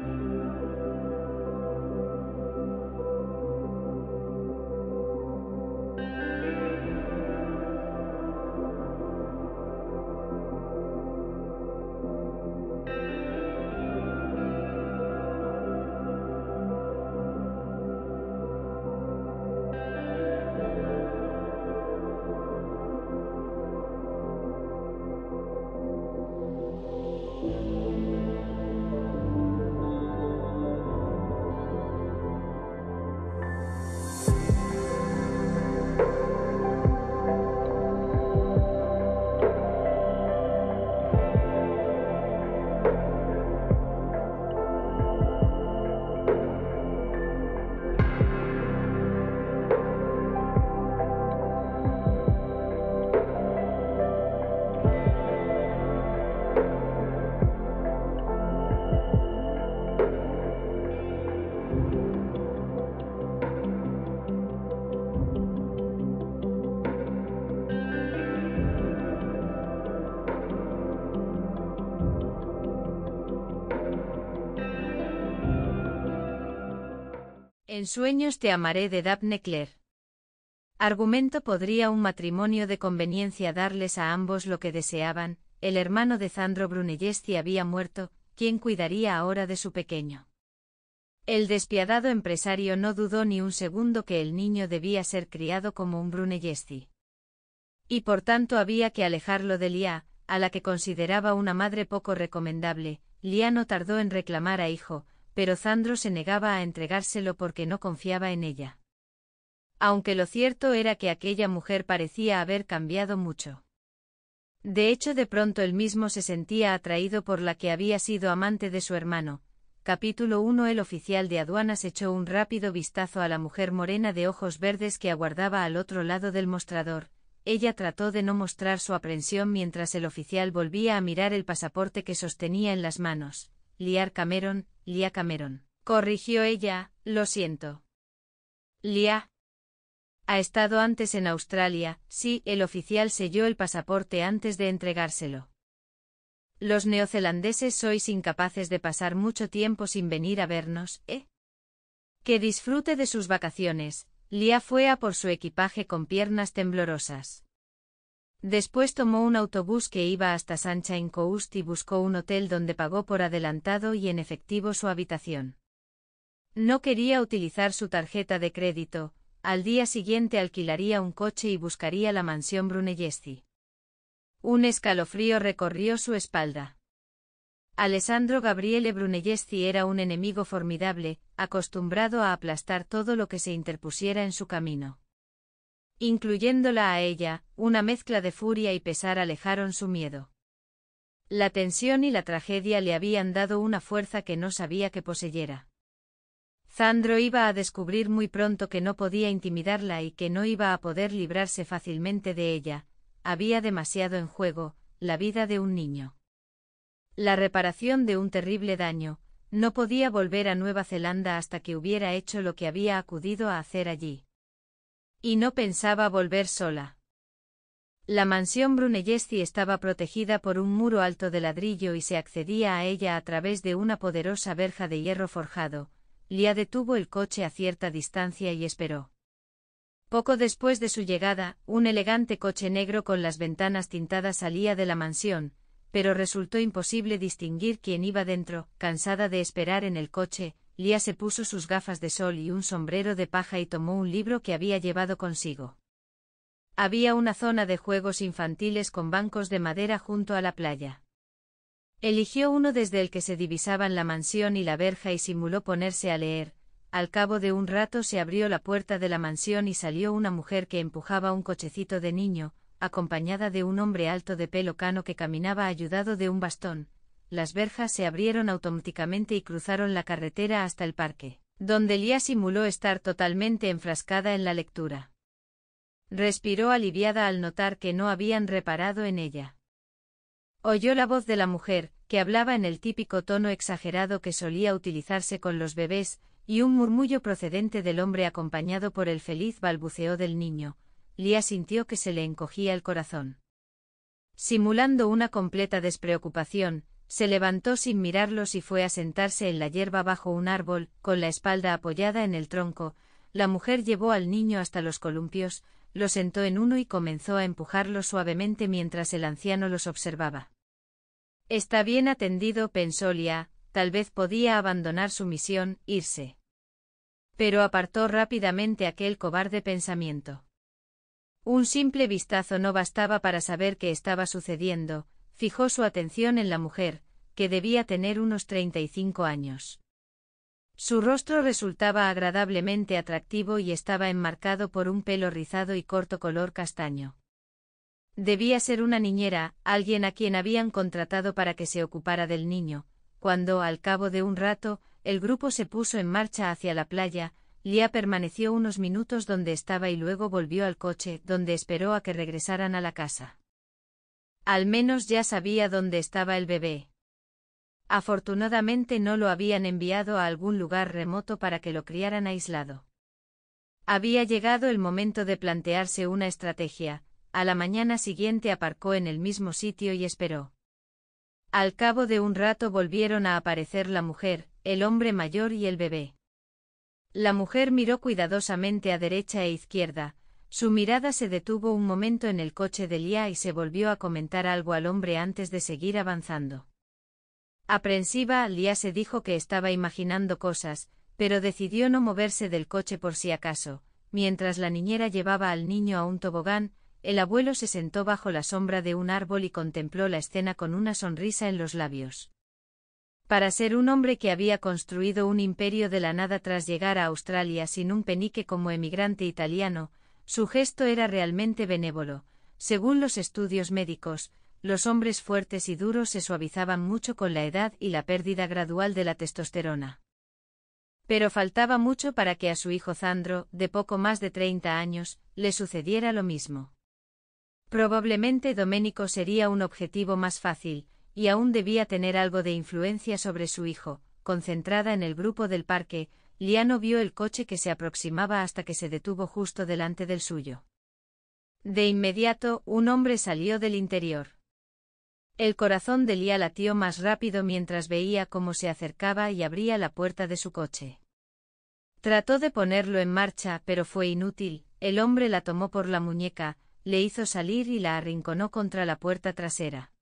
Thank you. En sueños te amaré de Daphne Clare. Argumento podría un matrimonio de conveniencia darles a ambos lo que deseaban, el hermano de Zandro Brunellesti había muerto, ¿quién cuidaría ahora de su pequeño? El despiadado empresario no dudó ni un segundo que el niño debía ser criado como un Brunellesti. Y por tanto había que alejarlo de Lia, a la que consideraba una madre poco recomendable, Lia no tardó en reclamar a hijo, pero Sandro se negaba a entregárselo porque no confiaba en ella. Aunque lo cierto era que aquella mujer parecía haber cambiado mucho. De hecho, de pronto él mismo se sentía atraído por la que había sido amante de su hermano. Capítulo 1 El oficial de aduanas echó un rápido vistazo a la mujer morena de ojos verdes que aguardaba al otro lado del mostrador. Ella trató de no mostrar su aprensión mientras el oficial volvía a mirar el pasaporte que sostenía en las manos. Liar Cameron, Lia Cameron. Corrigió ella, lo siento. Lia. Ha estado antes en Australia, sí, el oficial selló el pasaporte antes de entregárselo. Los neozelandeses sois incapaces de pasar mucho tiempo sin venir a vernos, ¿eh? Que disfrute de sus vacaciones. Lia fue a por su equipaje con piernas temblorosas. Después tomó un autobús que iba hasta Sancha en y buscó un hotel donde pagó por adelantado y en efectivo su habitación. No quería utilizar su tarjeta de crédito, al día siguiente alquilaría un coche y buscaría la mansión Brunelleschi. Un escalofrío recorrió su espalda. Alessandro Gabriele Brunelleschi era un enemigo formidable, acostumbrado a aplastar todo lo que se interpusiera en su camino. Incluyéndola a ella, una mezcla de furia y pesar alejaron su miedo. La tensión y la tragedia le habían dado una fuerza que no sabía que poseyera. Zandro iba a descubrir muy pronto que no podía intimidarla y que no iba a poder librarse fácilmente de ella, había demasiado en juego, la vida de un niño. La reparación de un terrible daño, no podía volver a Nueva Zelanda hasta que hubiera hecho lo que había acudido a hacer allí. Y no pensaba volver sola. La mansión Brunelleschi estaba protegida por un muro alto de ladrillo y se accedía a ella a través de una poderosa verja de hierro forjado. Lia detuvo el coche a cierta distancia y esperó. Poco después de su llegada, un elegante coche negro con las ventanas tintadas salía de la mansión, pero resultó imposible distinguir quién iba dentro, cansada de esperar en el coche, Lía se puso sus gafas de sol y un sombrero de paja y tomó un libro que había llevado consigo. Había una zona de juegos infantiles con bancos de madera junto a la playa. Eligió uno desde el que se divisaban la mansión y la verja y simuló ponerse a leer. Al cabo de un rato se abrió la puerta de la mansión y salió una mujer que empujaba un cochecito de niño, acompañada de un hombre alto de pelo cano que caminaba ayudado de un bastón, las verjas se abrieron automáticamente y cruzaron la carretera hasta el parque, donde Lia simuló estar totalmente enfrascada en la lectura. Respiró aliviada al notar que no habían reparado en ella. Oyó la voz de la mujer, que hablaba en el típico tono exagerado que solía utilizarse con los bebés, y un murmullo procedente del hombre acompañado por el feliz balbuceo del niño. Lia sintió que se le encogía el corazón. Simulando una completa despreocupación, se levantó sin mirarlos y fue a sentarse en la hierba bajo un árbol, con la espalda apoyada en el tronco. La mujer llevó al niño hasta los columpios, lo sentó en uno y comenzó a empujarlo suavemente mientras el anciano los observaba. Está bien atendido, pensó Lia, tal vez podía abandonar su misión, irse. Pero apartó rápidamente aquel cobarde pensamiento. Un simple vistazo no bastaba para saber qué estaba sucediendo, fijó su atención en la mujer, que debía tener unos 35 años. Su rostro resultaba agradablemente atractivo y estaba enmarcado por un pelo rizado y corto color castaño. Debía ser una niñera, alguien a quien habían contratado para que se ocupara del niño, cuando, al cabo de un rato, el grupo se puso en marcha hacia la playa, Lia permaneció unos minutos donde estaba y luego volvió al coche, donde esperó a que regresaran a la casa. Al menos ya sabía dónde estaba el bebé. Afortunadamente no lo habían enviado a algún lugar remoto para que lo criaran aislado. Había llegado el momento de plantearse una estrategia, a la mañana siguiente aparcó en el mismo sitio y esperó. Al cabo de un rato volvieron a aparecer la mujer, el hombre mayor y el bebé. La mujer miró cuidadosamente a derecha e izquierda, su mirada se detuvo un momento en el coche de Lia y se volvió a comentar algo al hombre antes de seguir avanzando. Aprensiva, Lia se dijo que estaba imaginando cosas, pero decidió no moverse del coche por si acaso. Mientras la niñera llevaba al niño a un tobogán, el abuelo se sentó bajo la sombra de un árbol y contempló la escena con una sonrisa en los labios. Para ser un hombre que había construido un imperio de la nada tras llegar a Australia sin un penique como emigrante italiano, su gesto era realmente benévolo. Según los estudios médicos, los hombres fuertes y duros se suavizaban mucho con la edad y la pérdida gradual de la testosterona. Pero faltaba mucho para que a su hijo Zandro, de poco más de 30 años, le sucediera lo mismo. Probablemente Doménico sería un objetivo más fácil, y aún debía tener algo de influencia sobre su hijo, concentrada en el grupo del parque, Liano vio el coche que se aproximaba hasta que se detuvo justo delante del suyo. De inmediato, un hombre salió del interior. El corazón de Lía latió más rápido mientras veía cómo se acercaba y abría la puerta de su coche. Trató de ponerlo en marcha, pero fue inútil, el hombre la tomó por la muñeca, le hizo salir y la arrinconó contra la puerta trasera.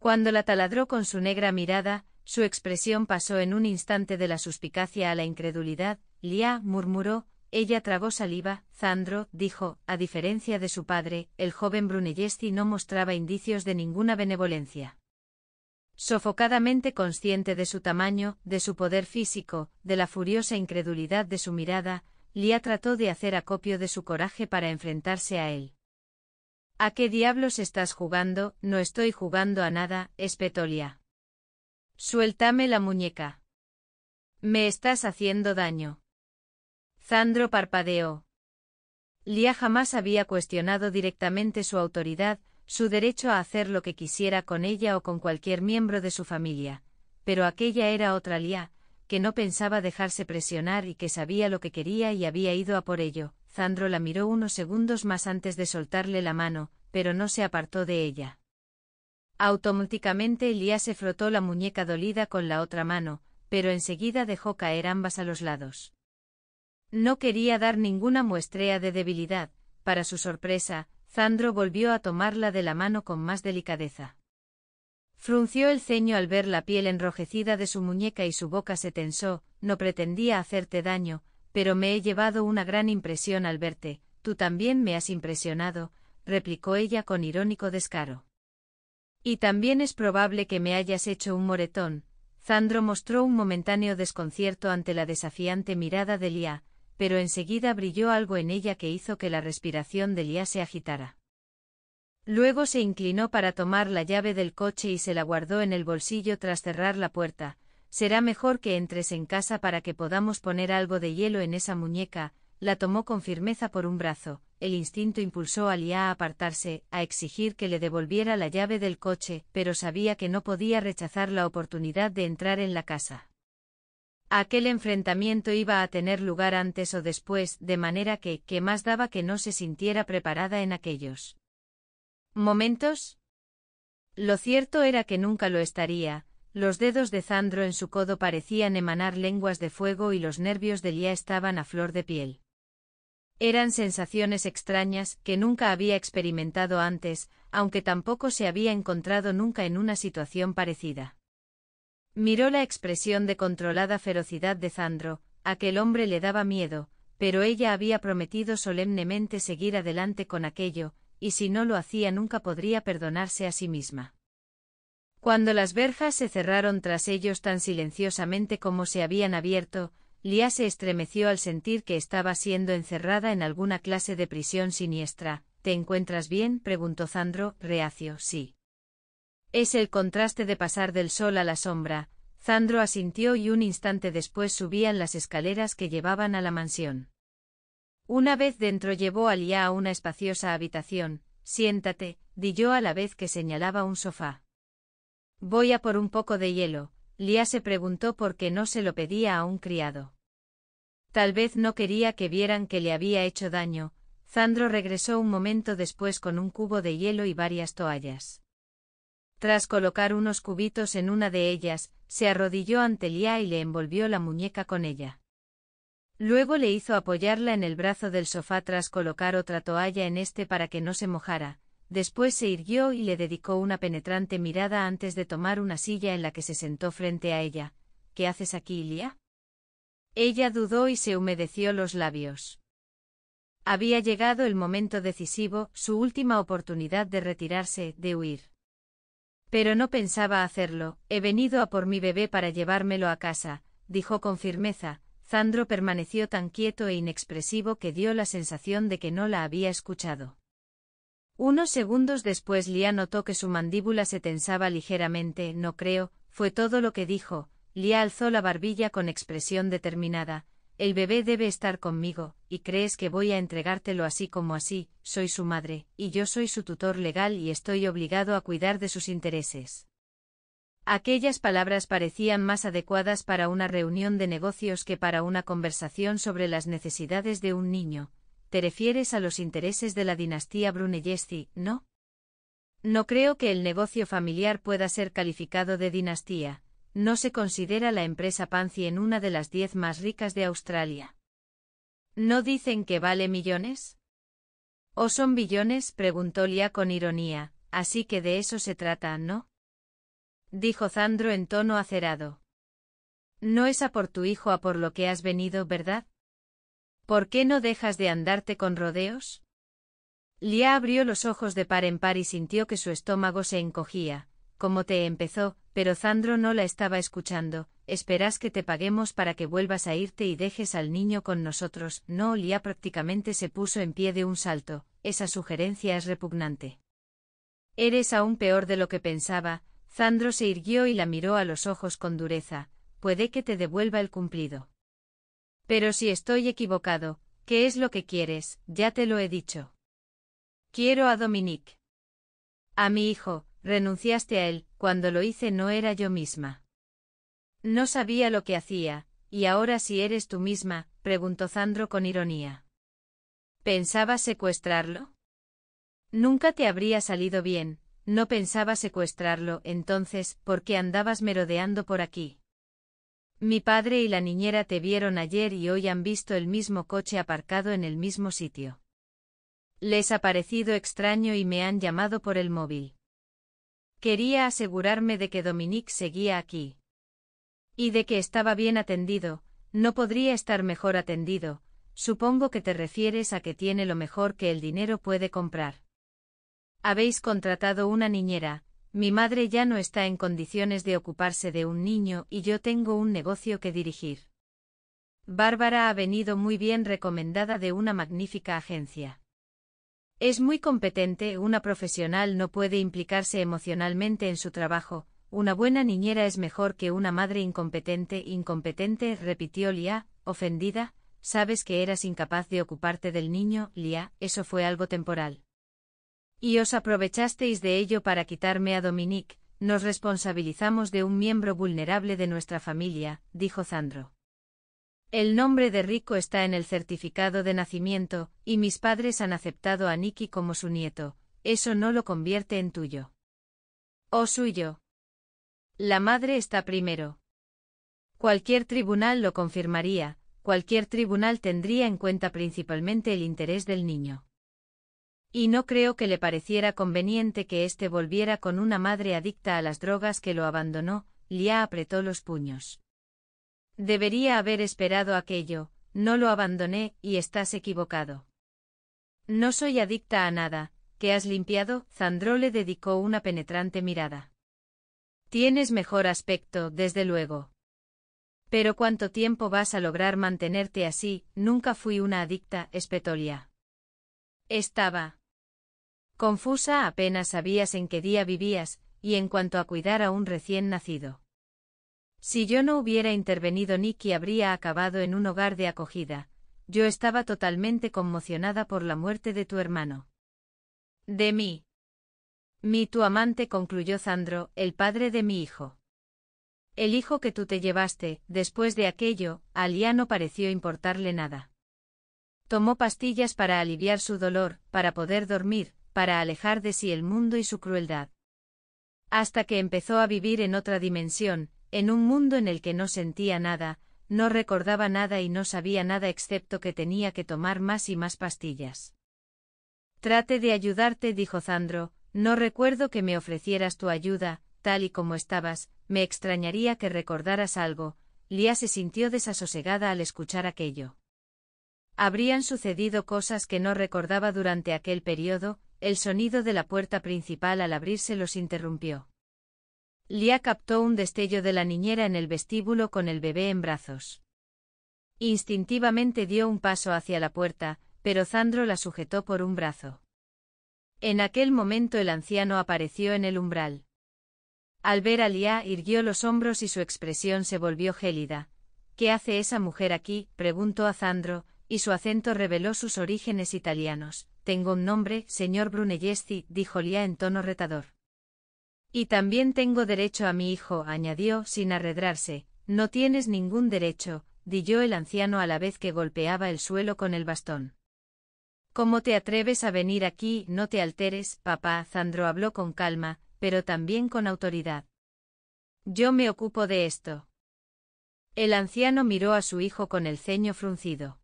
Cuando la taladró con su negra mirada, su expresión pasó en un instante de la suspicacia a la incredulidad. Lia murmuró, ella tragó saliva, Zandro, dijo, a diferencia de su padre, el joven Brunelleschi no mostraba indicios de ninguna benevolencia. Sofocadamente consciente de su tamaño, de su poder físico, de la furiosa incredulidad de su mirada, Lia trató de hacer acopio de su coraje para enfrentarse a él. ¿A qué diablos estás jugando? No estoy jugando a nada, espetó Lia. Suéltame la muñeca. Me estás haciendo daño. Zandro parpadeó. Lia jamás había cuestionado directamente su autoridad, su derecho a hacer lo que quisiera con ella o con cualquier miembro de su familia, pero aquella era otra Lia, que no pensaba dejarse presionar y que sabía lo que quería y había ido a por ello. Zandro la miró unos segundos más antes de soltarle la mano, pero no se apartó de ella. Automáticamente Elías se frotó la muñeca dolida con la otra mano, pero enseguida dejó caer ambas a los lados. No quería dar ninguna muestrea de debilidad, para su sorpresa, Zandro volvió a tomarla de la mano con más delicadeza. Frunció el ceño al ver la piel enrojecida de su muñeca y su boca se tensó, no pretendía hacerte daño, pero me he llevado una gran impresión al verte, tú también me has impresionado, replicó ella con irónico descaro. Y también es probable que me hayas hecho un moretón. Zandro mostró un momentáneo desconcierto ante la desafiante mirada de Lía, pero enseguida brilló algo en ella que hizo que la respiración de Lía se agitara. Luego se inclinó para tomar la llave del coche y se la guardó en el bolsillo tras cerrar la puerta. Será mejor que entres en casa para que podamos poner algo de hielo en esa muñeca, la tomó con firmeza por un brazo, el instinto impulsó a Lía a apartarse, a exigir que le devolviera la llave del coche, pero sabía que no podía rechazar la oportunidad de entrar en la casa. Aquel enfrentamiento iba a tener lugar antes o después, de manera que, ¿qué más daba que no se sintiera preparada en aquellos momentos. Lo cierto era que nunca lo estaría, los dedos de Zandro en su codo parecían emanar lenguas de fuego y los nervios de Lía estaban a flor de piel. Eran sensaciones extrañas que nunca había experimentado antes, aunque tampoco se había encontrado nunca en una situación parecida. Miró la expresión de controlada ferocidad de Zandro, aquel hombre le daba miedo, pero ella había prometido solemnemente seguir adelante con aquello, y si no lo hacía nunca podría perdonarse a sí misma. Cuando las verjas se cerraron tras ellos tan silenciosamente como se habían abierto, Lía se estremeció al sentir que estaba siendo encerrada en alguna clase de prisión siniestra. ¿Te encuentras bien? preguntó Zandro, reacio, sí. Es el contraste de pasar del sol a la sombra. Zandro asintió y un instante después subían las escaleras que llevaban a la mansión. Una vez dentro llevó a Lía a una espaciosa habitación. Siéntate, di yo a la vez que señalaba un sofá. Voy a por un poco de hielo. Lía se preguntó por qué no se lo pedía a un criado. Tal vez no quería que vieran que le había hecho daño. Sandro regresó un momento después con un cubo de hielo y varias toallas. Tras colocar unos cubitos en una de ellas, se arrodilló ante Lia y le envolvió la muñeca con ella. Luego le hizo apoyarla en el brazo del sofá tras colocar otra toalla en este para que no se mojara, después se irguió y le dedicó una penetrante mirada antes de tomar una silla en la que se sentó frente a ella. ¿Qué haces aquí, Lia? Ella dudó y se humedeció los labios. Había llegado el momento decisivo, su última oportunidad de retirarse, de huir. Pero no pensaba hacerlo, he venido a por mi bebé para llevármelo a casa, dijo con firmeza. Zandro permaneció tan quieto e inexpresivo que dio la sensación de que no la había escuchado. Unos segundos después Lía notó que su mandíbula se tensaba ligeramente, no creo, fue todo lo que dijo, Lía alzó la barbilla con expresión determinada. El bebé debe estar conmigo, y crees que voy a entregártelo así como así, soy su madre, y yo soy su tutor legal y estoy obligado a cuidar de sus intereses. Aquellas palabras parecían más adecuadas para una reunión de negocios que para una conversación sobre las necesidades de un niño. Te refieres a los intereses de la dinastía Brunelleschi, ¿no? No creo que el negocio familiar pueda ser calificado de dinastía, no se considera la empresa en una de las diez más ricas de Australia. ¿No dicen que vale millones? ¿O son billones? preguntó Lia con ironía, así que de eso se trata, ¿no? Dijo Zandro en tono acerado. No es a por tu hijo a por lo que has venido, ¿verdad? ¿Por qué no dejas de andarte con rodeos? Lia abrió los ojos de par en par y sintió que su estómago se encogía, como te empezó, pero Zandro no la estaba escuchando, esperas que te paguemos para que vuelvas a irte y dejes al niño con nosotros, no, olía prácticamente se puso en pie de un salto, esa sugerencia es repugnante. Eres aún peor de lo que pensaba, Zandro se irguió y la miró a los ojos con dureza, puede que te devuelva el cumplido. Pero si estoy equivocado, ¿qué es lo que quieres? Ya te lo he dicho. Quiero a Dominique. A mi hijo, renunciaste a él, cuando lo hice no era yo misma. No sabía lo que hacía, y ahora si eres tú misma, preguntó Zandro con ironía. ¿Pensabas secuestrarlo? Nunca te habría salido bien, no pensaba secuestrarlo, entonces, ¿por qué andabas merodeando por aquí? Mi padre y la niñera te vieron ayer y hoy han visto el mismo coche aparcado en el mismo sitio. Les ha parecido extraño y me han llamado por el móvil. Quería asegurarme de que Dominique seguía aquí. Y de que estaba bien atendido, no podría estar mejor atendido, supongo que te refieres a que tiene lo mejor que el dinero puede comprar. Habéis contratado una niñera, mi madre ya no está en condiciones de ocuparse de un niño y yo tengo un negocio que dirigir. Bárbara ha venido muy bien recomendada de una magnífica agencia. Es muy competente, una profesional no puede implicarse emocionalmente en su trabajo, una buena niñera es mejor que una madre incompetente. Incompetente, repitió Lia, ofendida, sabes que eras incapaz de ocuparte del niño, Lia, eso fue algo temporal. Y os aprovechasteis de ello para quitarme a Dominique, nos responsabilizamos de un miembro vulnerable de nuestra familia, dijo Zandro. El nombre de Rico está en el certificado de nacimiento, y mis padres han aceptado a Nicky como su nieto, eso no lo convierte en tuyo. O suyo. La madre está primero. Cualquier tribunal lo confirmaría, cualquier tribunal tendría en cuenta principalmente el interés del niño. Y no creo que le pareciera conveniente que éste volviera con una madre adicta a las drogas que lo abandonó, Lia apretó los puños. Debería haber esperado aquello, no lo abandoné y estás equivocado. No soy adicta a nada, que has limpiado, Zandro le dedicó una penetrante mirada. Tienes mejor aspecto, desde luego. Pero cuánto tiempo vas a lograr mantenerte así, nunca fui una adicta, espetolia. Estaba. Confusa apenas sabías en qué día vivías, y en cuanto a cuidar a un recién nacido. Si yo no hubiera intervenido Nicky habría acabado en un hogar de acogida. Yo estaba totalmente conmocionada por la muerte de tu hermano. De mí. Mi tu amante concluyó Zandro, el padre de mi hijo. El hijo que tú te llevaste, después de aquello, a Lía no pareció importarle nada. Tomó pastillas para aliviar su dolor, para poder dormir, para alejar de sí el mundo y su crueldad. Hasta que empezó a vivir en otra dimensión, en un mundo en el que no sentía nada, no recordaba nada y no sabía nada excepto que tenía que tomar más y más pastillas. Trate de ayudarte, dijo Zandro, no recuerdo que me ofrecieras tu ayuda, tal y como estabas, me extrañaría que recordaras algo. Lía se sintió desasosegada al escuchar aquello. Habrían sucedido cosas que no recordaba durante aquel periodo, el sonido de la puerta principal al abrirse los interrumpió. Lia captó un destello de la niñera en el vestíbulo con el bebé en brazos. Instintivamente dio un paso hacia la puerta, pero Zandro la sujetó por un brazo. En aquel momento el anciano apareció en el umbral. Al ver a Lia irguió los hombros y su expresión se volvió gélida. ¿Qué hace esa mujer aquí? preguntó a Zandro, y su acento reveló sus orígenes italianos. Tengo un nombre, señor Brunelleschi, dijo Lia en tono retador. Y también tengo derecho a mi hijo, añadió, sin arredrarse. No tienes ningún derecho, yo el anciano a la vez que golpeaba el suelo con el bastón. ¿Cómo te atreves a venir aquí? No te alteres, papá, Zandro habló con calma, pero también con autoridad. Yo me ocupo de esto. El anciano miró a su hijo con el ceño fruncido.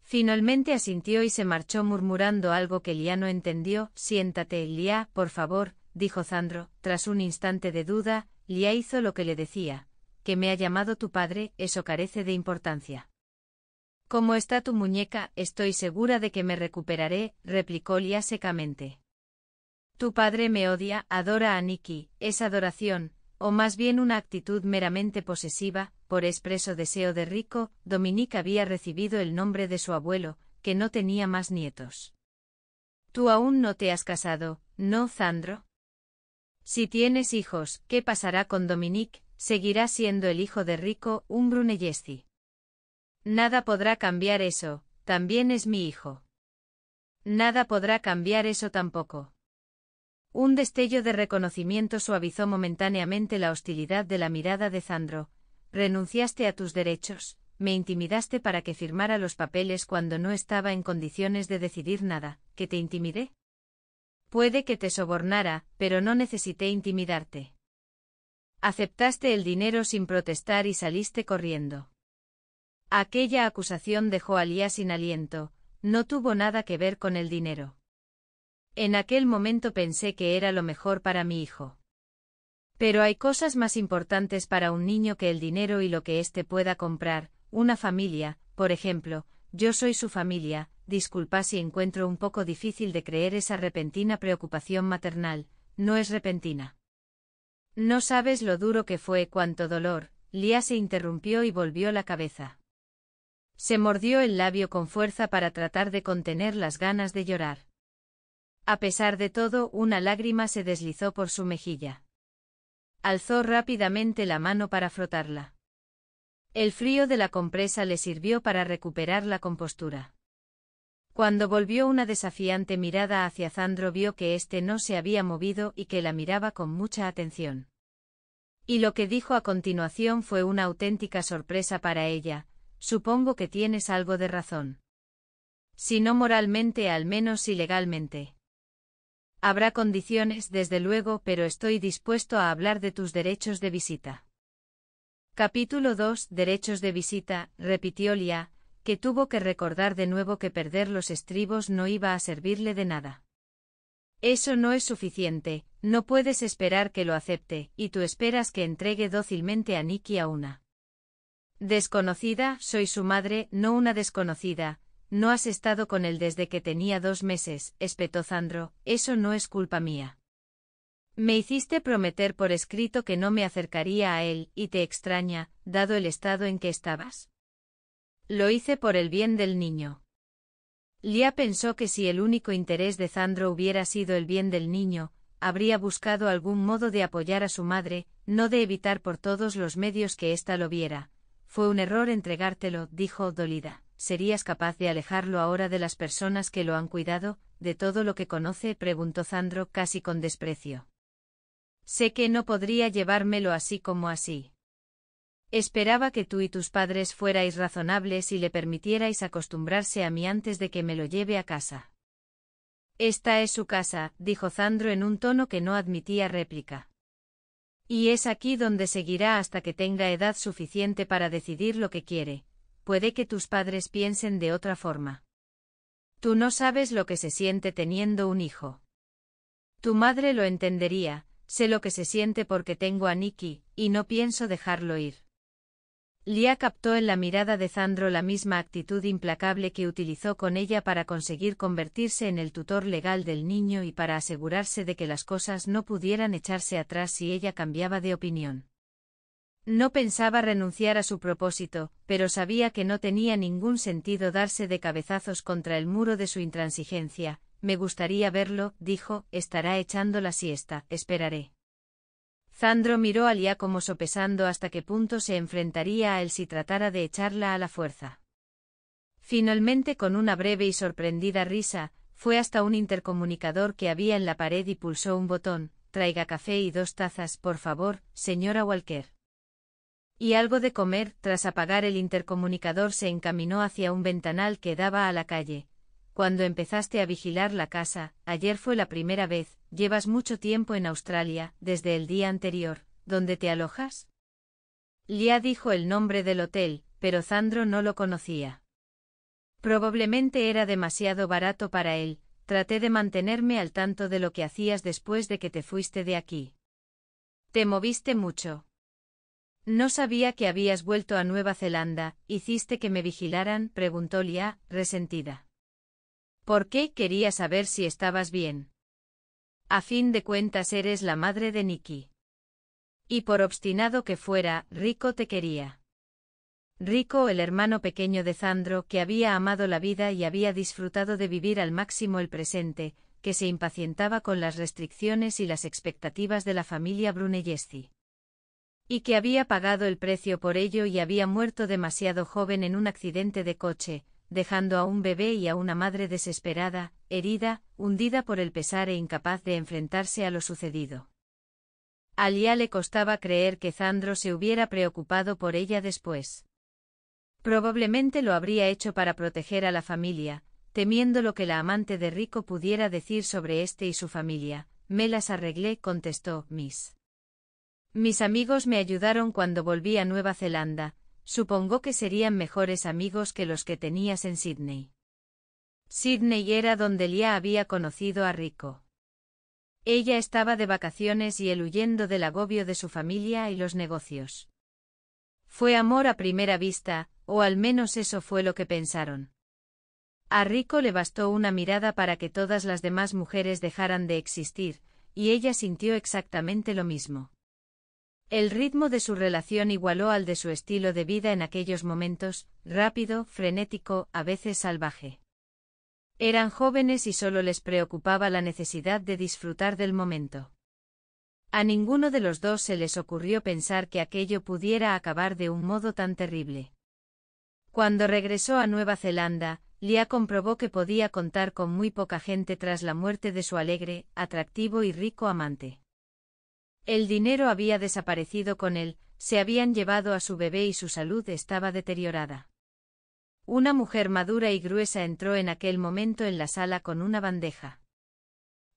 Finalmente asintió y se marchó murmurando algo que Lía no entendió. Siéntate, Lía, por favor, dijo Zandro, tras un instante de duda, Lia hizo lo que le decía. Que me ha llamado tu padre, eso carece de importancia. Como está tu muñeca, estoy segura de que me recuperaré, replicó Lia secamente. Tu padre me odia, adora a Nikki, es adoración, o más bien una actitud meramente posesiva, por expreso deseo de Rico, Dominique había recibido el nombre de su abuelo, que no tenía más nietos. Tú aún no te has casado, ¿no, Zandro? Si tienes hijos, ¿qué pasará con Dominique? Seguirá siendo el hijo de Rico, un Brunelleschi. Nada podrá cambiar eso, también es mi hijo. Nada podrá cambiar eso tampoco. Un destello de reconocimiento suavizó momentáneamente la hostilidad de la mirada de Zandro. Renunciaste a tus derechos, me intimidaste para que firmara los papeles cuando no estaba en condiciones de decidir nada, ¿que te intimidé? Puede que te sobornara, pero no necesité intimidarte. Aceptaste el dinero sin protestar y saliste corriendo. Aquella acusación dejó a Lía sin aliento, no tuvo nada que ver con el dinero. En aquel momento pensé que era lo mejor para mi hijo. Pero hay cosas más importantes para un niño que el dinero y lo que éste pueda comprar, una familia, por ejemplo, yo soy su familia, disculpa si encuentro un poco difícil de creer esa repentina preocupación maternal, no es repentina. No sabes lo duro que fue, cuánto dolor, Lía se interrumpió y volvió la cabeza. Se mordió el labio con fuerza para tratar de contener las ganas de llorar. A pesar de todo, una lágrima se deslizó por su mejilla. Alzó rápidamente la mano para frotarla. El frío de la compresa le sirvió para recuperar la compostura. Cuando volvió una desafiante mirada hacia Zandro vio que éste no se había movido y que la miraba con mucha atención. Y lo que dijo a continuación fue una auténtica sorpresa para ella, supongo que tienes algo de razón. Si no moralmente, al menos ilegalmente. Habrá condiciones, desde luego, pero estoy dispuesto a hablar de tus derechos de visita. Capítulo 2. Derechos de visita, repitió Lia, que tuvo que recordar de nuevo que perder los estribos no iba a servirle de nada. Eso no es suficiente, no puedes esperar que lo acepte, y tú esperas que entregue dócilmente a Niki a una. Desconocida, soy su madre, no una desconocida, no has estado con él desde que tenía dos meses, espetó Zandro, eso no es culpa mía. Me hiciste prometer por escrito que no me acercaría a él, y te extraña, dado el estado en que estabas. Lo hice por el bien del niño. Lia pensó que si el único interés de Zandro hubiera sido el bien del niño, habría buscado algún modo de apoyar a su madre, no de evitar por todos los medios que ésta lo viera. Fue un error entregártelo, dijo dolida. ¿Serías capaz de alejarlo ahora de las personas que lo han cuidado, de todo lo que conoce? preguntó Zandro casi con desprecio. Sé que no podría llevármelo así como así. Esperaba que tú y tus padres fuerais razonables y le permitierais acostumbrarse a mí antes de que me lo lleve a casa. Esta es su casa, dijo Zandro en un tono que no admitía réplica. Y es aquí donde seguirá hasta que tenga edad suficiente para decidir lo que quiere. Puede que tus padres piensen de otra forma. Tú no sabes lo que se siente teniendo un hijo. Tu madre lo entendería, Sé lo que se siente porque tengo a Nicky, y no pienso dejarlo ir. Lia captó en la mirada de Zandro la misma actitud implacable que utilizó con ella para conseguir convertirse en el tutor legal del niño y para asegurarse de que las cosas no pudieran echarse atrás si ella cambiaba de opinión. No pensaba renunciar a su propósito, pero sabía que no tenía ningún sentido darse de cabezazos contra el muro de su intransigencia, me gustaría verlo, dijo, estará echando la siesta, esperaré. Zandro miró a Lia como sopesando hasta qué punto se enfrentaría a él si tratara de echarla a la fuerza. Finalmente con una breve y sorprendida risa, fue hasta un intercomunicador que había en la pared y pulsó un botón, traiga café y dos tazas, por favor, señora Walker. Y algo de comer, tras apagar el intercomunicador se encaminó hacia un ventanal que daba a la calle, cuando empezaste a vigilar la casa, ayer fue la primera vez, llevas mucho tiempo en Australia, desde el día anterior, ¿dónde te alojas? Lia dijo el nombre del hotel, pero Zandro no lo conocía. Probablemente era demasiado barato para él, traté de mantenerme al tanto de lo que hacías después de que te fuiste de aquí. Te moviste mucho. No sabía que habías vuelto a Nueva Zelanda, hiciste que me vigilaran, preguntó Lia, resentida. ¿Por qué quería saber si estabas bien? A fin de cuentas eres la madre de Nicky. Y por obstinado que fuera, Rico te quería. Rico, el hermano pequeño de Zandro, que había amado la vida y había disfrutado de vivir al máximo el presente, que se impacientaba con las restricciones y las expectativas de la familia Brunelleschi. Y que había pagado el precio por ello y había muerto demasiado joven en un accidente de coche, dejando a un bebé y a una madre desesperada, herida, hundida por el pesar e incapaz de enfrentarse a lo sucedido. alía le costaba creer que Zandro se hubiera preocupado por ella después. Probablemente lo habría hecho para proteger a la familia, temiendo lo que la amante de Rico pudiera decir sobre este y su familia. Me las arreglé, contestó Miss. Mis amigos me ayudaron cuando volví a Nueva Zelanda, Supongo que serían mejores amigos que los que tenías en Sydney. Sydney era donde Lia había conocido a Rico. Ella estaba de vacaciones y el huyendo del agobio de su familia y los negocios. Fue amor a primera vista, o al menos eso fue lo que pensaron. A Rico le bastó una mirada para que todas las demás mujeres dejaran de existir, y ella sintió exactamente lo mismo. El ritmo de su relación igualó al de su estilo de vida en aquellos momentos, rápido, frenético, a veces salvaje. Eran jóvenes y solo les preocupaba la necesidad de disfrutar del momento. A ninguno de los dos se les ocurrió pensar que aquello pudiera acabar de un modo tan terrible. Cuando regresó a Nueva Zelanda, Lia comprobó que podía contar con muy poca gente tras la muerte de su alegre, atractivo y rico amante. El dinero había desaparecido con él, se habían llevado a su bebé y su salud estaba deteriorada. Una mujer madura y gruesa entró en aquel momento en la sala con una bandeja.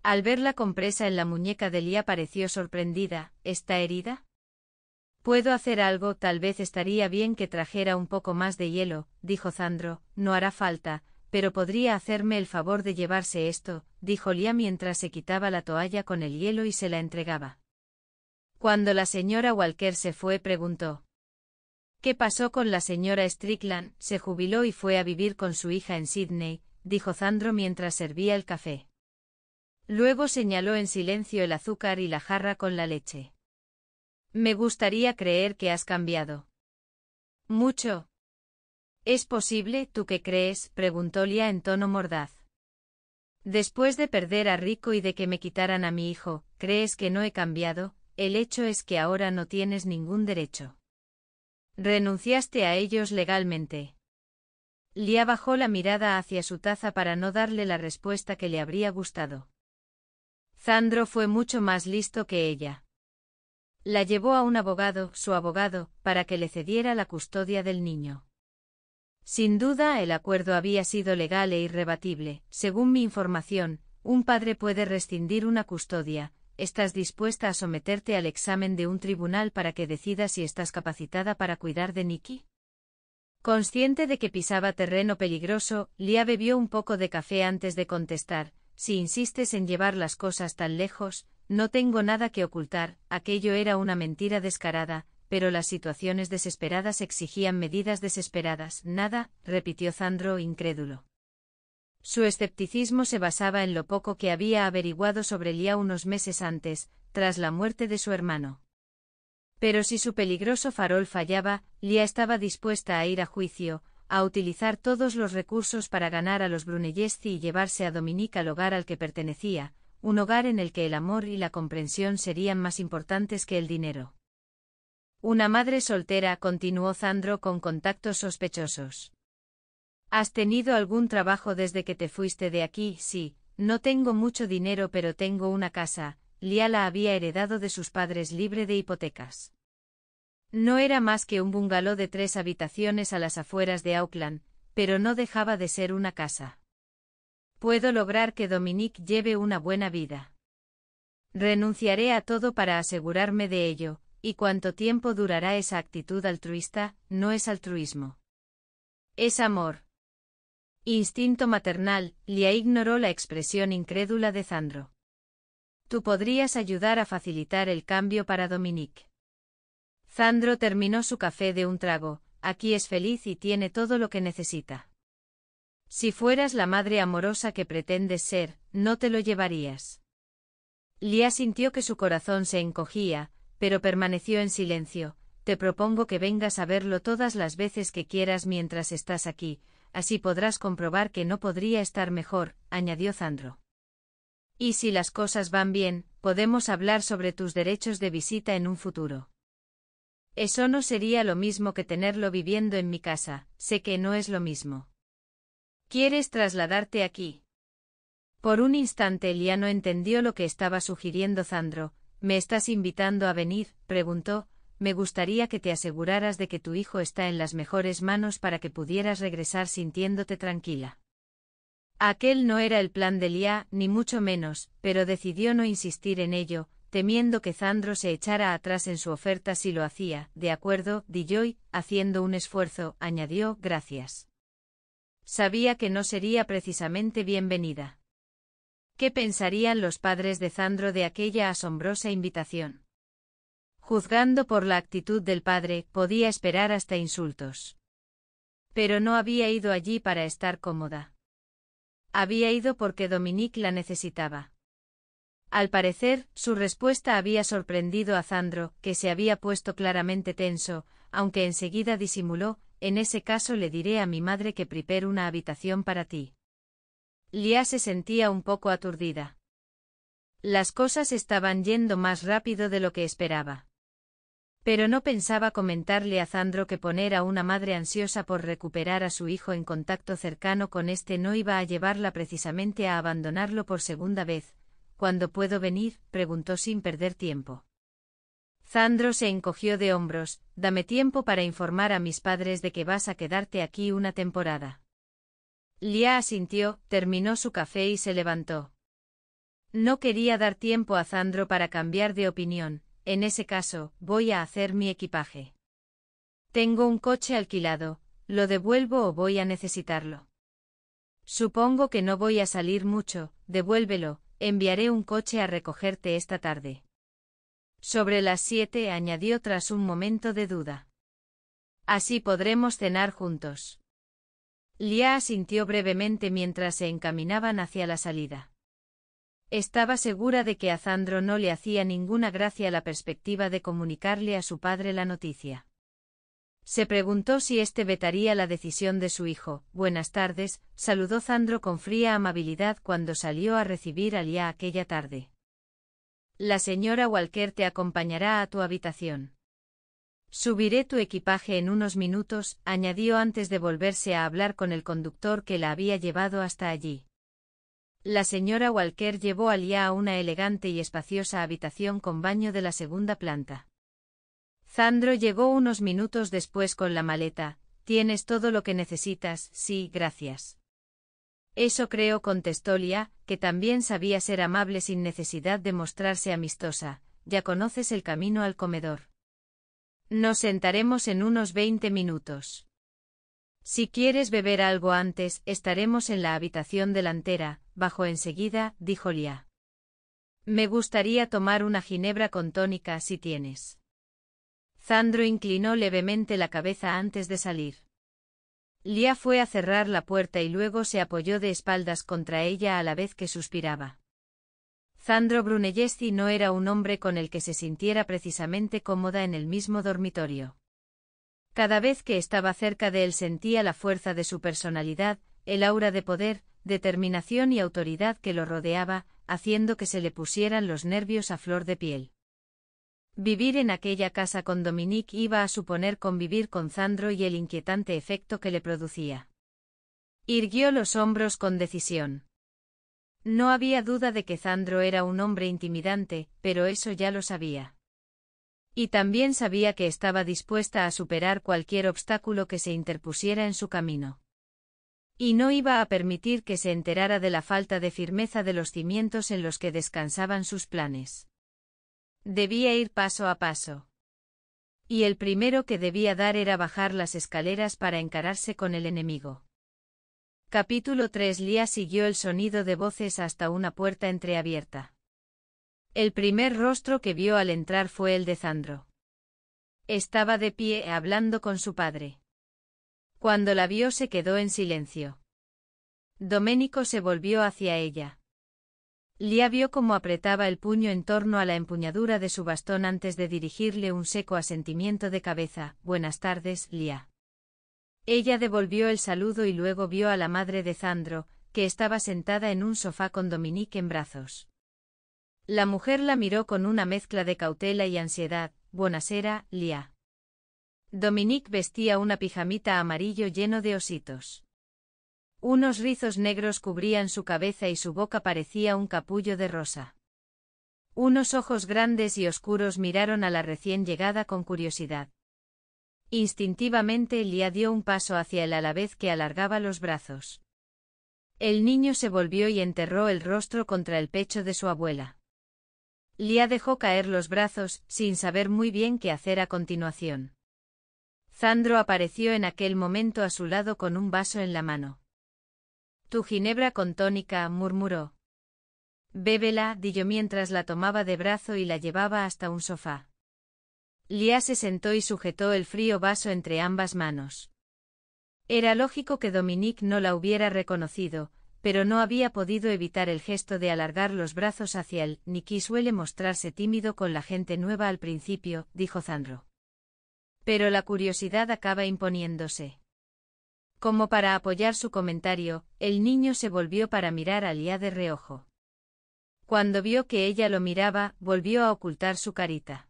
Al ver la compresa en la muñeca de Lía pareció sorprendida, ¿está herida? Puedo hacer algo, tal vez estaría bien que trajera un poco más de hielo, dijo Zandro, no hará falta, pero podría hacerme el favor de llevarse esto, dijo Lía mientras se quitaba la toalla con el hielo y se la entregaba. Cuando la señora Walker se fue preguntó. ¿Qué pasó con la señora Strickland? Se jubiló y fue a vivir con su hija en Sydney, dijo Zandro mientras servía el café. Luego señaló en silencio el azúcar y la jarra con la leche. Me gustaría creer que has cambiado. Mucho. ¿Es posible, tú qué crees? preguntó Lia en tono mordaz. Después de perder a Rico y de que me quitaran a mi hijo, ¿crees que no he cambiado? el hecho es que ahora no tienes ningún derecho. Renunciaste a ellos legalmente. Lia bajó la mirada hacia su taza para no darle la respuesta que le habría gustado. Zandro fue mucho más listo que ella. La llevó a un abogado, su abogado, para que le cediera la custodia del niño. Sin duda el acuerdo había sido legal e irrebatible. Según mi información, un padre puede rescindir una custodia, estás dispuesta a someterte al examen de un tribunal para que decida si estás capacitada para cuidar de Nicky? Consciente de que pisaba terreno peligroso, Lia bebió un poco de café antes de contestar, si insistes en llevar las cosas tan lejos, no tengo nada que ocultar, aquello era una mentira descarada, pero las situaciones desesperadas exigían medidas desesperadas. Nada, repitió Zandro incrédulo. Su escepticismo se basaba en lo poco que había averiguado sobre Lia unos meses antes, tras la muerte de su hermano. Pero si su peligroso farol fallaba, Lia estaba dispuesta a ir a juicio, a utilizar todos los recursos para ganar a los Brunelleschi y llevarse a Dominica al hogar al que pertenecía, un hogar en el que el amor y la comprensión serían más importantes que el dinero. Una madre soltera continuó Zandro con contactos sospechosos. ¿Has tenido algún trabajo desde que te fuiste de aquí? Sí, no tengo mucho dinero pero tengo una casa, Liala había heredado de sus padres libre de hipotecas. No era más que un bungalow de tres habitaciones a las afueras de Auckland, pero no dejaba de ser una casa. Puedo lograr que Dominique lleve una buena vida. Renunciaré a todo para asegurarme de ello, y cuánto tiempo durará esa actitud altruista, no es altruismo. Es amor, Instinto maternal, Lia ignoró la expresión incrédula de Zandro. Tú podrías ayudar a facilitar el cambio para Dominique. Zandro terminó su café de un trago, aquí es feliz y tiene todo lo que necesita. Si fueras la madre amorosa que pretendes ser, no te lo llevarías. Lia sintió que su corazón se encogía, pero permaneció en silencio. Te propongo que vengas a verlo todas las veces que quieras mientras estás aquí, así podrás comprobar que no podría estar mejor, añadió Zandro. Y si las cosas van bien, podemos hablar sobre tus derechos de visita en un futuro. Eso no sería lo mismo que tenerlo viviendo en mi casa, sé que no es lo mismo. ¿Quieres trasladarte aquí? Por un instante no entendió lo que estaba sugiriendo Zandro. ¿Me estás invitando a venir? preguntó, me gustaría que te aseguraras de que tu hijo está en las mejores manos para que pudieras regresar sintiéndote tranquila. Aquel no era el plan de Lia, ni mucho menos, pero decidió no insistir en ello, temiendo que Zandro se echara atrás en su oferta si lo hacía. De acuerdo, Dijoy, haciendo un esfuerzo, añadió, gracias. Sabía que no sería precisamente bienvenida. ¿Qué pensarían los padres de Zandro de aquella asombrosa invitación? Juzgando por la actitud del padre, podía esperar hasta insultos. Pero no había ido allí para estar cómoda. Había ido porque Dominique la necesitaba. Al parecer, su respuesta había sorprendido a Zandro, que se había puesto claramente tenso, aunque enseguida disimuló, en ese caso le diré a mi madre que prepare una habitación para ti. Lia se sentía un poco aturdida. Las cosas estaban yendo más rápido de lo que esperaba. Pero no pensaba comentarle a Zandro que poner a una madre ansiosa por recuperar a su hijo en contacto cercano con este no iba a llevarla precisamente a abandonarlo por segunda vez. ¿Cuándo puedo venir? preguntó sin perder tiempo. Zandro se encogió de hombros, dame tiempo para informar a mis padres de que vas a quedarte aquí una temporada. Lia asintió, terminó su café y se levantó. No quería dar tiempo a Zandro para cambiar de opinión, en ese caso, voy a hacer mi equipaje. Tengo un coche alquilado, lo devuelvo o voy a necesitarlo. Supongo que no voy a salir mucho, devuélvelo, enviaré un coche a recogerte esta tarde. Sobre las siete añadió tras un momento de duda. Así podremos cenar juntos. Lia asintió brevemente mientras se encaminaban hacia la salida. Estaba segura de que a Zandro no le hacía ninguna gracia la perspectiva de comunicarle a su padre la noticia. Se preguntó si éste vetaría la decisión de su hijo. Buenas tardes, saludó Zandro con fría amabilidad cuando salió a recibir a Lia aquella tarde. La señora Walker te acompañará a tu habitación. Subiré tu equipaje en unos minutos, añadió antes de volverse a hablar con el conductor que la había llevado hasta allí. La señora Walker llevó a Lia a una elegante y espaciosa habitación con baño de la segunda planta. Zandro llegó unos minutos después con la maleta. Tienes todo lo que necesitas, sí, gracias. Eso creo, contestó Lia, que también sabía ser amable sin necesidad de mostrarse amistosa. Ya conoces el camino al comedor. Nos sentaremos en unos veinte minutos. Si quieres beber algo antes, estaremos en la habitación delantera, bajo enseguida, dijo Lia. Me gustaría tomar una ginebra con tónica si tienes. Zandro inclinó levemente la cabeza antes de salir. Lia fue a cerrar la puerta y luego se apoyó de espaldas contra ella a la vez que suspiraba. Zandro Brunelleschi no era un hombre con el que se sintiera precisamente cómoda en el mismo dormitorio. Cada vez que estaba cerca de él sentía la fuerza de su personalidad, el aura de poder, determinación y autoridad que lo rodeaba, haciendo que se le pusieran los nervios a flor de piel. Vivir en aquella casa con Dominique iba a suponer convivir con Zandro y el inquietante efecto que le producía. Irguió los hombros con decisión. No había duda de que Zandro era un hombre intimidante, pero eso ya lo sabía. Y también sabía que estaba dispuesta a superar cualquier obstáculo que se interpusiera en su camino. Y no iba a permitir que se enterara de la falta de firmeza de los cimientos en los que descansaban sus planes. Debía ir paso a paso. Y el primero que debía dar era bajar las escaleras para encararse con el enemigo. Capítulo 3 Lía siguió el sonido de voces hasta una puerta entreabierta. El primer rostro que vio al entrar fue el de Zandro. Estaba de pie hablando con su padre. Cuando la vio se quedó en silencio. Doménico se volvió hacia ella. Lia vio cómo apretaba el puño en torno a la empuñadura de su bastón antes de dirigirle un seco asentimiento de cabeza. Buenas tardes, Lia. Ella devolvió el saludo y luego vio a la madre de Zandro, que estaba sentada en un sofá con Dominique en brazos. La mujer la miró con una mezcla de cautela y ansiedad. Buenasera, Lia. Dominique vestía una pijamita amarillo lleno de ositos. Unos rizos negros cubrían su cabeza y su boca parecía un capullo de rosa. Unos ojos grandes y oscuros miraron a la recién llegada con curiosidad. Instintivamente Lia dio un paso hacia él a la vez que alargaba los brazos. El niño se volvió y enterró el rostro contra el pecho de su abuela. Lia dejó caer los brazos, sin saber muy bien qué hacer a continuación. Zandro apareció en aquel momento a su lado con un vaso en la mano. Tu ginebra con tónica, murmuró. Bébela, dijo mientras la tomaba de brazo y la llevaba hasta un sofá. Lia se sentó y sujetó el frío vaso entre ambas manos. Era lógico que Dominique no la hubiera reconocido, pero no había podido evitar el gesto de alargar los brazos hacia él. qui suele mostrarse tímido con la gente nueva al principio, dijo Zandro. Pero la curiosidad acaba imponiéndose. Como para apoyar su comentario, el niño se volvió para mirar a Lía de reojo. Cuando vio que ella lo miraba, volvió a ocultar su carita.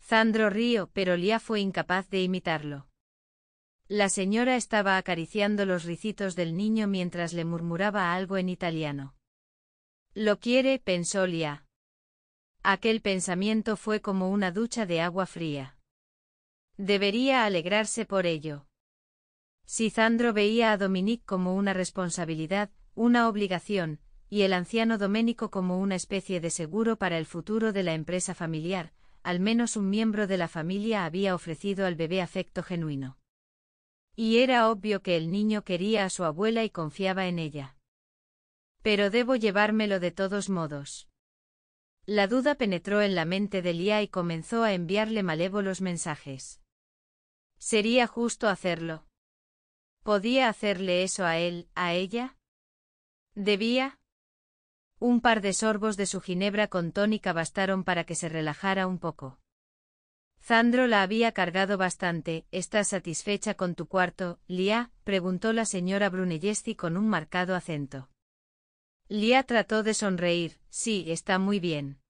Zandro río, pero Lía fue incapaz de imitarlo. La señora estaba acariciando los ricitos del niño mientras le murmuraba algo en italiano. Lo quiere, pensó Lia. Aquel pensamiento fue como una ducha de agua fría. Debería alegrarse por ello. Si Zandro veía a Dominique como una responsabilidad, una obligación, y el anciano Doménico como una especie de seguro para el futuro de la empresa familiar, al menos un miembro de la familia había ofrecido al bebé afecto genuino. Y era obvio que el niño quería a su abuela y confiaba en ella. Pero debo llevármelo de todos modos. La duda penetró en la mente de Lía y comenzó a enviarle malévolos mensajes. ¿Sería justo hacerlo? ¿Podía hacerle eso a él, a ella? ¿Debía? Un par de sorbos de su ginebra con tónica bastaron para que se relajara un poco. Zandro la había cargado bastante. ¿Estás satisfecha con tu cuarto, Lía? preguntó la señora Brunellesti con un marcado acento. Lía trató de sonreír. Sí, está muy bien.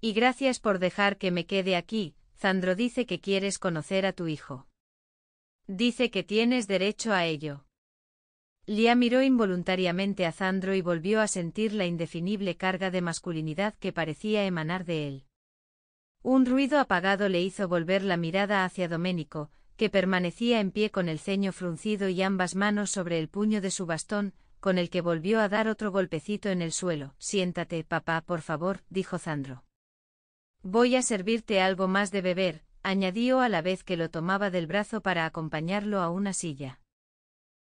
Y gracias por dejar que me quede aquí. Zandro dice que quieres conocer a tu hijo. Dice que tienes derecho a ello. Lía miró involuntariamente a Zandro y volvió a sentir la indefinible carga de masculinidad que parecía emanar de él. Un ruido apagado le hizo volver la mirada hacia Doménico, que permanecía en pie con el ceño fruncido y ambas manos sobre el puño de su bastón, con el que volvió a dar otro golpecito en el suelo. Siéntate, papá, por favor, dijo Zandro. Voy a servirte algo más de beber, añadió a la vez que lo tomaba del brazo para acompañarlo a una silla.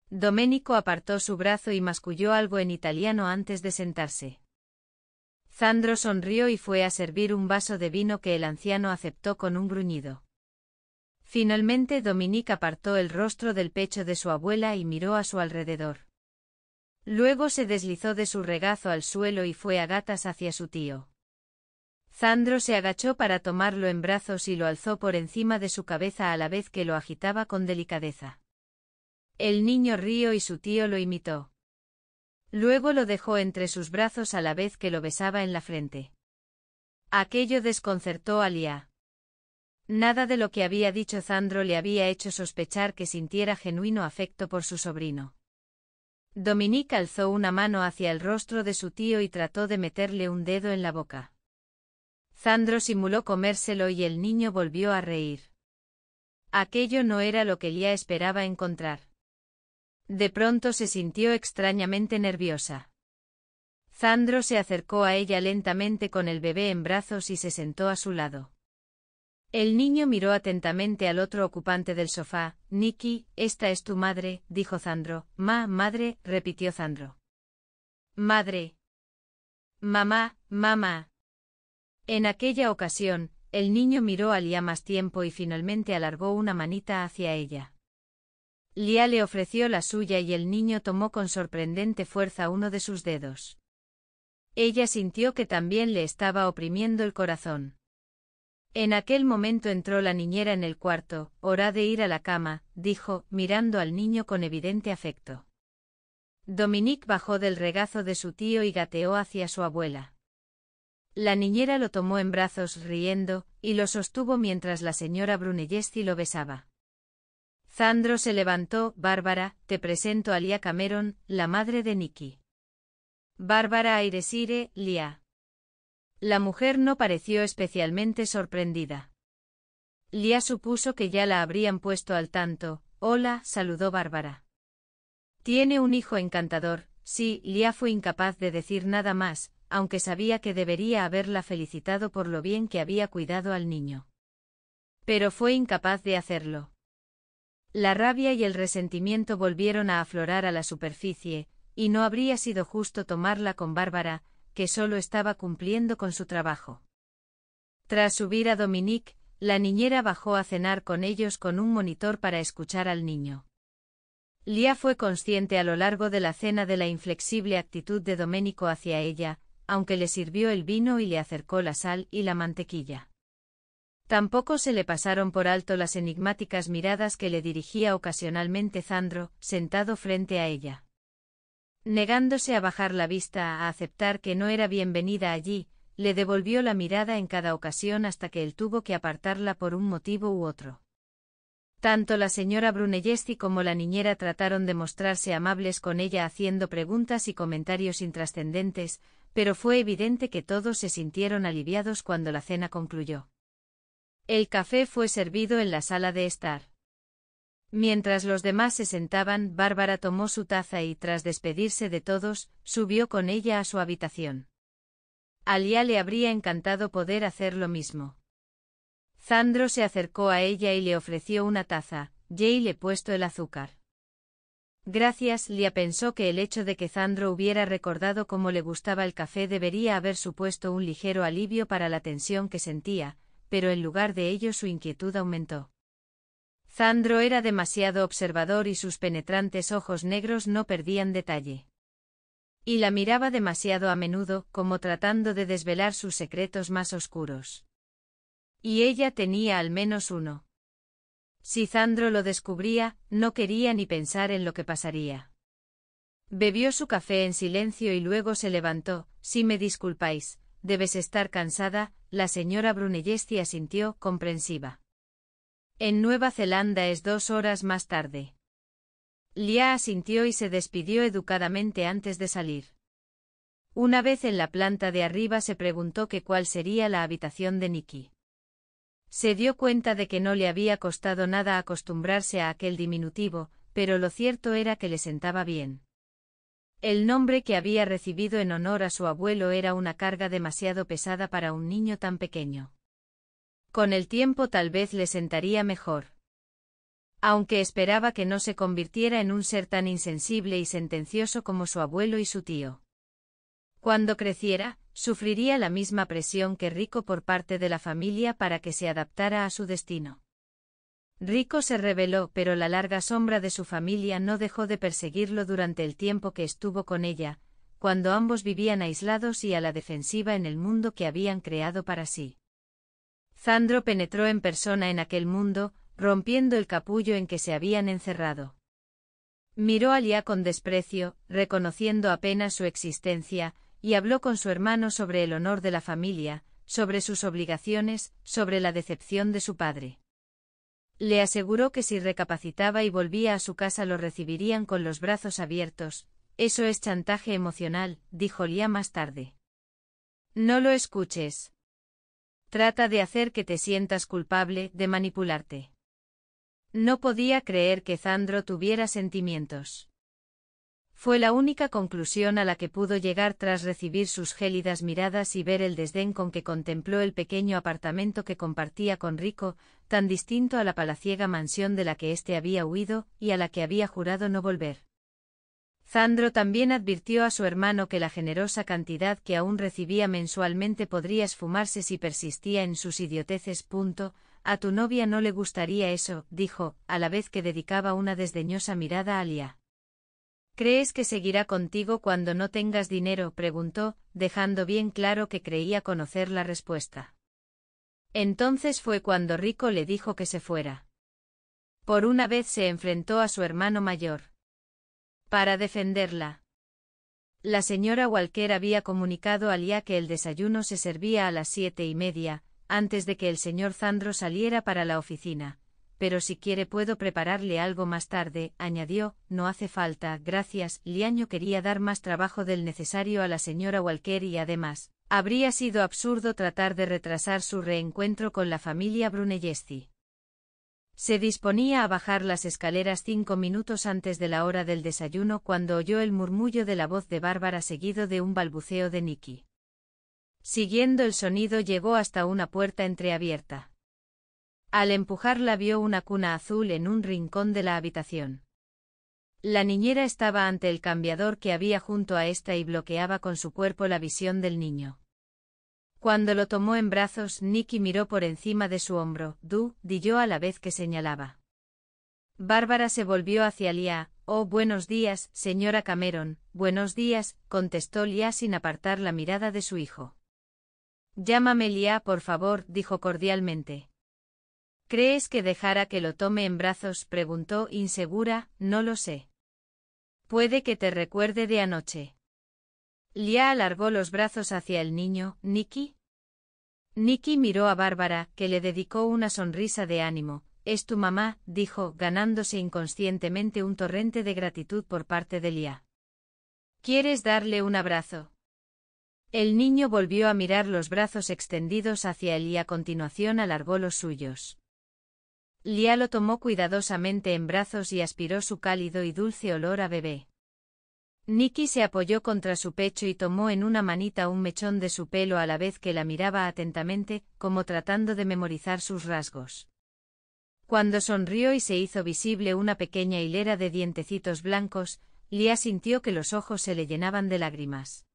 Doménico apartó su brazo y masculló algo en italiano antes de sentarse. Zandro sonrió y fue a servir un vaso de vino que el anciano aceptó con un gruñido. Finalmente Dominique apartó el rostro del pecho de su abuela y miró a su alrededor. Luego se deslizó de su regazo al suelo y fue a gatas hacia su tío. Zandro se agachó para tomarlo en brazos y lo alzó por encima de su cabeza a la vez que lo agitaba con delicadeza. El niño río y su tío lo imitó. Luego lo dejó entre sus brazos a la vez que lo besaba en la frente. Aquello desconcertó a Lia. Nada de lo que había dicho Zandro le había hecho sospechar que sintiera genuino afecto por su sobrino. Dominique alzó una mano hacia el rostro de su tío y trató de meterle un dedo en la boca. Zandro simuló comérselo y el niño volvió a reír. Aquello no era lo que Lia esperaba encontrar. De pronto se sintió extrañamente nerviosa. Zandro se acercó a ella lentamente con el bebé en brazos y se sentó a su lado. El niño miró atentamente al otro ocupante del sofá. Nicky, esta es tu madre, dijo Zandro. Ma, madre, repitió Zandro. Madre. Mamá, mamá. En aquella ocasión, el niño miró a ya más tiempo y finalmente alargó una manita hacia ella. Lia le ofreció la suya y el niño tomó con sorprendente fuerza uno de sus dedos. Ella sintió que también le estaba oprimiendo el corazón. En aquel momento entró la niñera en el cuarto, hora de ir a la cama, dijo, mirando al niño con evidente afecto. Dominique bajó del regazo de su tío y gateó hacia su abuela. La niñera lo tomó en brazos riendo, y lo sostuvo mientras la señora Brunellesti lo besaba. Sandro se levantó, Bárbara, te presento a Lia Cameron, la madre de Nicky. Bárbara Airesire, Lia. La mujer no pareció especialmente sorprendida. Lia supuso que ya la habrían puesto al tanto. Hola, saludó Bárbara. Tiene un hijo encantador. Sí, Lia fue incapaz de decir nada más, aunque sabía que debería haberla felicitado por lo bien que había cuidado al niño. Pero fue incapaz de hacerlo. La rabia y el resentimiento volvieron a aflorar a la superficie, y no habría sido justo tomarla con Bárbara, que solo estaba cumpliendo con su trabajo. Tras subir a Dominique, la niñera bajó a cenar con ellos con un monitor para escuchar al niño. Lía fue consciente a lo largo de la cena de la inflexible actitud de Doménico hacia ella, aunque le sirvió el vino y le acercó la sal y la mantequilla. Tampoco se le pasaron por alto las enigmáticas miradas que le dirigía ocasionalmente Zandro, sentado frente a ella. Negándose a bajar la vista a aceptar que no era bienvenida allí, le devolvió la mirada en cada ocasión hasta que él tuvo que apartarla por un motivo u otro. Tanto la señora Brunellesti como la niñera trataron de mostrarse amables con ella haciendo preguntas y comentarios intrascendentes, pero fue evidente que todos se sintieron aliviados cuando la cena concluyó. El café fue servido en la sala de estar. Mientras los demás se sentaban, Bárbara tomó su taza y, tras despedirse de todos, subió con ella a su habitación. Alia le habría encantado poder hacer lo mismo. Zandro se acercó a ella y le ofreció una taza, Jay le puesto el azúcar. Gracias, Lia pensó que el hecho de que Zandro hubiera recordado cómo le gustaba el café debería haber supuesto un ligero alivio para la tensión que sentía, pero en lugar de ello su inquietud aumentó. Zandro era demasiado observador y sus penetrantes ojos negros no perdían detalle. Y la miraba demasiado a menudo, como tratando de desvelar sus secretos más oscuros. Y ella tenía al menos uno. Si Zandro lo descubría, no quería ni pensar en lo que pasaría. Bebió su café en silencio y luego se levantó. Si me disculpáis, debes estar cansada, la señora Brunelleschi asintió, comprensiva. En Nueva Zelanda es dos horas más tarde. Lia asintió y se despidió educadamente antes de salir. Una vez en la planta de arriba se preguntó que cuál sería la habitación de Nicky. Se dio cuenta de que no le había costado nada acostumbrarse a aquel diminutivo, pero lo cierto era que le sentaba bien. El nombre que había recibido en honor a su abuelo era una carga demasiado pesada para un niño tan pequeño. Con el tiempo tal vez le sentaría mejor. Aunque esperaba que no se convirtiera en un ser tan insensible y sentencioso como su abuelo y su tío. Cuando creciera, sufriría la misma presión que Rico por parte de la familia para que se adaptara a su destino. Rico se rebeló, pero la larga sombra de su familia no dejó de perseguirlo durante el tiempo que estuvo con ella, cuando ambos vivían aislados y a la defensiva en el mundo que habían creado para sí. Zandro penetró en persona en aquel mundo, rompiendo el capullo en que se habían encerrado. Miró a Lia con desprecio, reconociendo apenas su existencia, y habló con su hermano sobre el honor de la familia, sobre sus obligaciones, sobre la decepción de su padre. Le aseguró que si recapacitaba y volvía a su casa lo recibirían con los brazos abiertos. Eso es chantaje emocional, dijo Lía más tarde. No lo escuches. Trata de hacer que te sientas culpable, de manipularte. No podía creer que Zandro tuviera sentimientos. Fue la única conclusión a la que pudo llegar tras recibir sus gélidas miradas y ver el desdén con que contempló el pequeño apartamento que compartía con Rico, tan distinto a la palaciega mansión de la que éste había huido y a la que había jurado no volver. Zandro también advirtió a su hermano que la generosa cantidad que aún recibía mensualmente podría esfumarse si persistía en sus idioteces. Punto. A tu novia no le gustaría eso, dijo, a la vez que dedicaba una desdeñosa mirada a Lia. ¿Crees que seguirá contigo cuando no tengas dinero? preguntó, dejando bien claro que creía conocer la respuesta. Entonces fue cuando Rico le dijo que se fuera. Por una vez se enfrentó a su hermano mayor. Para defenderla. La señora Walker había comunicado a Lia que el desayuno se servía a las siete y media, antes de que el señor Zandro saliera para la oficina. Pero si quiere puedo prepararle algo más tarde, añadió, no hace falta, gracias, Liaño quería dar más trabajo del necesario a la señora Walker y además, Habría sido absurdo tratar de retrasar su reencuentro con la familia Brunelleschi. Se disponía a bajar las escaleras cinco minutos antes de la hora del desayuno cuando oyó el murmullo de la voz de Bárbara seguido de un balbuceo de Nicky. Siguiendo el sonido llegó hasta una puerta entreabierta. Al empujarla vio una cuna azul en un rincón de la habitación. La niñera estaba ante el cambiador que había junto a esta y bloqueaba con su cuerpo la visión del niño. Cuando lo tomó en brazos, Nicky miró por encima de su hombro, Du, di yo a la vez que señalaba. Bárbara se volvió hacia Lia. Oh, buenos días, señora Cameron, buenos días, contestó Lia sin apartar la mirada de su hijo. Llámame Lia, por favor, dijo cordialmente. ¿Crees que dejara que lo tome en brazos? preguntó insegura, no lo sé. Puede que te recuerde de anoche. Lia alargó los brazos hacia el niño, Nicky. Nicky miró a Bárbara, que le dedicó una sonrisa de ánimo. Es tu mamá, dijo, ganándose inconscientemente un torrente de gratitud por parte de Lia. ¿Quieres darle un abrazo? El niño volvió a mirar los brazos extendidos hacia él y a continuación alargó los suyos. Lia lo tomó cuidadosamente en brazos y aspiró su cálido y dulce olor a bebé. Nicky se apoyó contra su pecho y tomó en una manita un mechón de su pelo a la vez que la miraba atentamente, como tratando de memorizar sus rasgos. Cuando sonrió y se hizo visible una pequeña hilera de dientecitos blancos, Lia sintió que los ojos se le llenaban de lágrimas.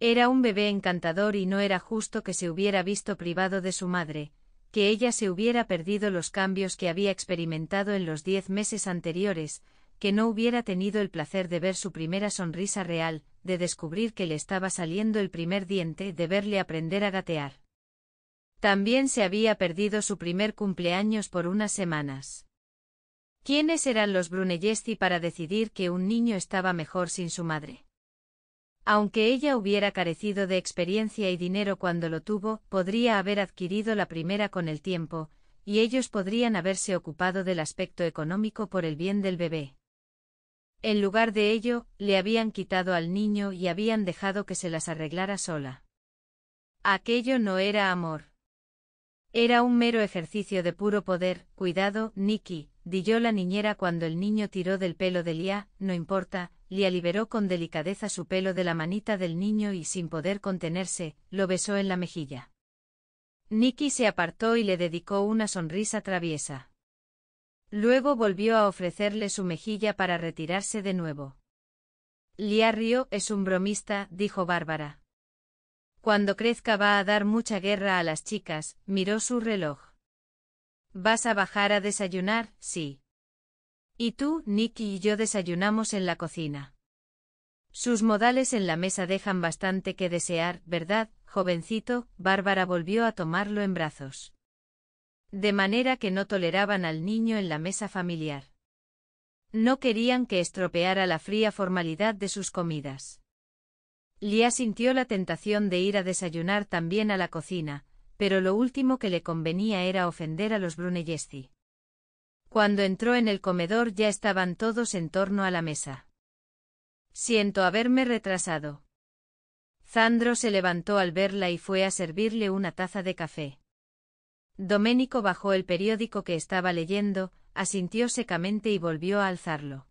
Era un bebé encantador y no era justo que se hubiera visto privado de su madre, que ella se hubiera perdido los cambios que había experimentado en los diez meses anteriores, que no hubiera tenido el placer de ver su primera sonrisa real, de descubrir que le estaba saliendo el primer diente, de verle aprender a gatear. También se había perdido su primer cumpleaños por unas semanas. ¿Quiénes eran los Brunelleschi para decidir que un niño estaba mejor sin su madre? Aunque ella hubiera carecido de experiencia y dinero cuando lo tuvo, podría haber adquirido la primera con el tiempo, y ellos podrían haberse ocupado del aspecto económico por el bien del bebé. En lugar de ello, le habían quitado al niño y habían dejado que se las arreglara sola. Aquello no era amor. Era un mero ejercicio de puro poder, cuidado, Nicky, di la niñera cuando el niño tiró del pelo de Lia, no importa, Lia liberó con delicadeza su pelo de la manita del niño y sin poder contenerse, lo besó en la mejilla. Nicky se apartó y le dedicó una sonrisa traviesa. Luego volvió a ofrecerle su mejilla para retirarse de nuevo. Liarrio es un bromista, dijo Bárbara. Cuando crezca va a dar mucha guerra a las chicas, miró su reloj. ¿Vas a bajar a desayunar? Sí. Y tú, Nicky y yo desayunamos en la cocina. Sus modales en la mesa dejan bastante que desear, ¿verdad, jovencito? Bárbara volvió a tomarlo en brazos. De manera que no toleraban al niño en la mesa familiar. No querían que estropeara la fría formalidad de sus comidas. Lia sintió la tentación de ir a desayunar también a la cocina, pero lo último que le convenía era ofender a los Brunelleschi. Cuando entró en el comedor ya estaban todos en torno a la mesa. Siento haberme retrasado. Zandro se levantó al verla y fue a servirle una taza de café. Doménico bajó el periódico que estaba leyendo, asintió secamente y volvió a alzarlo.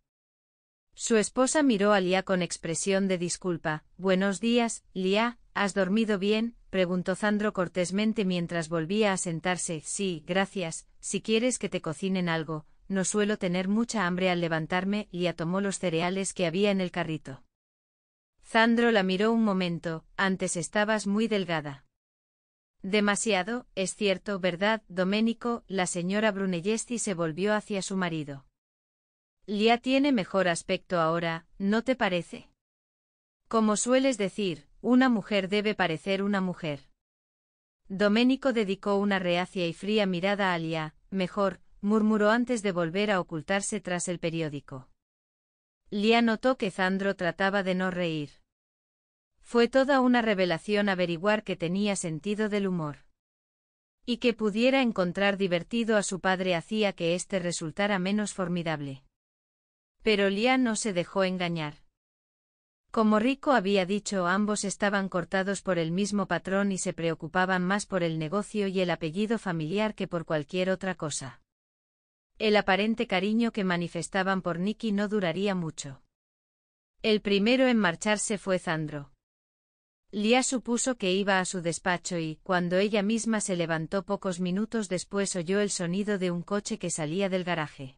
Su esposa miró a Lía con expresión de disculpa. Buenos días, Lía, ¿has dormido bien? preguntó Zandro cortésmente mientras volvía a sentarse. Sí, gracias, si quieres que te cocinen algo, no suelo tener mucha hambre al levantarme, y tomó los cereales que había en el carrito. Zandro la miró un momento, antes estabas muy delgada. Demasiado, es cierto, ¿verdad, Doménico? La señora Brunellesti se volvió hacia su marido. «Lía tiene mejor aspecto ahora, ¿no te parece? Como sueles decir, una mujer debe parecer una mujer. Doménico dedicó una reacia y fría mirada a Lía, mejor, murmuró antes de volver a ocultarse tras el periódico. Lia notó que Zandro trataba de no reír. Fue toda una revelación averiguar que tenía sentido del humor. Y que pudiera encontrar divertido a su padre hacía que éste resultara menos formidable. Pero Lia no se dejó engañar. Como Rico había dicho, ambos estaban cortados por el mismo patrón y se preocupaban más por el negocio y el apellido familiar que por cualquier otra cosa. El aparente cariño que manifestaban por Nicky no duraría mucho. El primero en marcharse fue Zandro. Lia supuso que iba a su despacho y, cuando ella misma se levantó pocos minutos después oyó el sonido de un coche que salía del garaje.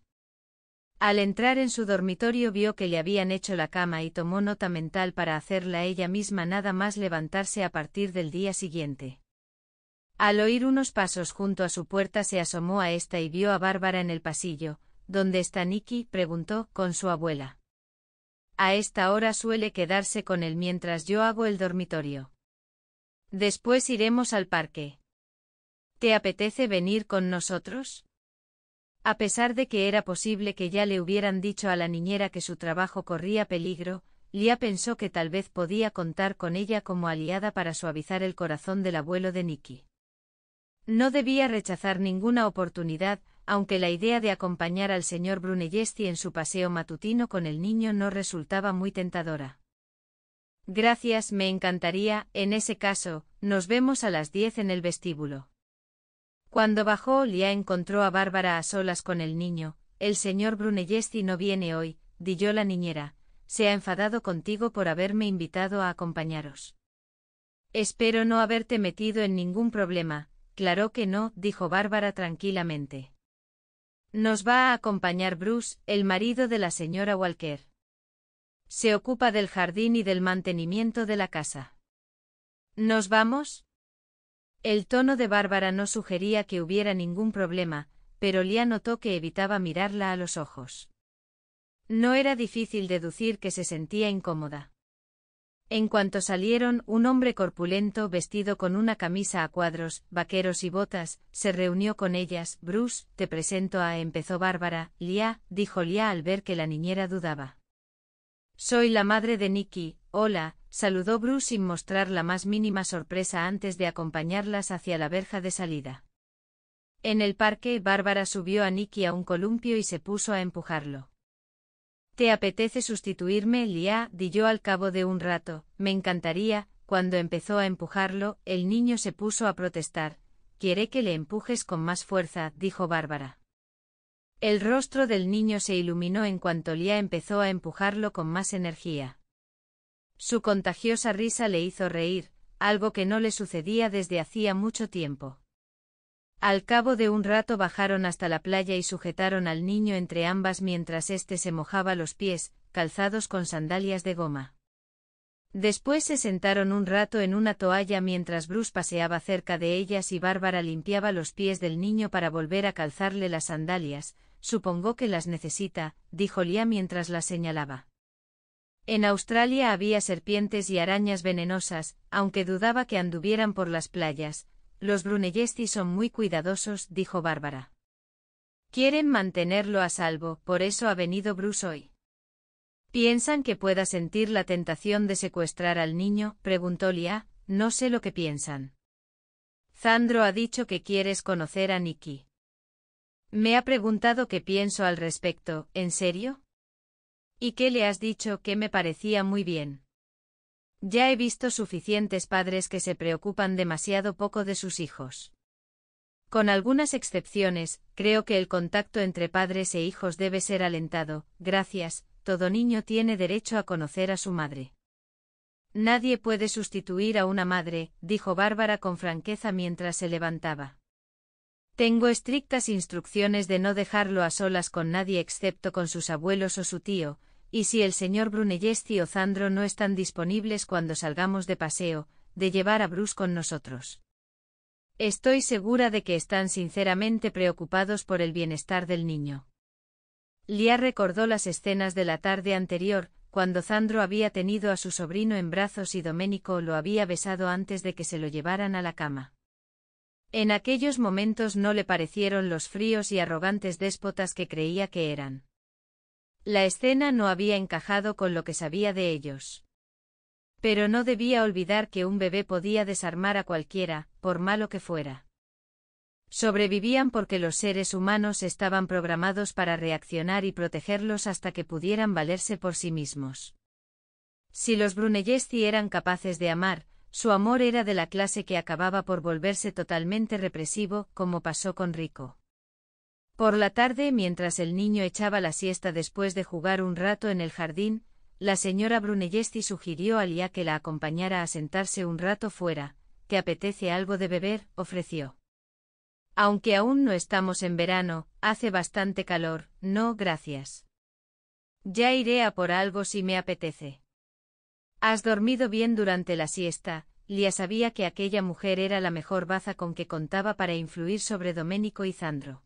Al entrar en su dormitorio vio que le habían hecho la cama y tomó nota mental para hacerla ella misma nada más levantarse a partir del día siguiente. Al oír unos pasos junto a su puerta se asomó a esta y vio a Bárbara en el pasillo. donde está Nicky? preguntó, con su abuela. A esta hora suele quedarse con él mientras yo hago el dormitorio. Después iremos al parque. ¿Te apetece venir con nosotros? A pesar de que era posible que ya le hubieran dicho a la niñera que su trabajo corría peligro, Lia pensó que tal vez podía contar con ella como aliada para suavizar el corazón del abuelo de Nicky. No debía rechazar ninguna oportunidad, aunque la idea de acompañar al señor Brunellesti en su paseo matutino con el niño no resultaba muy tentadora. Gracias, me encantaría, en ese caso, nos vemos a las diez en el vestíbulo. Cuando bajó Olia encontró a Bárbara a solas con el niño. El señor Brunellesti no viene hoy, yo la niñera. Se ha enfadado contigo por haberme invitado a acompañaros. Espero no haberte metido en ningún problema. Claro que no, dijo Bárbara tranquilamente. Nos va a acompañar Bruce, el marido de la señora Walker. Se ocupa del jardín y del mantenimiento de la casa. ¿Nos vamos? El tono de Bárbara no sugería que hubiera ningún problema, pero Lía notó que evitaba mirarla a los ojos. No era difícil deducir que se sentía incómoda. En cuanto salieron, un hombre corpulento vestido con una camisa a cuadros, vaqueros y botas, se reunió con ellas. Bruce, te presento a empezó Bárbara. «Lía», dijo Lia al ver que la niñera dudaba. Soy la madre de Nicky, hola, saludó Bruce sin mostrar la más mínima sorpresa antes de acompañarlas hacia la verja de salida. En el parque, Bárbara subió a Nicky a un columpio y se puso a empujarlo. ¿Te apetece sustituirme, Lia? di yo al cabo de un rato. Me encantaría. Cuando empezó a empujarlo, el niño se puso a protestar. Quiere que le empujes con más fuerza, dijo Bárbara. El rostro del niño se iluminó en cuanto Lía empezó a empujarlo con más energía. Su contagiosa risa le hizo reír, algo que no le sucedía desde hacía mucho tiempo. Al cabo de un rato bajaron hasta la playa y sujetaron al niño entre ambas mientras éste se mojaba los pies, calzados con sandalias de goma. Después se sentaron un rato en una toalla mientras Bruce paseaba cerca de ellas y Bárbara limpiaba los pies del niño para volver a calzarle las sandalias. Supongo que las necesita, dijo Lía mientras las señalaba. En Australia había serpientes y arañas venenosas, aunque dudaba que anduvieran por las playas. Los Brunellesti son muy cuidadosos, dijo Bárbara. Quieren mantenerlo a salvo, por eso ha venido Bruce hoy. ¿Piensan que pueda sentir la tentación de secuestrar al niño? preguntó Lia, no sé lo que piensan. Zandro ha dicho que quieres conocer a Nikki. Me ha preguntado qué pienso al respecto, ¿en serio? ¿Y qué le has dicho que me parecía muy bien? Ya he visto suficientes padres que se preocupan demasiado poco de sus hijos. Con algunas excepciones, creo que el contacto entre padres e hijos debe ser alentado, gracias, todo niño tiene derecho a conocer a su madre. Nadie puede sustituir a una madre, dijo Bárbara con franqueza mientras se levantaba. Tengo estrictas instrucciones de no dejarlo a solas con nadie excepto con sus abuelos o su tío, y si el señor Brunellesti o Zandro no están disponibles cuando salgamos de paseo, de llevar a Bruce con nosotros. Estoy segura de que están sinceramente preocupados por el bienestar del niño. Lia recordó las escenas de la tarde anterior, cuando Zandro había tenido a su sobrino en brazos y Doménico lo había besado antes de que se lo llevaran a la cama. En aquellos momentos no le parecieron los fríos y arrogantes déspotas que creía que eran. La escena no había encajado con lo que sabía de ellos. Pero no debía olvidar que un bebé podía desarmar a cualquiera, por malo que fuera. Sobrevivían porque los seres humanos estaban programados para reaccionar y protegerlos hasta que pudieran valerse por sí mismos. Si los Brunelleschi eran capaces de amar, su amor era de la clase que acababa por volverse totalmente represivo, como pasó con Rico. Por la tarde, mientras el niño echaba la siesta después de jugar un rato en el jardín, la señora Brunelleschi sugirió a Lia que la acompañara a sentarse un rato fuera, que apetece algo de beber, ofreció. Aunque aún no estamos en verano, hace bastante calor, no gracias. Ya iré a por algo si me apetece. Has dormido bien durante la siesta, Lia sabía que aquella mujer era la mejor baza con que contaba para influir sobre Doménico y Zandro.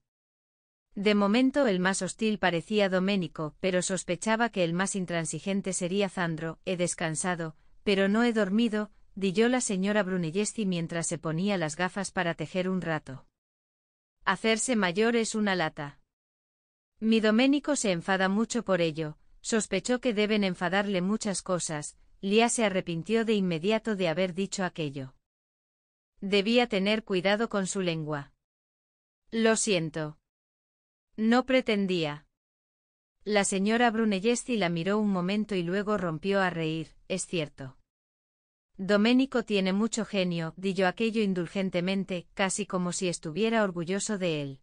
De momento el más hostil parecía Doménico, pero sospechaba que el más intransigente sería Zandro. He descansado, pero no he dormido, dijo la señora Brunelleschi mientras se ponía las gafas para tejer un rato. Hacerse mayor es una lata. Mi Doménico se enfada mucho por ello, sospechó que deben enfadarle muchas cosas, Lía se arrepintió de inmediato de haber dicho aquello. Debía tener cuidado con su lengua. Lo siento. No pretendía. La señora Brunellesti la miró un momento y luego rompió a reír, es cierto. «Doménico tiene mucho genio, dijo aquello indulgentemente, casi como si estuviera orgulloso de él.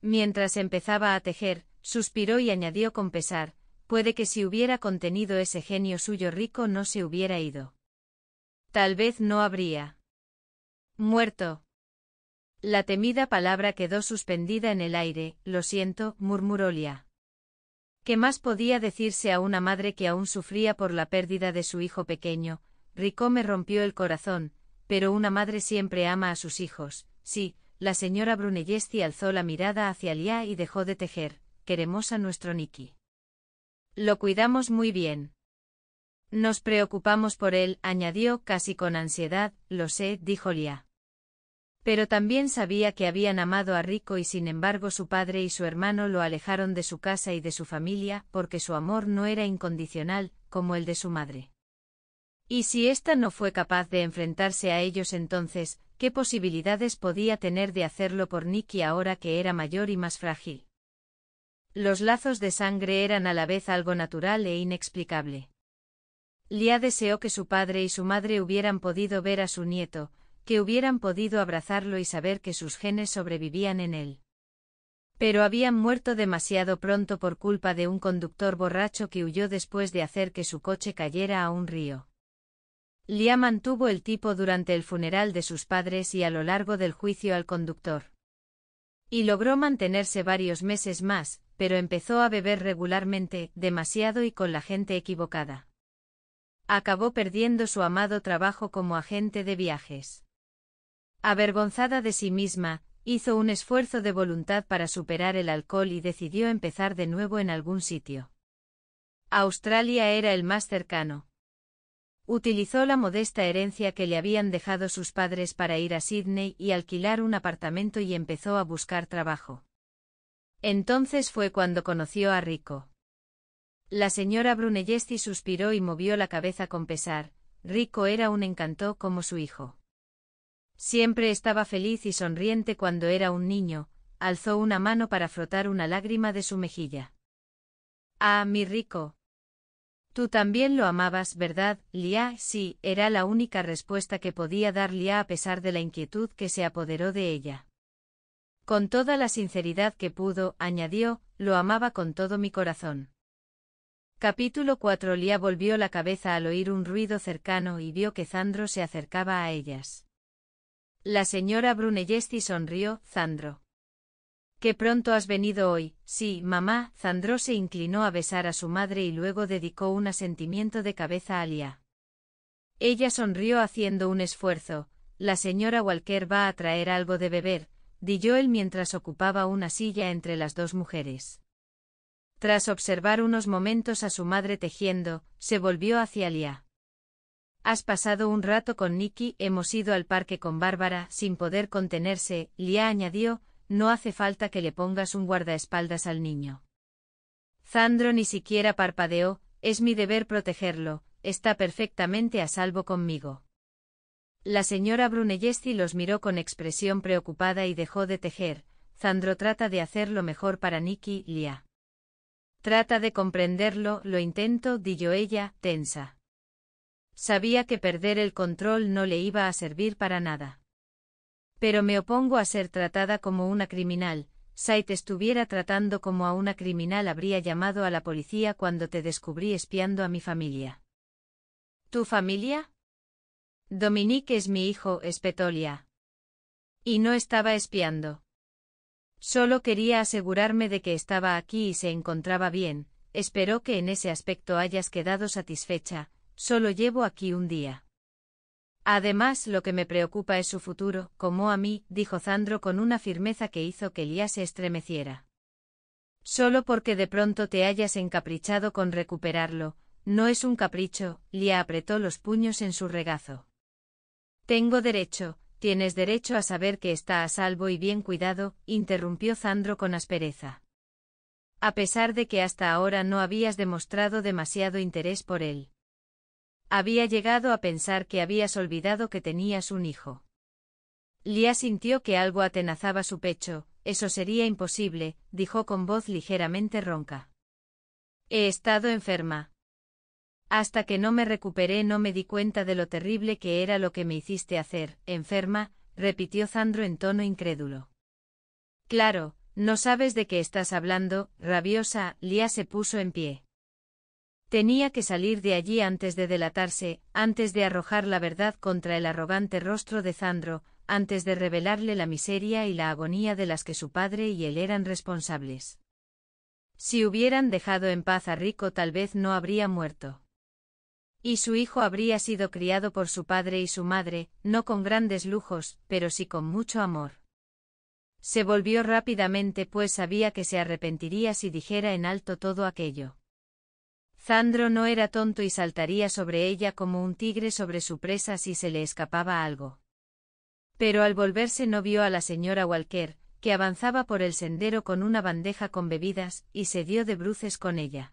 Mientras empezaba a tejer, suspiró y añadió con pesar, puede que si hubiera contenido ese genio suyo rico no se hubiera ido. Tal vez no habría. Muerto. La temida palabra quedó suspendida en el aire, lo siento, murmuró Lia. ¿Qué más podía decirse a una madre que aún sufría por la pérdida de su hijo pequeño, Rico me rompió el corazón, pero una madre siempre ama a sus hijos. Sí, la señora Brunellesti alzó la mirada hacia Lía y dejó de tejer. Queremos a nuestro Nicky. Lo cuidamos muy bien. Nos preocupamos por él, añadió casi con ansiedad, lo sé, dijo Lía. Pero también sabía que habían amado a Rico y sin embargo su padre y su hermano lo alejaron de su casa y de su familia porque su amor no era incondicional, como el de su madre. Y si ésta no fue capaz de enfrentarse a ellos entonces, ¿qué posibilidades podía tener de hacerlo por Nicky ahora que era mayor y más frágil? Los lazos de sangre eran a la vez algo natural e inexplicable. Lia deseó que su padre y su madre hubieran podido ver a su nieto, que hubieran podido abrazarlo y saber que sus genes sobrevivían en él. Pero habían muerto demasiado pronto por culpa de un conductor borracho que huyó después de hacer que su coche cayera a un río. Liam mantuvo el tipo durante el funeral de sus padres y a lo largo del juicio al conductor. Y logró mantenerse varios meses más, pero empezó a beber regularmente, demasiado y con la gente equivocada. Acabó perdiendo su amado trabajo como agente de viajes. Avergonzada de sí misma, hizo un esfuerzo de voluntad para superar el alcohol y decidió empezar de nuevo en algún sitio. Australia era el más cercano, Utilizó la modesta herencia que le habían dejado sus padres para ir a Sydney y alquilar un apartamento y empezó a buscar trabajo. Entonces fue cuando conoció a Rico. La señora Brunellesti suspiró y movió la cabeza con pesar, Rico era un encanto como su hijo. Siempre estaba feliz y sonriente cuando era un niño, alzó una mano para frotar una lágrima de su mejilla. Ah, mi Rico, Tú también lo amabas, ¿verdad, Lia? Sí, era la única respuesta que podía dar Lia a pesar de la inquietud que se apoderó de ella. Con toda la sinceridad que pudo, añadió, lo amaba con todo mi corazón. Capítulo 4 Lia volvió la cabeza al oír un ruido cercano y vio que Zandro se acercaba a ellas. La señora Brunellesti sonrió, Zandro. Qué pronto has venido hoy, sí, mamá. Zandro se inclinó a besar a su madre y luego dedicó un asentimiento de cabeza a Lia. Ella sonrió haciendo un esfuerzo. La señora Walker va a traer algo de beber, di él mientras ocupaba una silla entre las dos mujeres. Tras observar unos momentos a su madre tejiendo, se volvió hacia Lia. Has pasado un rato con Nicky, hemos ido al parque con Bárbara, sin poder contenerse, Lia añadió, no hace falta que le pongas un guardaespaldas al niño. Zandro ni siquiera parpadeó, es mi deber protegerlo, está perfectamente a salvo conmigo. La señora Brunellesti los miró con expresión preocupada y dejó de tejer. Zandro trata de hacer lo mejor para Nicky Lia. Trata de comprenderlo, lo intento, dijo ella, tensa. Sabía que perder el control no le iba a servir para nada. Pero me opongo a ser tratada como una criminal. te estuviera tratando como a una criminal habría llamado a la policía cuando te descubrí espiando a mi familia. ¿Tu familia? Dominique es mi hijo, Espetolia. Y no estaba espiando. Solo quería asegurarme de que estaba aquí y se encontraba bien, espero que en ese aspecto hayas quedado satisfecha, solo llevo aquí un día. Además, lo que me preocupa es su futuro, como a mí, dijo Zandro con una firmeza que hizo que Lía se estremeciera. Solo porque de pronto te hayas encaprichado con recuperarlo, no es un capricho, Lía apretó los puños en su regazo. Tengo derecho, tienes derecho a saber que está a salvo y bien cuidado, interrumpió Zandro con aspereza. A pesar de que hasta ahora no habías demostrado demasiado interés por él. Había llegado a pensar que habías olvidado que tenías un hijo. Lia sintió que algo atenazaba su pecho, eso sería imposible, dijo con voz ligeramente ronca. He estado enferma. Hasta que no me recuperé no me di cuenta de lo terrible que era lo que me hiciste hacer, enferma, repitió Zandro en tono incrédulo. Claro, no sabes de qué estás hablando, rabiosa, Lia se puso en pie. Tenía que salir de allí antes de delatarse, antes de arrojar la verdad contra el arrogante rostro de Zandro, antes de revelarle la miseria y la agonía de las que su padre y él eran responsables. Si hubieran dejado en paz a Rico tal vez no habría muerto. Y su hijo habría sido criado por su padre y su madre, no con grandes lujos, pero sí con mucho amor. Se volvió rápidamente pues sabía que se arrepentiría si dijera en alto todo aquello. Zandro no era tonto y saltaría sobre ella como un tigre sobre su presa si se le escapaba algo. Pero al volverse no vio a la señora Walker, que avanzaba por el sendero con una bandeja con bebidas, y se dio de bruces con ella.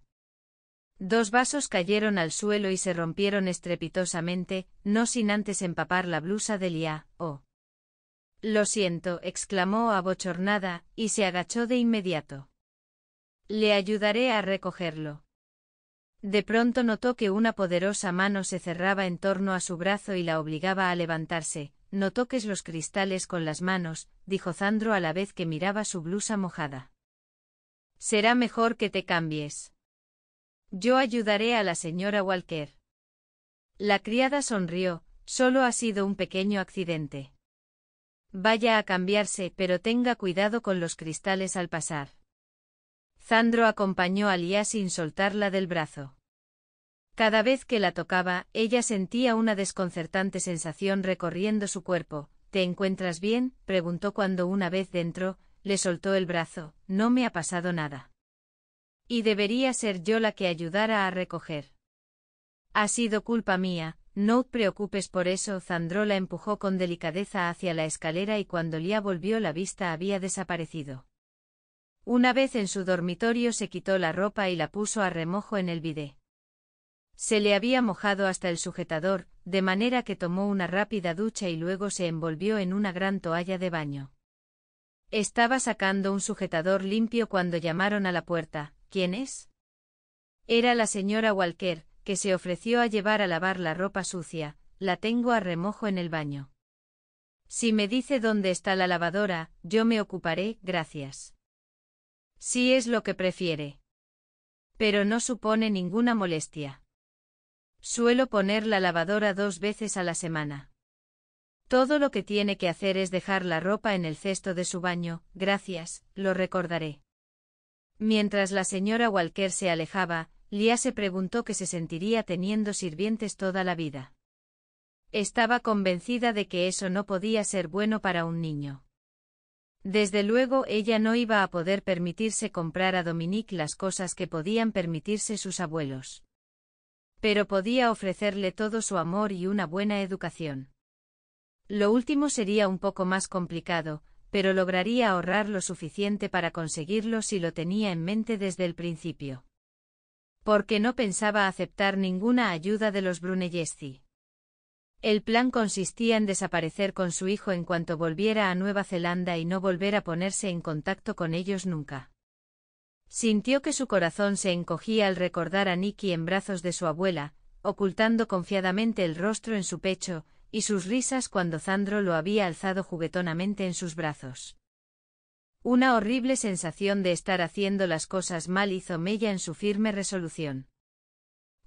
Dos vasos cayeron al suelo y se rompieron estrepitosamente, no sin antes empapar la blusa de Lia, oh. Lo siento, exclamó abochornada, y se agachó de inmediato. Le ayudaré a recogerlo. De pronto notó que una poderosa mano se cerraba en torno a su brazo y la obligaba a levantarse. No toques los cristales con las manos, dijo Zandro a la vez que miraba su blusa mojada. Será mejor que te cambies. Yo ayudaré a la señora Walker. La criada sonrió, solo ha sido un pequeño accidente. Vaya a cambiarse, pero tenga cuidado con los cristales al pasar. Zandro acompañó a Lía sin soltarla del brazo. Cada vez que la tocaba, ella sentía una desconcertante sensación recorriendo su cuerpo. ¿Te encuentras bien? preguntó cuando una vez dentro, le soltó el brazo. No me ha pasado nada. Y debería ser yo la que ayudara a recoger. Ha sido culpa mía, no te preocupes por eso. Zandro la empujó con delicadeza hacia la escalera y cuando Lía volvió la vista había desaparecido. Una vez en su dormitorio se quitó la ropa y la puso a remojo en el bidé. Se le había mojado hasta el sujetador, de manera que tomó una rápida ducha y luego se envolvió en una gran toalla de baño. Estaba sacando un sujetador limpio cuando llamaron a la puerta. ¿Quién es? Era la señora Walker, que se ofreció a llevar a lavar la ropa sucia, la tengo a remojo en el baño. Si me dice dónde está la lavadora, yo me ocuparé, gracias si es lo que prefiere. Pero no supone ninguna molestia. Suelo poner la lavadora dos veces a la semana. Todo lo que tiene que hacer es dejar la ropa en el cesto de su baño, gracias, lo recordaré. Mientras la señora Walker se alejaba, Lia se preguntó qué se sentiría teniendo sirvientes toda la vida. Estaba convencida de que eso no podía ser bueno para un niño. Desde luego ella no iba a poder permitirse comprar a Dominique las cosas que podían permitirse sus abuelos. Pero podía ofrecerle todo su amor y una buena educación. Lo último sería un poco más complicado, pero lograría ahorrar lo suficiente para conseguirlo si lo tenía en mente desde el principio. Porque no pensaba aceptar ninguna ayuda de los Brunelleschi. El plan consistía en desaparecer con su hijo en cuanto volviera a Nueva Zelanda y no volver a ponerse en contacto con ellos nunca. Sintió que su corazón se encogía al recordar a Nicky en brazos de su abuela, ocultando confiadamente el rostro en su pecho, y sus risas cuando Zandro lo había alzado juguetonamente en sus brazos. Una horrible sensación de estar haciendo las cosas mal hizo mella en su firme resolución.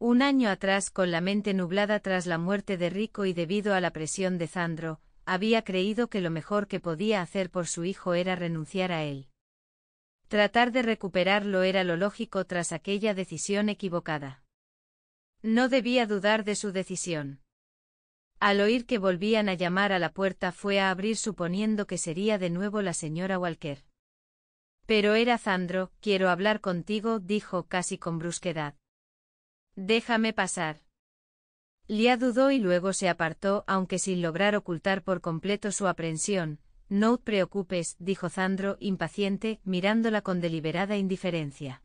Un año atrás, con la mente nublada tras la muerte de Rico y debido a la presión de Zandro, había creído que lo mejor que podía hacer por su hijo era renunciar a él. Tratar de recuperarlo era lo lógico tras aquella decisión equivocada. No debía dudar de su decisión. Al oír que volvían a llamar a la puerta fue a abrir suponiendo que sería de nuevo la señora Walker. Pero era Zandro, quiero hablar contigo, dijo casi con brusquedad. Déjame pasar. Lia dudó y luego se apartó, aunque sin lograr ocultar por completo su aprensión. No te preocupes, dijo Zandro, impaciente, mirándola con deliberada indiferencia.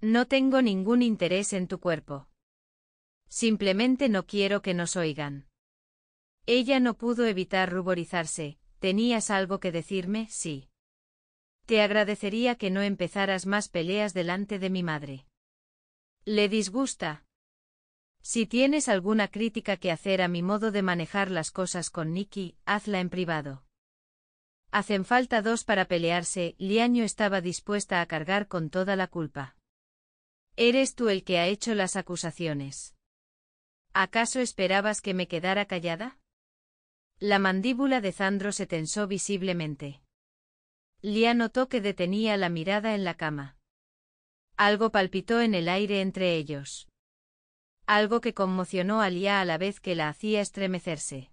No tengo ningún interés en tu cuerpo. Simplemente no quiero que nos oigan. Ella no pudo evitar ruborizarse. ¿Tenías algo que decirme? Sí. Te agradecería que no empezaras más peleas delante de mi madre. Le disgusta. Si tienes alguna crítica que hacer a mi modo de manejar las cosas con Nicky, hazla en privado. Hacen falta dos para pelearse, Liaño estaba dispuesta a cargar con toda la culpa. Eres tú el que ha hecho las acusaciones. ¿Acaso esperabas que me quedara callada? La mandíbula de Zandro se tensó visiblemente. Lia notó que detenía la mirada en la cama. Algo palpitó en el aire entre ellos. Algo que conmocionó a Lia a la vez que la hacía estremecerse.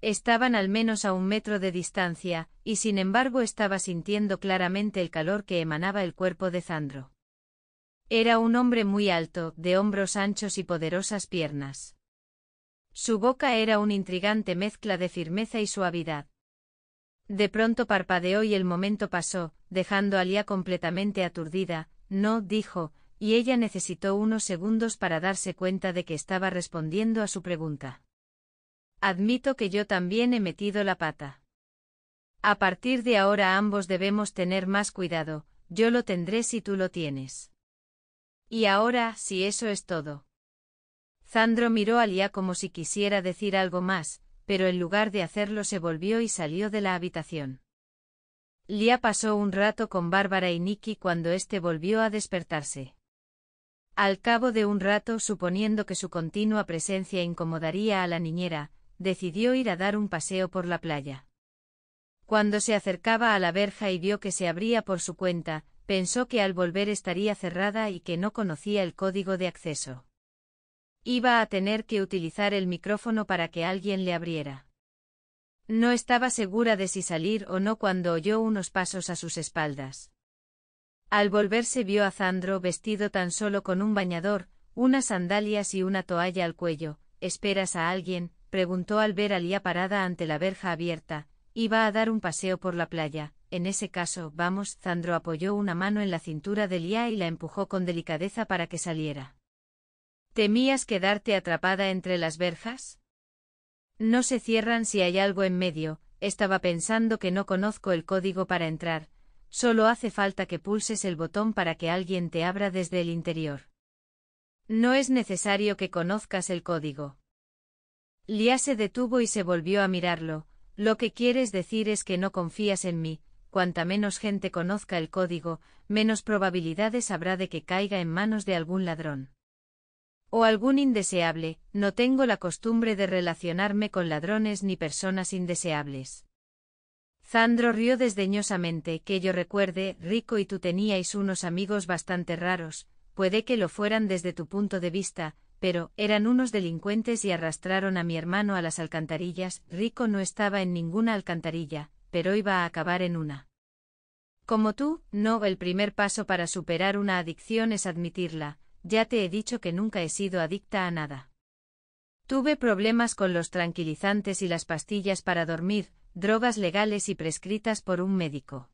Estaban al menos a un metro de distancia, y sin embargo estaba sintiendo claramente el calor que emanaba el cuerpo de Zandro. Era un hombre muy alto, de hombros anchos y poderosas piernas. Su boca era una intrigante mezcla de firmeza y suavidad. De pronto parpadeó y el momento pasó, dejando a Lia completamente aturdida, no, dijo, y ella necesitó unos segundos para darse cuenta de que estaba respondiendo a su pregunta. Admito que yo también he metido la pata. A partir de ahora ambos debemos tener más cuidado, yo lo tendré si tú lo tienes. Y ahora, si eso es todo. Zandro miró a Lia como si quisiera decir algo más, pero en lugar de hacerlo se volvió y salió de la habitación. Lia pasó un rato con Bárbara y Nicky cuando éste volvió a despertarse. Al cabo de un rato, suponiendo que su continua presencia incomodaría a la niñera, decidió ir a dar un paseo por la playa. Cuando se acercaba a la verja y vio que se abría por su cuenta, pensó que al volver estaría cerrada y que no conocía el código de acceso. Iba a tener que utilizar el micrófono para que alguien le abriera. No estaba segura de si salir o no cuando oyó unos pasos a sus espaldas. Al volverse vio a Zandro vestido tan solo con un bañador, unas sandalias y una toalla al cuello. ¿Esperas a alguien? preguntó al ver a Lía parada ante la verja abierta. Iba a dar un paseo por la playa. En ese caso, vamos, Zandro apoyó una mano en la cintura de Lía y la empujó con delicadeza para que saliera. ¿Temías quedarte atrapada entre las verjas? No se cierran si hay algo en medio, estaba pensando que no conozco el código para entrar, solo hace falta que pulses el botón para que alguien te abra desde el interior. No es necesario que conozcas el código. Lia se detuvo y se volvió a mirarlo, lo que quieres decir es que no confías en mí, cuanta menos gente conozca el código, menos probabilidades habrá de que caiga en manos de algún ladrón o algún indeseable, no tengo la costumbre de relacionarme con ladrones ni personas indeseables. Zandro rió desdeñosamente, que yo recuerde, Rico y tú teníais unos amigos bastante raros, puede que lo fueran desde tu punto de vista, pero eran unos delincuentes y arrastraron a mi hermano a las alcantarillas, Rico no estaba en ninguna alcantarilla, pero iba a acabar en una. Como tú, no, el primer paso para superar una adicción es admitirla, ya te he dicho que nunca he sido adicta a nada. Tuve problemas con los tranquilizantes y las pastillas para dormir, drogas legales y prescritas por un médico.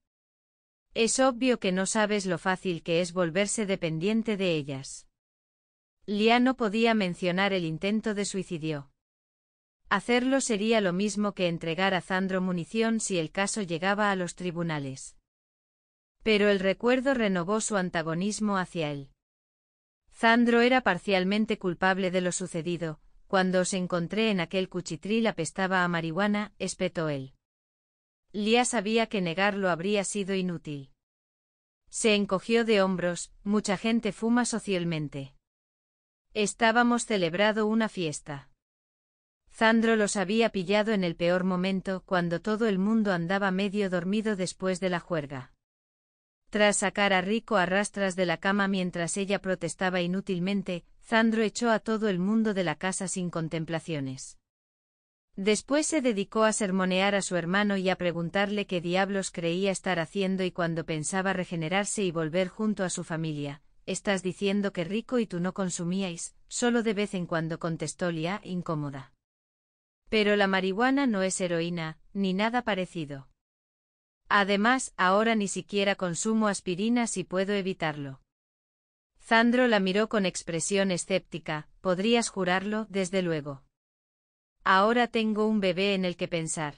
Es obvio que no sabes lo fácil que es volverse dependiente de ellas. Lia no podía mencionar el intento de suicidio. Hacerlo sería lo mismo que entregar a Zandro munición si el caso llegaba a los tribunales. Pero el recuerdo renovó su antagonismo hacia él. Zandro era parcialmente culpable de lo sucedido, cuando os encontré en aquel cuchitril apestaba a marihuana, espetó él. Lía sabía que negarlo habría sido inútil. Se encogió de hombros, mucha gente fuma socialmente. Estábamos celebrando una fiesta. Zandro los había pillado en el peor momento, cuando todo el mundo andaba medio dormido después de la juerga. Tras sacar a Rico a rastras de la cama mientras ella protestaba inútilmente, Zandro echó a todo el mundo de la casa sin contemplaciones. Después se dedicó a sermonear a su hermano y a preguntarle qué diablos creía estar haciendo y cuando pensaba regenerarse y volver junto a su familia. Estás diciendo que Rico y tú no consumíais, solo de vez en cuando contestó Lia, incómoda. Pero la marihuana no es heroína, ni nada parecido. Además, ahora ni siquiera consumo aspirina si puedo evitarlo. Zandro la miró con expresión escéptica, podrías jurarlo, desde luego. Ahora tengo un bebé en el que pensar.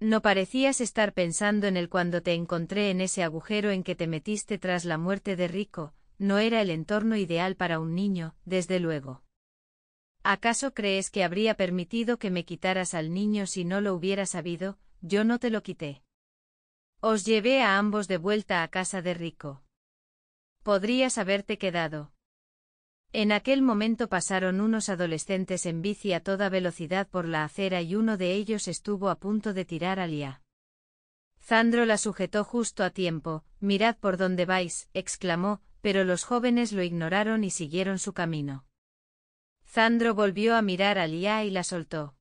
No parecías estar pensando en él cuando te encontré en ese agujero en que te metiste tras la muerte de Rico, no era el entorno ideal para un niño, desde luego. ¿Acaso crees que habría permitido que me quitaras al niño si no lo hubiera sabido? Yo no te lo quité. Os llevé a ambos de vuelta a casa de Rico. Podrías haberte quedado. En aquel momento pasaron unos adolescentes en bici a toda velocidad por la acera y uno de ellos estuvo a punto de tirar a Lía. Zandro la sujetó justo a tiempo, mirad por dónde vais, exclamó, pero los jóvenes lo ignoraron y siguieron su camino. Zandro volvió a mirar a Lía y la soltó.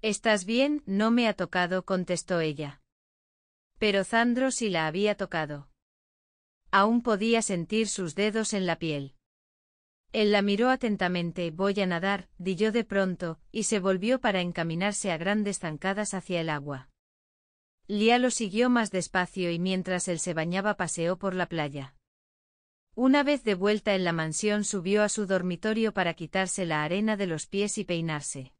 ¿Estás bien? No me ha tocado, contestó ella. Pero Zandro sí la había tocado. Aún podía sentir sus dedos en la piel. Él la miró atentamente, voy a nadar, yo de pronto, y se volvió para encaminarse a grandes zancadas hacia el agua. Lía lo siguió más despacio y mientras él se bañaba paseó por la playa. Una vez de vuelta en la mansión subió a su dormitorio para quitarse la arena de los pies y peinarse.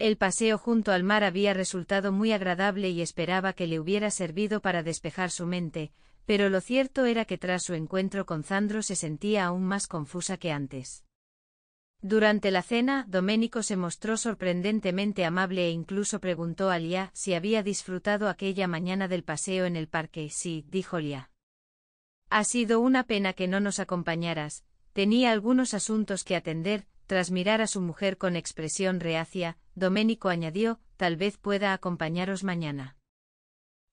El paseo junto al mar había resultado muy agradable y esperaba que le hubiera servido para despejar su mente, pero lo cierto era que tras su encuentro con Zandro se sentía aún más confusa que antes. Durante la cena, Doménico se mostró sorprendentemente amable e incluso preguntó a Lía si había disfrutado aquella mañana del paseo en el parque. Sí, dijo Lía. Ha sido una pena que no nos acompañaras, tenía algunos asuntos que atender, tras mirar a su mujer con expresión reacia, Doménico añadió, tal vez pueda acompañaros mañana.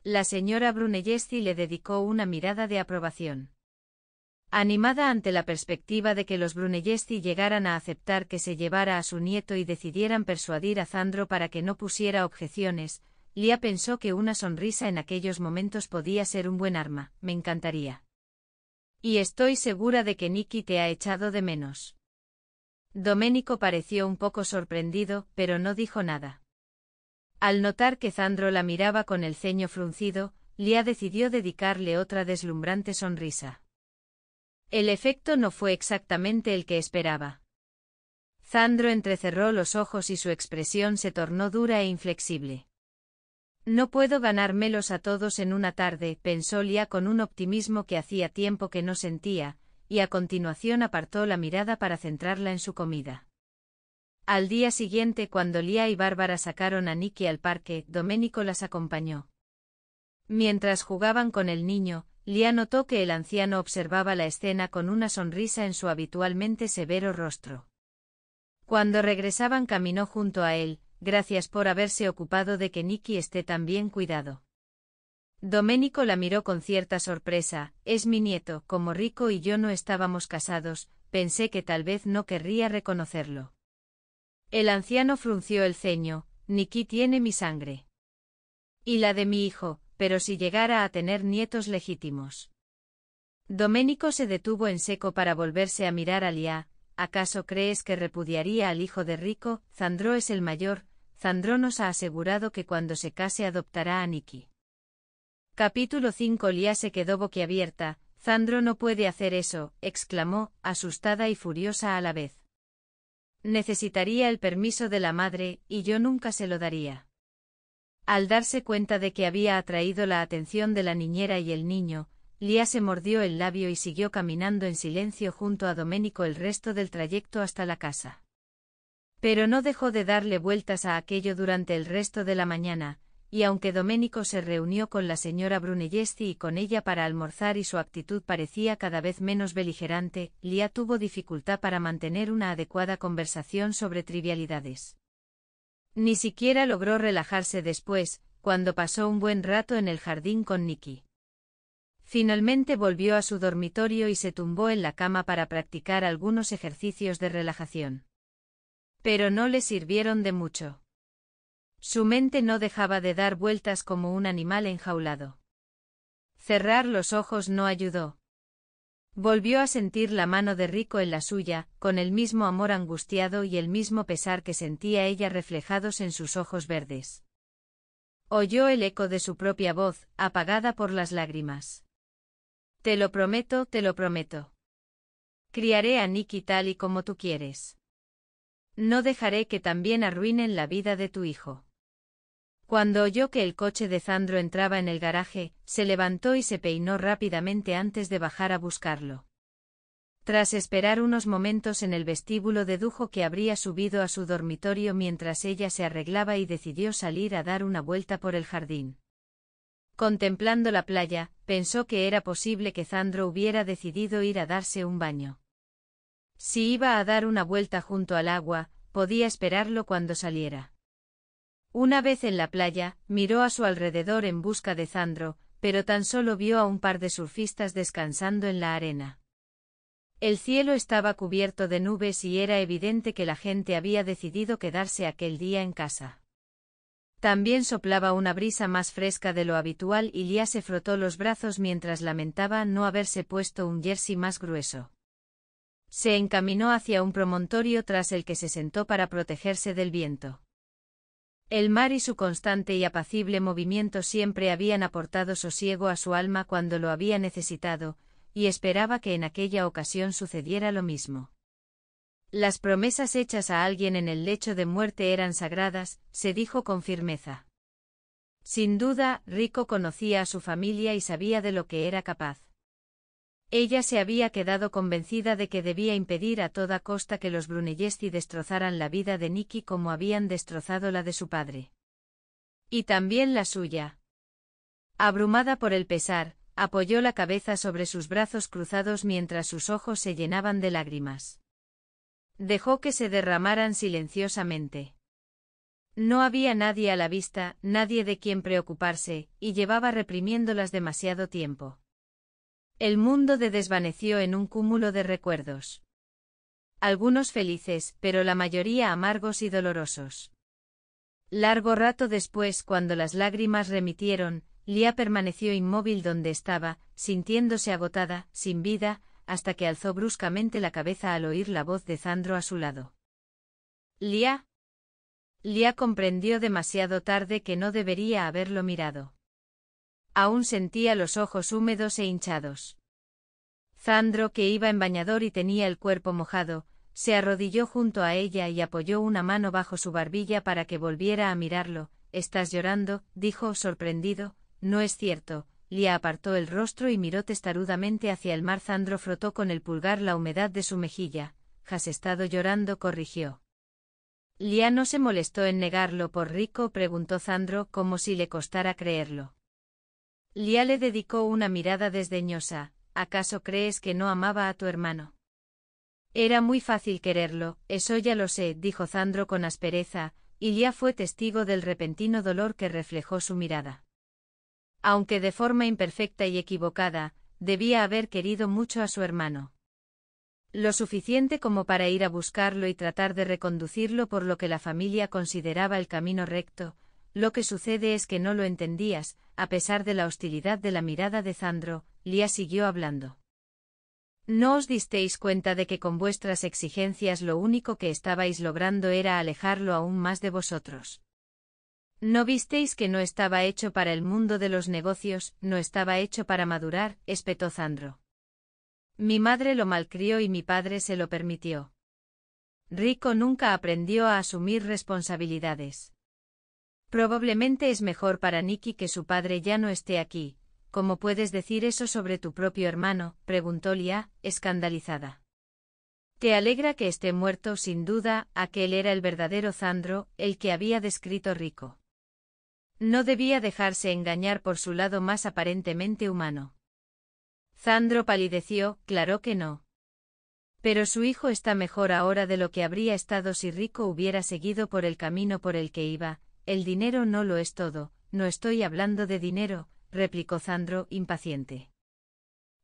La señora Brunelleschi le dedicó una mirada de aprobación. Animada ante la perspectiva de que los Brunelleschi llegaran a aceptar que se llevara a su nieto y decidieran persuadir a Zandro para que no pusiera objeciones, Lía pensó que una sonrisa en aquellos momentos podía ser un buen arma, me encantaría. Y estoy segura de que Nicky te ha echado de menos. Doménico pareció un poco sorprendido, pero no dijo nada. Al notar que Zandro la miraba con el ceño fruncido, Lia decidió dedicarle otra deslumbrante sonrisa. El efecto no fue exactamente el que esperaba. Zandro entrecerró los ojos y su expresión se tornó dura e inflexible. No puedo ganármelos a todos en una tarde, pensó Lia con un optimismo que hacía tiempo que no sentía, y a continuación apartó la mirada para centrarla en su comida. Al día siguiente, cuando Lía y Bárbara sacaron a Nicky al parque, Doménico las acompañó. Mientras jugaban con el niño, Lía notó que el anciano observaba la escena con una sonrisa en su habitualmente severo rostro. Cuando regresaban caminó junto a él, gracias por haberse ocupado de que Nicky esté tan bien cuidado. Doménico la miró con cierta sorpresa, es mi nieto, como Rico y yo no estábamos casados, pensé que tal vez no querría reconocerlo. El anciano frunció el ceño, Niki tiene mi sangre. Y la de mi hijo, pero si llegara a tener nietos legítimos. Doménico se detuvo en seco para volverse a mirar a Liá, ¿acaso crees que repudiaría al hijo de Rico? Zandro es el mayor, Zandro nos ha asegurado que cuando se case adoptará a Niki. Capítulo 5 Lía se quedó boquiabierta, Zandro no puede hacer eso, exclamó, asustada y furiosa a la vez. Necesitaría el permiso de la madre, y yo nunca se lo daría. Al darse cuenta de que había atraído la atención de la niñera y el niño, Lía se mordió el labio y siguió caminando en silencio junto a Doménico el resto del trayecto hasta la casa. Pero no dejó de darle vueltas a aquello durante el resto de la mañana, y aunque Doménico se reunió con la señora Brunellesti y con ella para almorzar y su actitud parecía cada vez menos beligerante, Lia tuvo dificultad para mantener una adecuada conversación sobre trivialidades. Ni siquiera logró relajarse después, cuando pasó un buen rato en el jardín con Nicky. Finalmente volvió a su dormitorio y se tumbó en la cama para practicar algunos ejercicios de relajación. Pero no le sirvieron de mucho. Su mente no dejaba de dar vueltas como un animal enjaulado. Cerrar los ojos no ayudó. Volvió a sentir la mano de Rico en la suya, con el mismo amor angustiado y el mismo pesar que sentía ella reflejados en sus ojos verdes. Oyó el eco de su propia voz, apagada por las lágrimas. Te lo prometo, te lo prometo. Criaré a Nicky tal y como tú quieres. No dejaré que también arruinen la vida de tu hijo. Cuando oyó que el coche de Zandro entraba en el garaje, se levantó y se peinó rápidamente antes de bajar a buscarlo. Tras esperar unos momentos en el vestíbulo dedujo que habría subido a su dormitorio mientras ella se arreglaba y decidió salir a dar una vuelta por el jardín. Contemplando la playa, pensó que era posible que Zandro hubiera decidido ir a darse un baño. Si iba a dar una vuelta junto al agua, podía esperarlo cuando saliera. Una vez en la playa, miró a su alrededor en busca de Zandro, pero tan solo vio a un par de surfistas descansando en la arena. El cielo estaba cubierto de nubes y era evidente que la gente había decidido quedarse aquel día en casa. También soplaba una brisa más fresca de lo habitual y Lia se frotó los brazos mientras lamentaba no haberse puesto un jersey más grueso. Se encaminó hacia un promontorio tras el que se sentó para protegerse del viento. El mar y su constante y apacible movimiento siempre habían aportado sosiego a su alma cuando lo había necesitado, y esperaba que en aquella ocasión sucediera lo mismo. Las promesas hechas a alguien en el lecho de muerte eran sagradas, se dijo con firmeza. Sin duda, Rico conocía a su familia y sabía de lo que era capaz. Ella se había quedado convencida de que debía impedir a toda costa que los Brunelleschi destrozaran la vida de Nicky como habían destrozado la de su padre. Y también la suya. Abrumada por el pesar, apoyó la cabeza sobre sus brazos cruzados mientras sus ojos se llenaban de lágrimas. Dejó que se derramaran silenciosamente. No había nadie a la vista, nadie de quien preocuparse, y llevaba reprimiéndolas demasiado tiempo. El mundo de desvaneció en un cúmulo de recuerdos. Algunos felices, pero la mayoría amargos y dolorosos. Largo rato después, cuando las lágrimas remitieron, Lia permaneció inmóvil donde estaba, sintiéndose agotada, sin vida, hasta que alzó bruscamente la cabeza al oír la voz de Zandro a su lado. Lia. Lia comprendió demasiado tarde que no debería haberlo mirado. Aún sentía los ojos húmedos e hinchados. Zandro, que iba en bañador y tenía el cuerpo mojado, se arrodilló junto a ella y apoyó una mano bajo su barbilla para que volviera a mirarlo. ¿Estás llorando? dijo, sorprendido. No es cierto. Lia apartó el rostro y miró testarudamente hacia el mar. Zandro frotó con el pulgar la humedad de su mejilla. Has estado llorando, corrigió. Lia no se molestó en negarlo por rico, preguntó Zandro, como si le costara creerlo. Lía le dedicó una mirada desdeñosa, ¿acaso crees que no amaba a tu hermano? Era muy fácil quererlo, eso ya lo sé, dijo Zandro con aspereza, y Lía fue testigo del repentino dolor que reflejó su mirada. Aunque de forma imperfecta y equivocada, debía haber querido mucho a su hermano. Lo suficiente como para ir a buscarlo y tratar de reconducirlo por lo que la familia consideraba el camino recto, lo que sucede es que no lo entendías, a pesar de la hostilidad de la mirada de Zandro, Lía siguió hablando. ¿No os disteis cuenta de que con vuestras exigencias lo único que estabais logrando era alejarlo aún más de vosotros? ¿No visteis que no estaba hecho para el mundo de los negocios, no estaba hecho para madurar? espetó Zandro. Mi madre lo malcrió y mi padre se lo permitió. Rico nunca aprendió a asumir responsabilidades. Probablemente es mejor para Nicky que su padre ya no esté aquí. ¿Cómo puedes decir eso sobre tu propio hermano? preguntó Lia, escandalizada. Te alegra que esté muerto, sin duda, aquel era el verdadero Zandro, el que había descrito Rico. No debía dejarse engañar por su lado más aparentemente humano. Zandro palideció, claro que no. Pero su hijo está mejor ahora de lo que habría estado si Rico hubiera seguido por el camino por el que iba, el dinero no lo es todo, no estoy hablando de dinero, replicó Zandro, impaciente.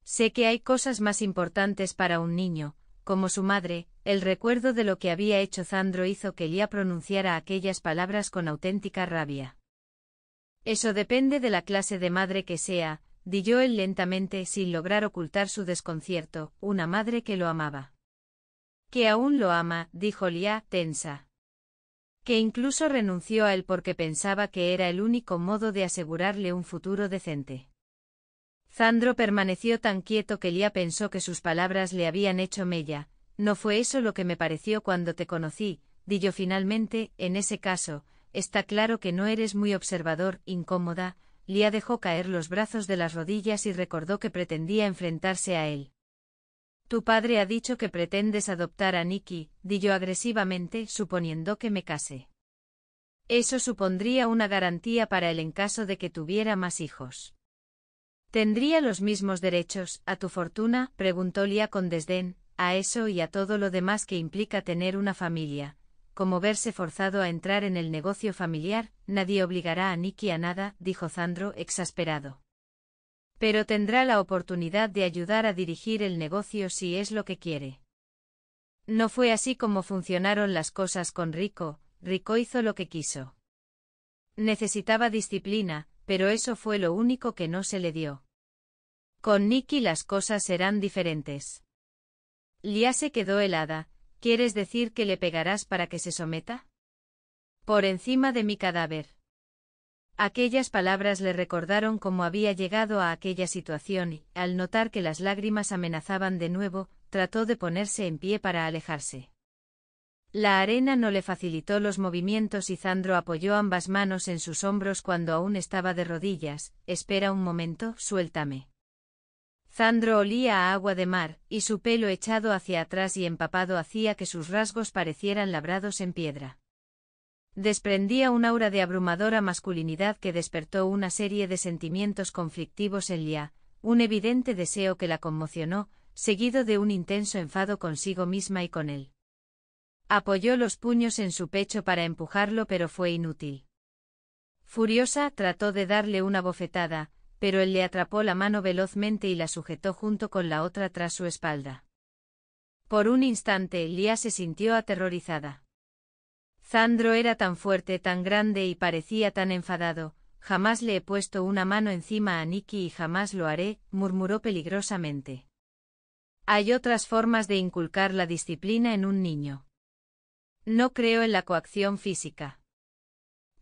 Sé que hay cosas más importantes para un niño, como su madre, el recuerdo de lo que había hecho Zandro hizo que Lía pronunciara aquellas palabras con auténtica rabia. Eso depende de la clase de madre que sea, dijo él lentamente sin lograr ocultar su desconcierto, una madre que lo amaba. Que aún lo ama, dijo Lía, tensa que incluso renunció a él porque pensaba que era el único modo de asegurarle un futuro decente. Zandro permaneció tan quieto que Lía pensó que sus palabras le habían hecho mella, no fue eso lo que me pareció cuando te conocí, di yo finalmente, en ese caso, está claro que no eres muy observador, incómoda, Lia dejó caer los brazos de las rodillas y recordó que pretendía enfrentarse a él. Tu padre ha dicho que pretendes adoptar a Nicky, di yo agresivamente, suponiendo que me case. Eso supondría una garantía para él en caso de que tuviera más hijos. ¿Tendría los mismos derechos, a tu fortuna? preguntó Lia con desdén, a eso y a todo lo demás que implica tener una familia, como verse forzado a entrar en el negocio familiar, nadie obligará a Nicky a nada, dijo Zandro, exasperado pero tendrá la oportunidad de ayudar a dirigir el negocio si es lo que quiere. No fue así como funcionaron las cosas con Rico, Rico hizo lo que quiso. Necesitaba disciplina, pero eso fue lo único que no se le dio. Con Nicky las cosas serán diferentes. Lia se quedó helada, ¿quieres decir que le pegarás para que se someta? Por encima de mi cadáver. Aquellas palabras le recordaron cómo había llegado a aquella situación y, al notar que las lágrimas amenazaban de nuevo, trató de ponerse en pie para alejarse. La arena no le facilitó los movimientos y Zandro apoyó ambas manos en sus hombros cuando aún estaba de rodillas. Espera un momento, suéltame. Zandro olía a agua de mar, y su pelo echado hacia atrás y empapado hacía que sus rasgos parecieran labrados en piedra. Desprendía un aura de abrumadora masculinidad que despertó una serie de sentimientos conflictivos en Lia, un evidente deseo que la conmocionó, seguido de un intenso enfado consigo misma y con él. Apoyó los puños en su pecho para empujarlo pero fue inútil. Furiosa trató de darle una bofetada, pero él le atrapó la mano velozmente y la sujetó junto con la otra tras su espalda. Por un instante Lia se sintió aterrorizada. Zandro era tan fuerte, tan grande y parecía tan enfadado. Jamás le he puesto una mano encima a Nicky y jamás lo haré, murmuró peligrosamente. Hay otras formas de inculcar la disciplina en un niño. No creo en la coacción física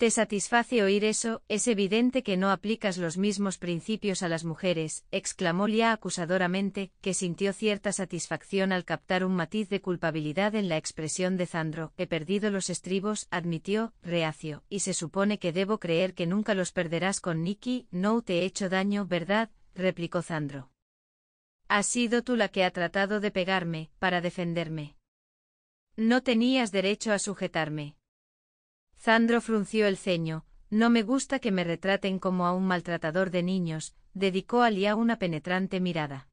te satisface oír eso, es evidente que no aplicas los mismos principios a las mujeres, exclamó Lia acusadoramente, que sintió cierta satisfacción al captar un matiz de culpabilidad en la expresión de Zandro. He perdido los estribos, admitió, reacio, y se supone que debo creer que nunca los perderás con Nicky, no te he hecho daño, ¿verdad? replicó Zandro. Has sido tú la que ha tratado de pegarme, para defenderme. No tenías derecho a sujetarme. Sandro frunció el ceño, no me gusta que me retraten como a un maltratador de niños, dedicó a Lía una penetrante mirada.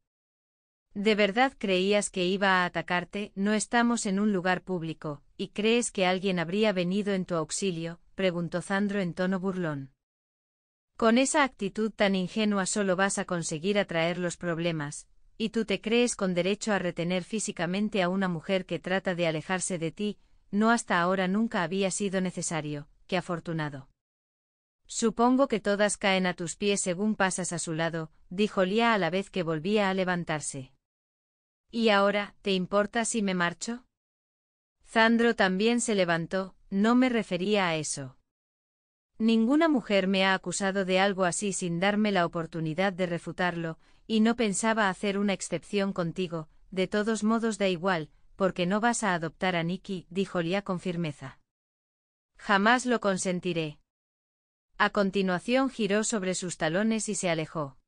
¿De verdad creías que iba a atacarte? No estamos en un lugar público, ¿y crees que alguien habría venido en tu auxilio? preguntó Sandro en tono burlón. Con esa actitud tan ingenua solo vas a conseguir atraer los problemas, y tú te crees con derecho a retener físicamente a una mujer que trata de alejarse de ti, no hasta ahora nunca había sido necesario, qué afortunado. Supongo que todas caen a tus pies según pasas a su lado, dijo Lía a la vez que volvía a levantarse. ¿Y ahora, te importa si me marcho? Zandro también se levantó, no me refería a eso. Ninguna mujer me ha acusado de algo así sin darme la oportunidad de refutarlo, y no pensaba hacer una excepción contigo, de todos modos da igual, porque no vas a adoptar a Nicky, dijo Lia con firmeza. Jamás lo consentiré. A continuación giró sobre sus talones y se alejó.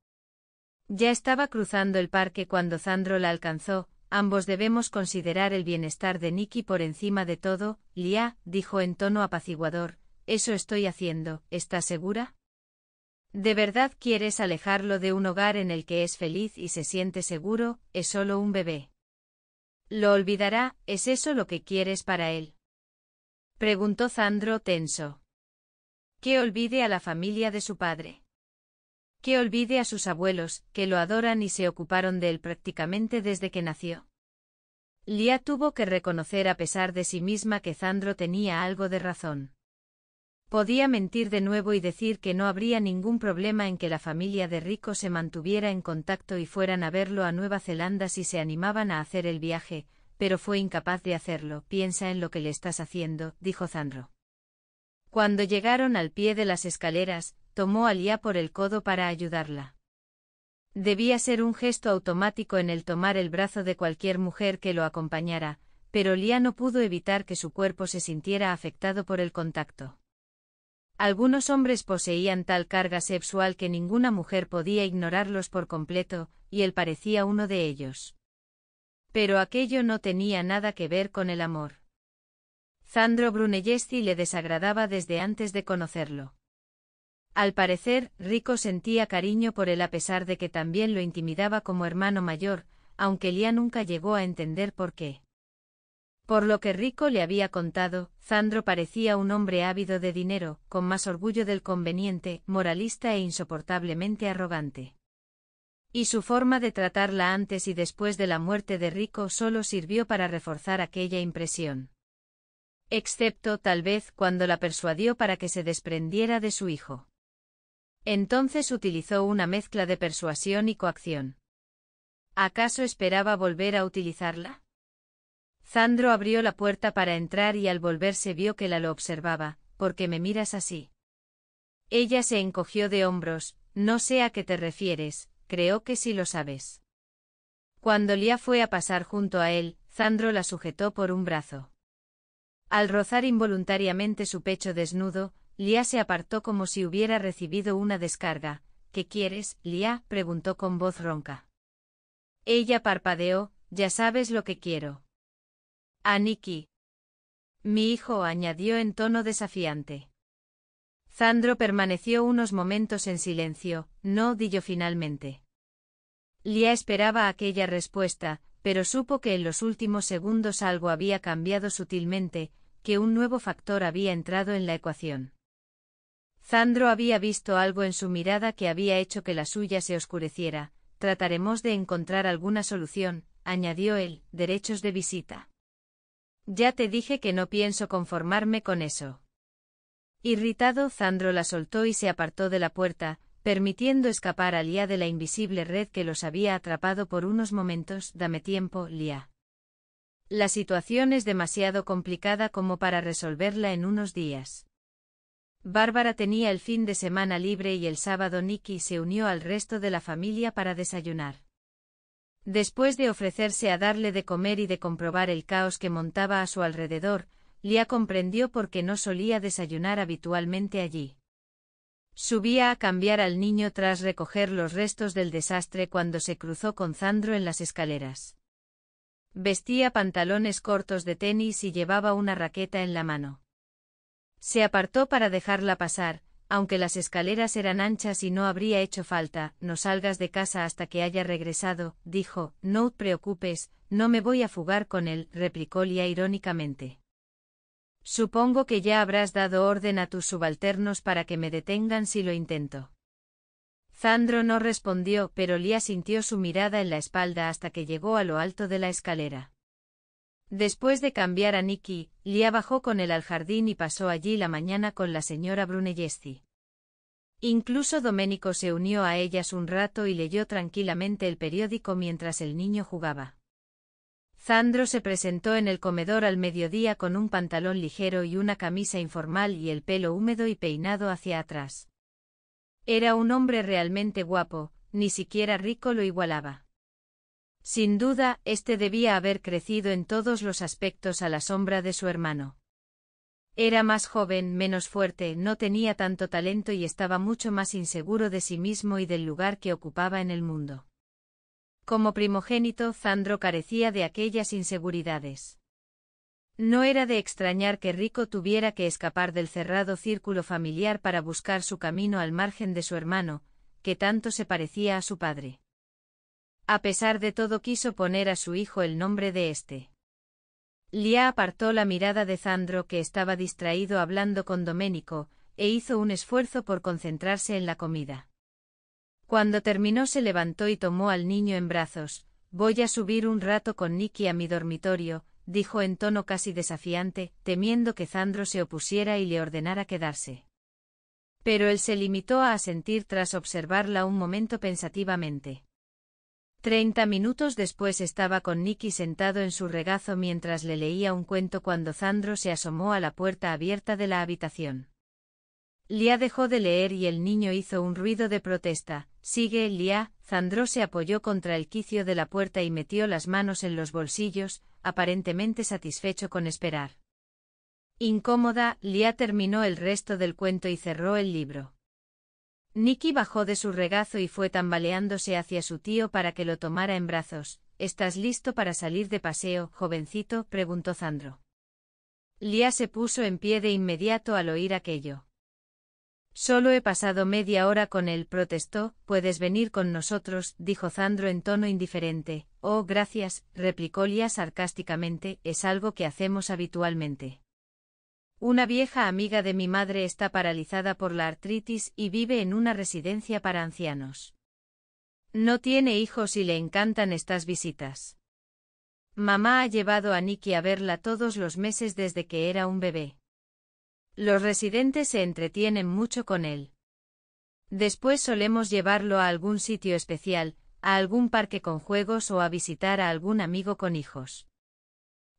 Ya estaba cruzando el parque cuando Zandro la alcanzó, ambos debemos considerar el bienestar de Nicky por encima de todo, Lia, dijo en tono apaciguador, eso estoy haciendo, ¿estás segura? ¿De verdad quieres alejarlo de un hogar en el que es feliz y se siente seguro, es solo un bebé? Lo olvidará, ¿es eso lo que quieres para él? Preguntó Zandro tenso. Que olvide a la familia de su padre. Que olvide a sus abuelos, que lo adoran y se ocuparon de él prácticamente desde que nació. Lia tuvo que reconocer a pesar de sí misma que Zandro tenía algo de razón. Podía mentir de nuevo y decir que no habría ningún problema en que la familia de Rico se mantuviera en contacto y fueran a verlo a Nueva Zelanda si se animaban a hacer el viaje, pero fue incapaz de hacerlo. Piensa en lo que le estás haciendo, dijo Zanro. Cuando llegaron al pie de las escaleras, tomó a Lia por el codo para ayudarla. Debía ser un gesto automático en el tomar el brazo de cualquier mujer que lo acompañara, pero Lia no pudo evitar que su cuerpo se sintiera afectado por el contacto. Algunos hombres poseían tal carga sexual que ninguna mujer podía ignorarlos por completo, y él parecía uno de ellos. Pero aquello no tenía nada que ver con el amor. Sandro Brunelleschi le desagradaba desde antes de conocerlo. Al parecer, Rico sentía cariño por él a pesar de que también lo intimidaba como hermano mayor, aunque Lía nunca llegó a entender por qué. Por lo que Rico le había contado, Zandro parecía un hombre ávido de dinero, con más orgullo del conveniente, moralista e insoportablemente arrogante. Y su forma de tratarla antes y después de la muerte de Rico solo sirvió para reforzar aquella impresión. Excepto, tal vez, cuando la persuadió para que se desprendiera de su hijo. Entonces utilizó una mezcla de persuasión y coacción. ¿Acaso esperaba volver a utilizarla? Zandro abrió la puerta para entrar y al volverse vio que la lo observaba, porque me miras así. Ella se encogió de hombros, no sé a qué te refieres, creo que sí lo sabes. Cuando Lía fue a pasar junto a él, Zandro la sujetó por un brazo. Al rozar involuntariamente su pecho desnudo, Lía se apartó como si hubiera recibido una descarga. ¿Qué quieres, Lía?», preguntó con voz ronca. Ella parpadeó, ya sabes lo que quiero. Aniki. Mi hijo añadió en tono desafiante. Zandro permaneció unos momentos en silencio, no yo finalmente. Lia esperaba aquella respuesta, pero supo que en los últimos segundos algo había cambiado sutilmente, que un nuevo factor había entrado en la ecuación. Zandro había visto algo en su mirada que había hecho que la suya se oscureciera. Trataremos de encontrar alguna solución, añadió él, derechos de visita. Ya te dije que no pienso conformarme con eso. Irritado, Zandro la soltó y se apartó de la puerta, permitiendo escapar a Lía de la invisible red que los había atrapado por unos momentos. Dame tiempo, Lía. La situación es demasiado complicada como para resolverla en unos días. Bárbara tenía el fin de semana libre y el sábado Nicky se unió al resto de la familia para desayunar. Después de ofrecerse a darle de comer y de comprobar el caos que montaba a su alrededor, Lia comprendió por qué no solía desayunar habitualmente allí. Subía a cambiar al niño tras recoger los restos del desastre cuando se cruzó con Zandro en las escaleras. Vestía pantalones cortos de tenis y llevaba una raqueta en la mano. Se apartó para dejarla pasar, aunque las escaleras eran anchas y no habría hecho falta, no salgas de casa hasta que haya regresado, dijo, no te preocupes, no me voy a fugar con él, replicó Lia irónicamente. Supongo que ya habrás dado orden a tus subalternos para que me detengan si lo intento. Zandro no respondió, pero Lia sintió su mirada en la espalda hasta que llegó a lo alto de la escalera. Después de cambiar a Nicky, Lia bajó con él al jardín y pasó allí la mañana con la señora Brunellesti. Incluso Doménico se unió a ellas un rato y leyó tranquilamente el periódico mientras el niño jugaba. Zandro se presentó en el comedor al mediodía con un pantalón ligero y una camisa informal y el pelo húmedo y peinado hacia atrás. Era un hombre realmente guapo, ni siquiera Rico lo igualaba. Sin duda, este debía haber crecido en todos los aspectos a la sombra de su hermano. Era más joven, menos fuerte, no tenía tanto talento y estaba mucho más inseguro de sí mismo y del lugar que ocupaba en el mundo. Como primogénito, Zandro carecía de aquellas inseguridades. No era de extrañar que Rico tuviera que escapar del cerrado círculo familiar para buscar su camino al margen de su hermano, que tanto se parecía a su padre. A pesar de todo quiso poner a su hijo el nombre de éste. Lia apartó la mirada de Zandro que estaba distraído hablando con Doménico, e hizo un esfuerzo por concentrarse en la comida. Cuando terminó se levantó y tomó al niño en brazos. Voy a subir un rato con Nicky a mi dormitorio, dijo en tono casi desafiante, temiendo que Zandro se opusiera y le ordenara quedarse. Pero él se limitó a asentir tras observarla un momento pensativamente. Treinta minutos después estaba con Nicky sentado en su regazo mientras le leía un cuento cuando Zandro se asomó a la puerta abierta de la habitación. Lia dejó de leer y el niño hizo un ruido de protesta. Sigue, Lia. Zandro se apoyó contra el quicio de la puerta y metió las manos en los bolsillos, aparentemente satisfecho con esperar. Incómoda, Lia terminó el resto del cuento y cerró el libro. Nicky bajó de su regazo y fue tambaleándose hacia su tío para que lo tomara en brazos. ¿Estás listo para salir de paseo, jovencito? preguntó Zandro. Lía se puso en pie de inmediato al oír aquello. Solo he pasado media hora con él, protestó. Puedes venir con nosotros, dijo Zandro en tono indiferente. Oh, gracias, replicó Lia sarcásticamente, es algo que hacemos habitualmente. Una vieja amiga de mi madre está paralizada por la artritis y vive en una residencia para ancianos. No tiene hijos y le encantan estas visitas. Mamá ha llevado a Nicky a verla todos los meses desde que era un bebé. Los residentes se entretienen mucho con él. Después solemos llevarlo a algún sitio especial, a algún parque con juegos o a visitar a algún amigo con hijos.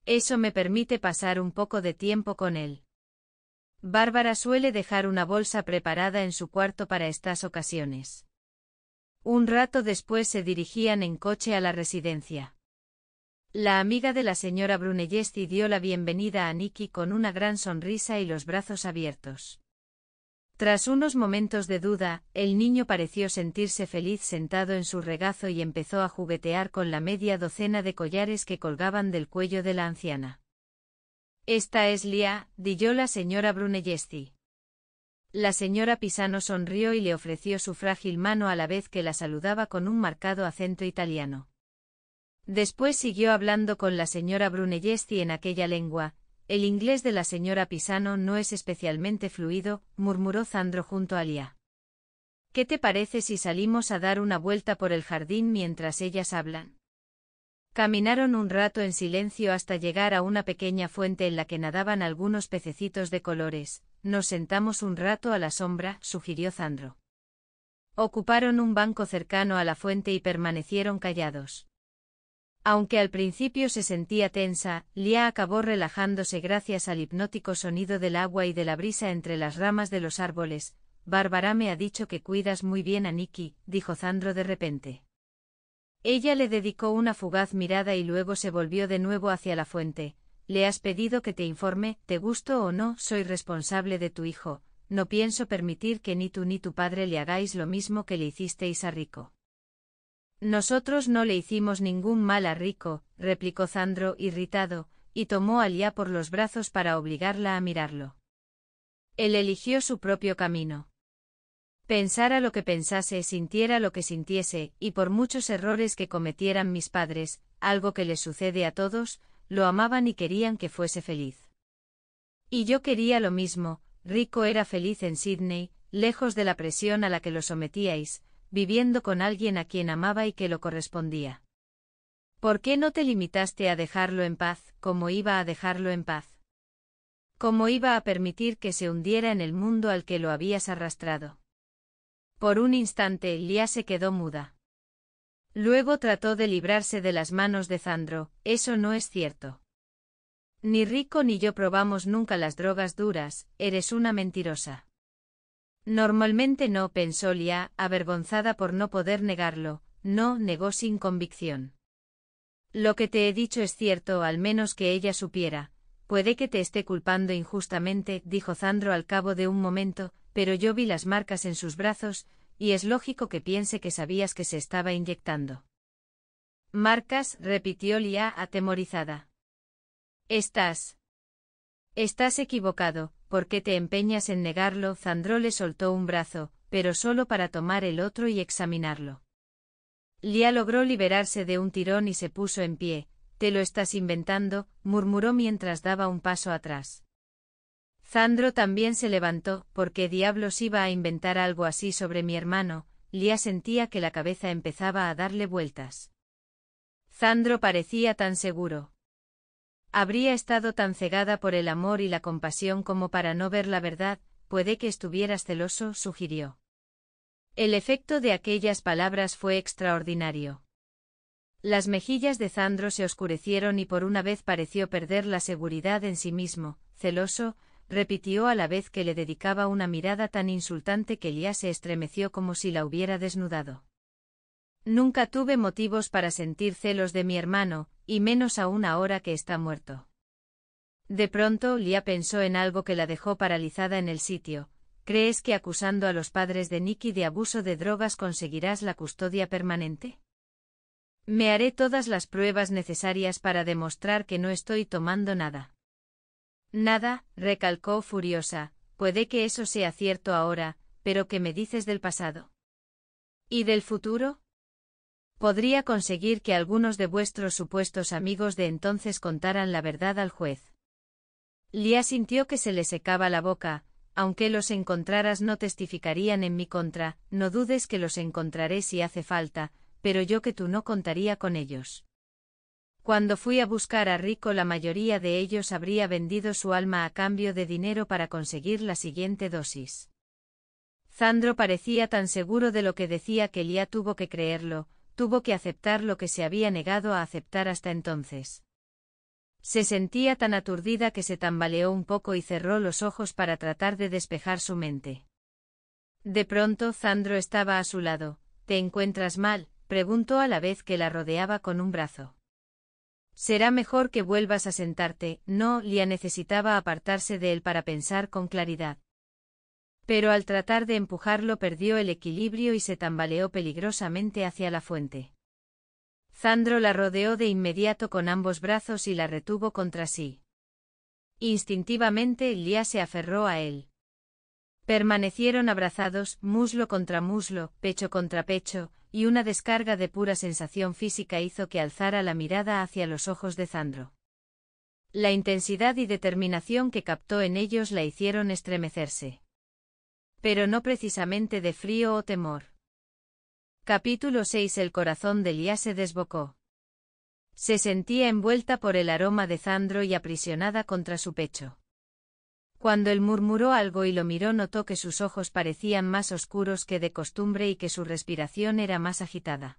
Eso me permite pasar un poco de tiempo con él. Bárbara suele dejar una bolsa preparada en su cuarto para estas ocasiones. Un rato después se dirigían en coche a la residencia. La amiga de la señora Brunellesti dio la bienvenida a Nicky con una gran sonrisa y los brazos abiertos. Tras unos momentos de duda, el niño pareció sentirse feliz sentado en su regazo y empezó a juguetear con la media docena de collares que colgaban del cuello de la anciana. Esta es Lía, dilló la señora Brunellesti. La señora Pisano sonrió y le ofreció su frágil mano a la vez que la saludaba con un marcado acento italiano. Después siguió hablando con la señora Brunellesti en aquella lengua. El inglés de la señora Pisano no es especialmente fluido, murmuró Zandro junto a Lía. ¿Qué te parece si salimos a dar una vuelta por el jardín mientras ellas hablan? Caminaron un rato en silencio hasta llegar a una pequeña fuente en la que nadaban algunos pececitos de colores. Nos sentamos un rato a la sombra, sugirió Zandro. Ocuparon un banco cercano a la fuente y permanecieron callados. Aunque al principio se sentía tensa, Lia acabó relajándose gracias al hipnótico sonido del agua y de la brisa entre las ramas de los árboles. Bárbara me ha dicho que cuidas muy bien a Nicky, dijo Zandro de repente. Ella le dedicó una fugaz mirada y luego se volvió de nuevo hacia la fuente. Le has pedido que te informe, te gusto o no, soy responsable de tu hijo, no pienso permitir que ni tú ni tu padre le hagáis lo mismo que le hicisteis a Rico. Nosotros no le hicimos ningún mal a Rico, replicó Zandro, irritado, y tomó a Lía por los brazos para obligarla a mirarlo. Él eligió su propio camino. Pensara lo que pensase, sintiera lo que sintiese, y por muchos errores que cometieran mis padres, algo que les sucede a todos, lo amaban y querían que fuese feliz. Y yo quería lo mismo, Rico era feliz en Sydney, lejos de la presión a la que lo sometíais, viviendo con alguien a quien amaba y que lo correspondía. ¿Por qué no te limitaste a dejarlo en paz, como iba a dejarlo en paz? ¿Cómo iba a permitir que se hundiera en el mundo al que lo habías arrastrado? Por un instante Lía se quedó muda. Luego trató de librarse de las manos de Zandro, eso no es cierto. Ni Rico ni yo probamos nunca las drogas duras, eres una mentirosa. Normalmente no, pensó Lía, avergonzada por no poder negarlo, no negó sin convicción. Lo que te he dicho es cierto, al menos que ella supiera. Puede que te esté culpando injustamente, dijo Zandro al cabo de un momento, pero yo vi las marcas en sus brazos, y es lógico que piense que sabías que se estaba inyectando. Marcas, repitió Lia atemorizada. Estás. Estás equivocado, ¿por qué te empeñas en negarlo? Zandro le soltó un brazo, pero solo para tomar el otro y examinarlo. Lia logró liberarse de un tirón y se puso en pie. Te lo estás inventando, murmuró mientras daba un paso atrás. Zandro también se levantó, porque diablos iba a inventar algo así sobre mi hermano, Lía sentía que la cabeza empezaba a darle vueltas. Zandro parecía tan seguro. Habría estado tan cegada por el amor y la compasión como para no ver la verdad, puede que estuvieras celoso, sugirió. El efecto de aquellas palabras fue extraordinario. Las mejillas de Zandro se oscurecieron y por una vez pareció perder la seguridad en sí mismo, celoso, repitió a la vez que le dedicaba una mirada tan insultante que Lía se estremeció como si la hubiera desnudado. Nunca tuve motivos para sentir celos de mi hermano, y menos aún ahora que está muerto. De pronto, Lia pensó en algo que la dejó paralizada en el sitio. ¿Crees que acusando a los padres de Nicky de abuso de drogas conseguirás la custodia permanente? Me haré todas las pruebas necesarias para demostrar que no estoy tomando nada. Nada, recalcó furiosa, puede que eso sea cierto ahora, pero ¿qué me dices del pasado? ¿Y del futuro? Podría conseguir que algunos de vuestros supuestos amigos de entonces contaran la verdad al juez. Lia sintió que se le secaba la boca, aunque los encontraras no testificarían en mi contra, no dudes que los encontraré si hace falta, pero yo que tú no contaría con ellos. Cuando fui a buscar a Rico la mayoría de ellos habría vendido su alma a cambio de dinero para conseguir la siguiente dosis. Zandro parecía tan seguro de lo que decía que Lía tuvo que creerlo, tuvo que aceptar lo que se había negado a aceptar hasta entonces. Se sentía tan aturdida que se tambaleó un poco y cerró los ojos para tratar de despejar su mente. De pronto Zandro estaba a su lado. ¿Te encuentras mal? preguntó a la vez que la rodeaba con un brazo. Será mejor que vuelvas a sentarte, no, Lia necesitaba apartarse de él para pensar con claridad. Pero al tratar de empujarlo perdió el equilibrio y se tambaleó peligrosamente hacia la fuente. Zandro la rodeó de inmediato con ambos brazos y la retuvo contra sí. Instintivamente Lia se aferró a él. Permanecieron abrazados, muslo contra muslo, pecho contra pecho, y una descarga de pura sensación física hizo que alzara la mirada hacia los ojos de Zandro. La intensidad y determinación que captó en ellos la hicieron estremecerse. Pero no precisamente de frío o temor. Capítulo 6 El corazón de Lía se desbocó. Se sentía envuelta por el aroma de Zandro y aprisionada contra su pecho. Cuando él murmuró algo y lo miró notó que sus ojos parecían más oscuros que de costumbre y que su respiración era más agitada.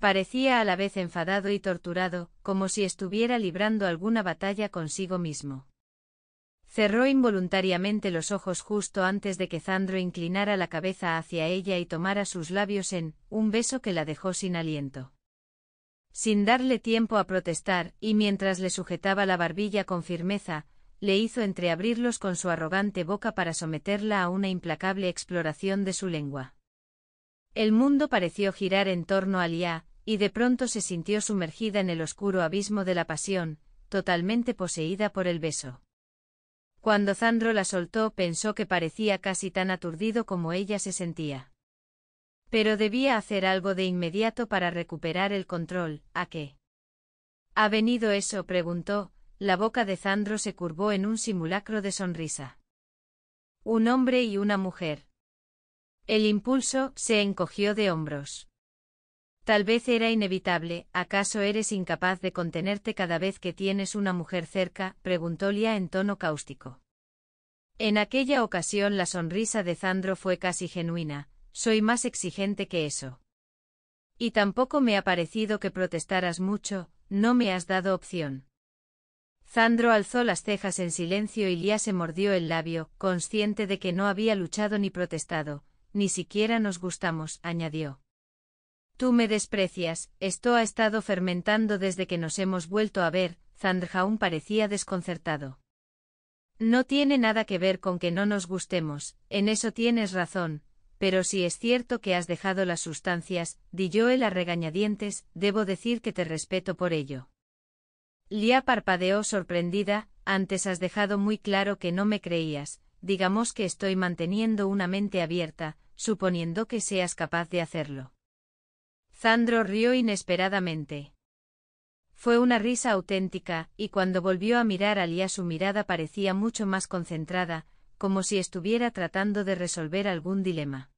Parecía a la vez enfadado y torturado, como si estuviera librando alguna batalla consigo mismo. Cerró involuntariamente los ojos justo antes de que Zandro inclinara la cabeza hacia ella y tomara sus labios en un beso que la dejó sin aliento. Sin darle tiempo a protestar, y mientras le sujetaba la barbilla con firmeza, le hizo entreabrirlos con su arrogante boca para someterla a una implacable exploración de su lengua. El mundo pareció girar en torno a Lia, y de pronto se sintió sumergida en el oscuro abismo de la pasión, totalmente poseída por el beso. Cuando Zandro la soltó pensó que parecía casi tan aturdido como ella se sentía. Pero debía hacer algo de inmediato para recuperar el control, ¿a qué? ¿Ha venido eso? preguntó, la boca de Zandro se curvó en un simulacro de sonrisa. Un hombre y una mujer. El impulso se encogió de hombros. Tal vez era inevitable, ¿acaso eres incapaz de contenerte cada vez que tienes una mujer cerca? preguntó Lia en tono cáustico. En aquella ocasión la sonrisa de Zandro fue casi genuina, soy más exigente que eso. Y tampoco me ha parecido que protestaras mucho, no me has dado opción. Zandro alzó las cejas en silencio y Lía se mordió el labio, consciente de que no había luchado ni protestado. Ni siquiera nos gustamos, añadió. Tú me desprecias, esto ha estado fermentando desde que nos hemos vuelto a ver, aún parecía desconcertado. No tiene nada que ver con que no nos gustemos, en eso tienes razón, pero si es cierto que has dejado las sustancias, di yo él a regañadientes, debo decir que te respeto por ello. Lía parpadeó sorprendida, antes has dejado muy claro que no me creías, digamos que estoy manteniendo una mente abierta, suponiendo que seas capaz de hacerlo. Zandro rió inesperadamente. Fue una risa auténtica, y cuando volvió a mirar a Lía su mirada parecía mucho más concentrada, como si estuviera tratando de resolver algún dilema.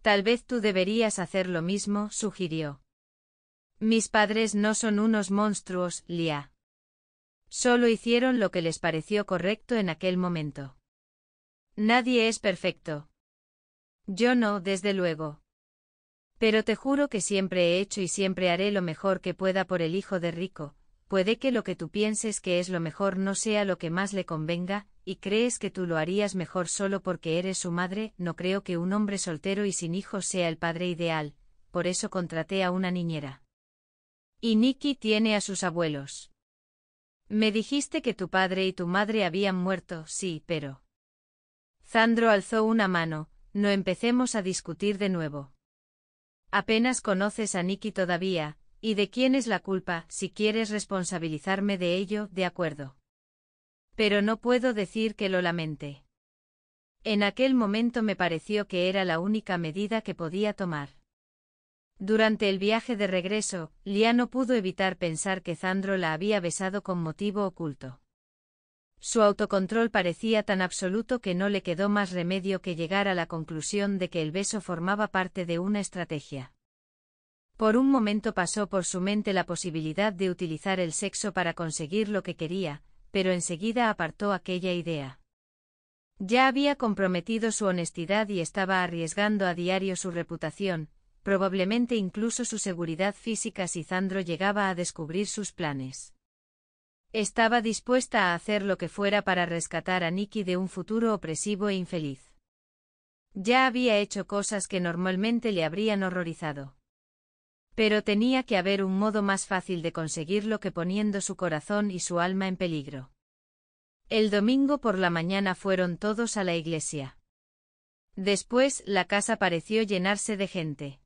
Tal vez tú deberías hacer lo mismo, sugirió. Mis padres no son unos monstruos, Lia. Solo hicieron lo que les pareció correcto en aquel momento. Nadie es perfecto. Yo no, desde luego. Pero te juro que siempre he hecho y siempre haré lo mejor que pueda por el hijo de Rico, puede que lo que tú pienses que es lo mejor no sea lo que más le convenga, y crees que tú lo harías mejor solo porque eres su madre, no creo que un hombre soltero y sin hijos sea el padre ideal, por eso contraté a una niñera. Y Nicky tiene a sus abuelos. Me dijiste que tu padre y tu madre habían muerto, sí, pero... Zandro alzó una mano, no empecemos a discutir de nuevo. Apenas conoces a Nicky todavía, y de quién es la culpa, si quieres responsabilizarme de ello, de acuerdo. Pero no puedo decir que lo lamente. En aquel momento me pareció que era la única medida que podía tomar. Durante el viaje de regreso, Lia no pudo evitar pensar que Zandro la había besado con motivo oculto. Su autocontrol parecía tan absoluto que no le quedó más remedio que llegar a la conclusión de que el beso formaba parte de una estrategia. Por un momento pasó por su mente la posibilidad de utilizar el sexo para conseguir lo que quería, pero enseguida apartó aquella idea. Ya había comprometido su honestidad y estaba arriesgando a diario su reputación, probablemente incluso su seguridad física si Zandro llegaba a descubrir sus planes. Estaba dispuesta a hacer lo que fuera para rescatar a Nicky de un futuro opresivo e infeliz. Ya había hecho cosas que normalmente le habrían horrorizado. Pero tenía que haber un modo más fácil de conseguirlo que poniendo su corazón y su alma en peligro. El domingo por la mañana fueron todos a la iglesia. Después, la casa pareció llenarse de gente.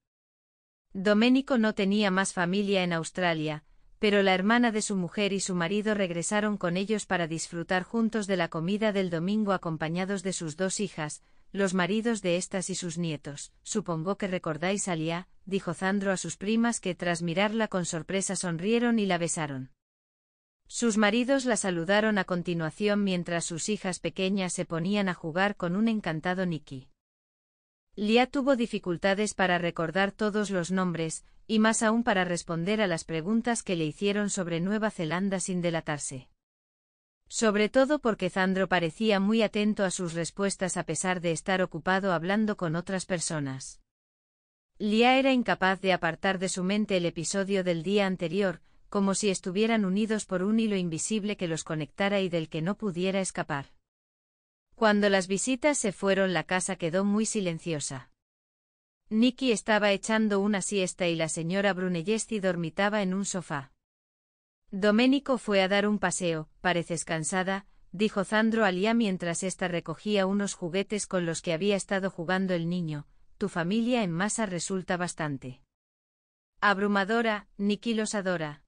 Doménico no tenía más familia en Australia, pero la hermana de su mujer y su marido regresaron con ellos para disfrutar juntos de la comida del domingo acompañados de sus dos hijas, los maridos de estas y sus nietos. Supongo que recordáis a Lia, dijo Zandro a sus primas que tras mirarla con sorpresa sonrieron y la besaron. Sus maridos la saludaron a continuación mientras sus hijas pequeñas se ponían a jugar con un encantado Nicky. Lia tuvo dificultades para recordar todos los nombres, y más aún para responder a las preguntas que le hicieron sobre Nueva Zelanda sin delatarse. Sobre todo porque Zandro parecía muy atento a sus respuestas a pesar de estar ocupado hablando con otras personas. Lia era incapaz de apartar de su mente el episodio del día anterior, como si estuvieran unidos por un hilo invisible que los conectara y del que no pudiera escapar. Cuando las visitas se fueron la casa quedó muy silenciosa. Nicky estaba echando una siesta y la señora Brunellesti dormitaba en un sofá. Doménico fue a dar un paseo, pareces cansada, dijo Zandro a mientras ésta recogía unos juguetes con los que había estado jugando el niño, tu familia en masa resulta bastante. Abrumadora, Nicky los adora.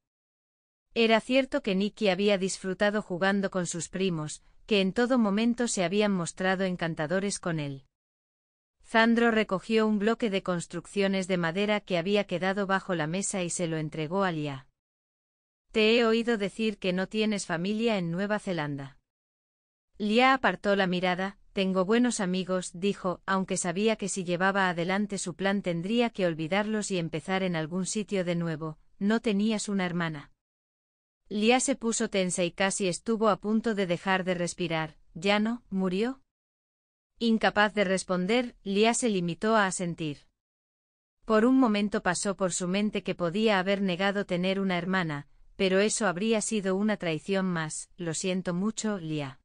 Era cierto que Nicky había disfrutado jugando con sus primos, que en todo momento se habían mostrado encantadores con él. Zandro recogió un bloque de construcciones de madera que había quedado bajo la mesa y se lo entregó a Lia. Te he oído decir que no tienes familia en Nueva Zelanda. Lia apartó la mirada, tengo buenos amigos, dijo, aunque sabía que si llevaba adelante su plan tendría que olvidarlos y empezar en algún sitio de nuevo, no tenías una hermana. Lia se puso tensa y casi estuvo a punto de dejar de respirar. ¿Ya no, murió? Incapaz de responder, Lia se limitó a asentir. Por un momento pasó por su mente que podía haber negado tener una hermana, pero eso habría sido una traición más, lo siento mucho, Lia.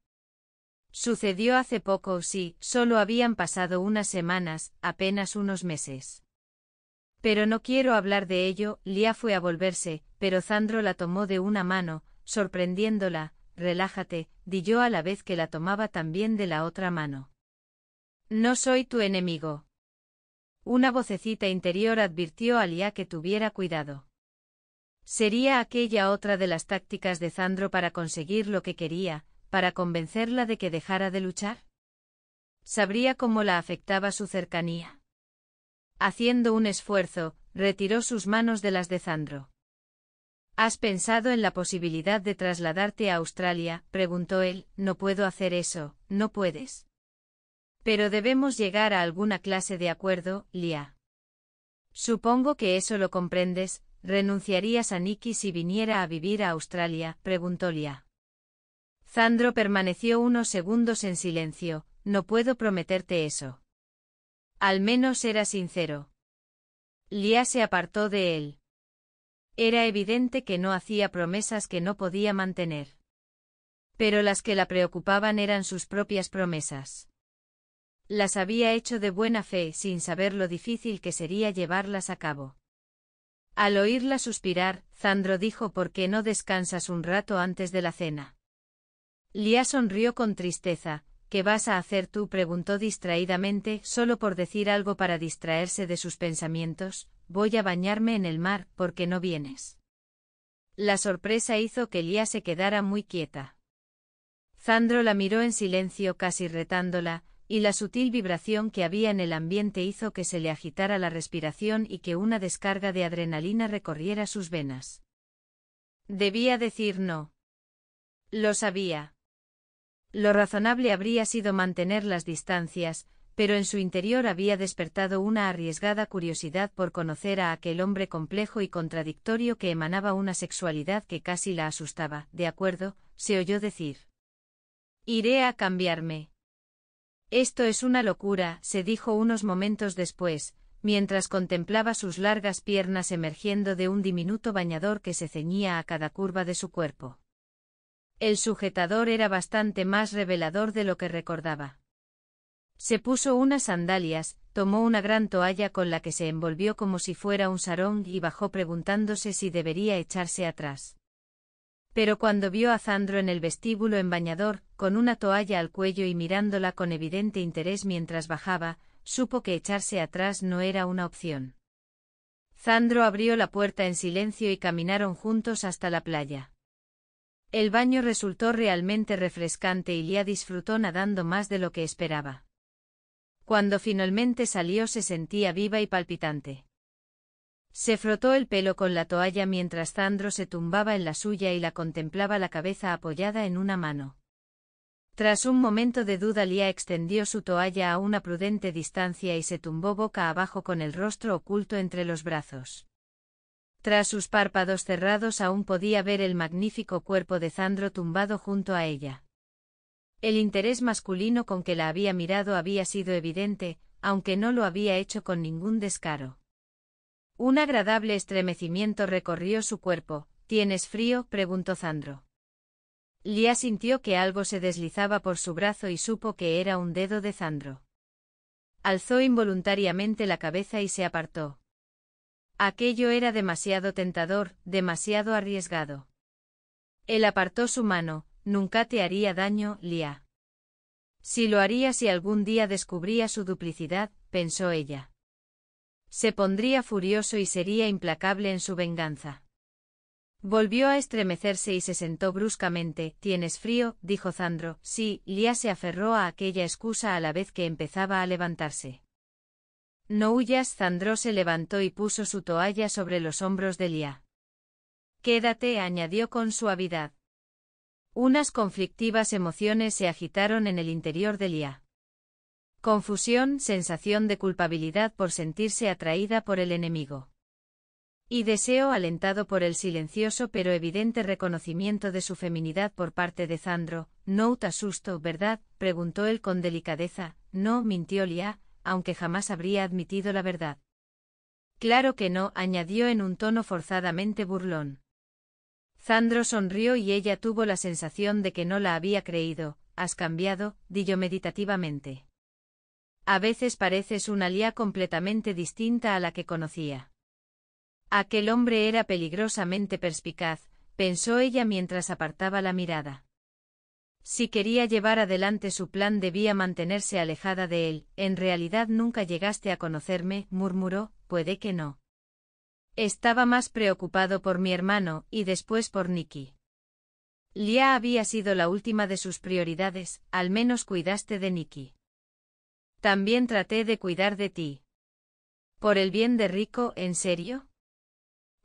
Sucedió hace poco, sí, solo habían pasado unas semanas, apenas unos meses. Pero no quiero hablar de ello, Lía fue a volverse, pero Zandro la tomó de una mano, sorprendiéndola, relájate, di yo a la vez que la tomaba también de la otra mano. No soy tu enemigo. Una vocecita interior advirtió a Lia que tuviera cuidado. Sería aquella otra de las tácticas de Zandro para conseguir lo que quería, para convencerla de que dejara de luchar. Sabría cómo la afectaba su cercanía. Haciendo un esfuerzo, retiró sus manos de las de Zandro. ¿Has pensado en la posibilidad de trasladarte a Australia? preguntó él. No puedo hacer eso, no puedes. Pero debemos llegar a alguna clase de acuerdo, Lia. Supongo que eso lo comprendes, ¿renunciarías a Nicky si viniera a vivir a Australia? preguntó Lia. Zandro permaneció unos segundos en silencio, no puedo prometerte eso. Al menos era sincero. Lia se apartó de él. Era evidente que no hacía promesas que no podía mantener. Pero las que la preocupaban eran sus propias promesas. Las había hecho de buena fe sin saber lo difícil que sería llevarlas a cabo. Al oírla suspirar, Zandro dijo ¿por qué no descansas un rato antes de la cena? Lia sonrió con tristeza, ¿Qué vas a hacer tú? preguntó distraídamente, solo por decir algo para distraerse de sus pensamientos. Voy a bañarme en el mar, porque no vienes. La sorpresa hizo que Lía se quedara muy quieta. Zandro la miró en silencio casi retándola, y la sutil vibración que había en el ambiente hizo que se le agitara la respiración y que una descarga de adrenalina recorriera sus venas. Debía decir no. Lo sabía. Lo razonable habría sido mantener las distancias, pero en su interior había despertado una arriesgada curiosidad por conocer a aquel hombre complejo y contradictorio que emanaba una sexualidad que casi la asustaba. De acuerdo, se oyó decir. Iré a cambiarme. Esto es una locura, se dijo unos momentos después, mientras contemplaba sus largas piernas emergiendo de un diminuto bañador que se ceñía a cada curva de su cuerpo. El sujetador era bastante más revelador de lo que recordaba. Se puso unas sandalias, tomó una gran toalla con la que se envolvió como si fuera un sarón y bajó preguntándose si debería echarse atrás. Pero cuando vio a Zandro en el vestíbulo en bañador, con una toalla al cuello y mirándola con evidente interés mientras bajaba, supo que echarse atrás no era una opción. Zandro abrió la puerta en silencio y caminaron juntos hasta la playa. El baño resultó realmente refrescante y Lia disfrutó nadando más de lo que esperaba. Cuando finalmente salió se sentía viva y palpitante. Se frotó el pelo con la toalla mientras Sandro se tumbaba en la suya y la contemplaba la cabeza apoyada en una mano. Tras un momento de duda Lia extendió su toalla a una prudente distancia y se tumbó boca abajo con el rostro oculto entre los brazos. Tras sus párpados cerrados aún podía ver el magnífico cuerpo de Zandro tumbado junto a ella. El interés masculino con que la había mirado había sido evidente, aunque no lo había hecho con ningún descaro. Un agradable estremecimiento recorrió su cuerpo. ¿Tienes frío? preguntó Zandro. Lia sintió que algo se deslizaba por su brazo y supo que era un dedo de Zandro. Alzó involuntariamente la cabeza y se apartó. Aquello era demasiado tentador, demasiado arriesgado. Él apartó su mano, nunca te haría daño, Lia. Si lo haría si algún día descubría su duplicidad, pensó ella. Se pondría furioso y sería implacable en su venganza. Volvió a estremecerse y se sentó bruscamente. ¿Tienes frío? dijo Zandro. Sí, Lia se aferró a aquella excusa a la vez que empezaba a levantarse. No huyas, Zandro se levantó y puso su toalla sobre los hombros de Lia. Quédate, añadió con suavidad. Unas conflictivas emociones se agitaron en el interior de Lia. Confusión, sensación de culpabilidad por sentirse atraída por el enemigo. Y deseo alentado por el silencioso pero evidente reconocimiento de su feminidad por parte de Zandro. No te asusto, ¿verdad? preguntó él con delicadeza. No, mintió Lia, aunque jamás habría admitido la verdad. Claro que no, añadió en un tono forzadamente burlón. Zandro sonrió y ella tuvo la sensación de que no la había creído. Has cambiado, di meditativamente. A veces pareces una Lía completamente distinta a la que conocía. Aquel hombre era peligrosamente perspicaz, pensó ella mientras apartaba la mirada. Si quería llevar adelante su plan debía mantenerse alejada de él. En realidad nunca llegaste a conocerme, murmuró, puede que no. Estaba más preocupado por mi hermano, y después por Nicky. Lia había sido la última de sus prioridades, al menos cuidaste de Nicky. También traté de cuidar de ti. ¿Por el bien de Rico, en serio?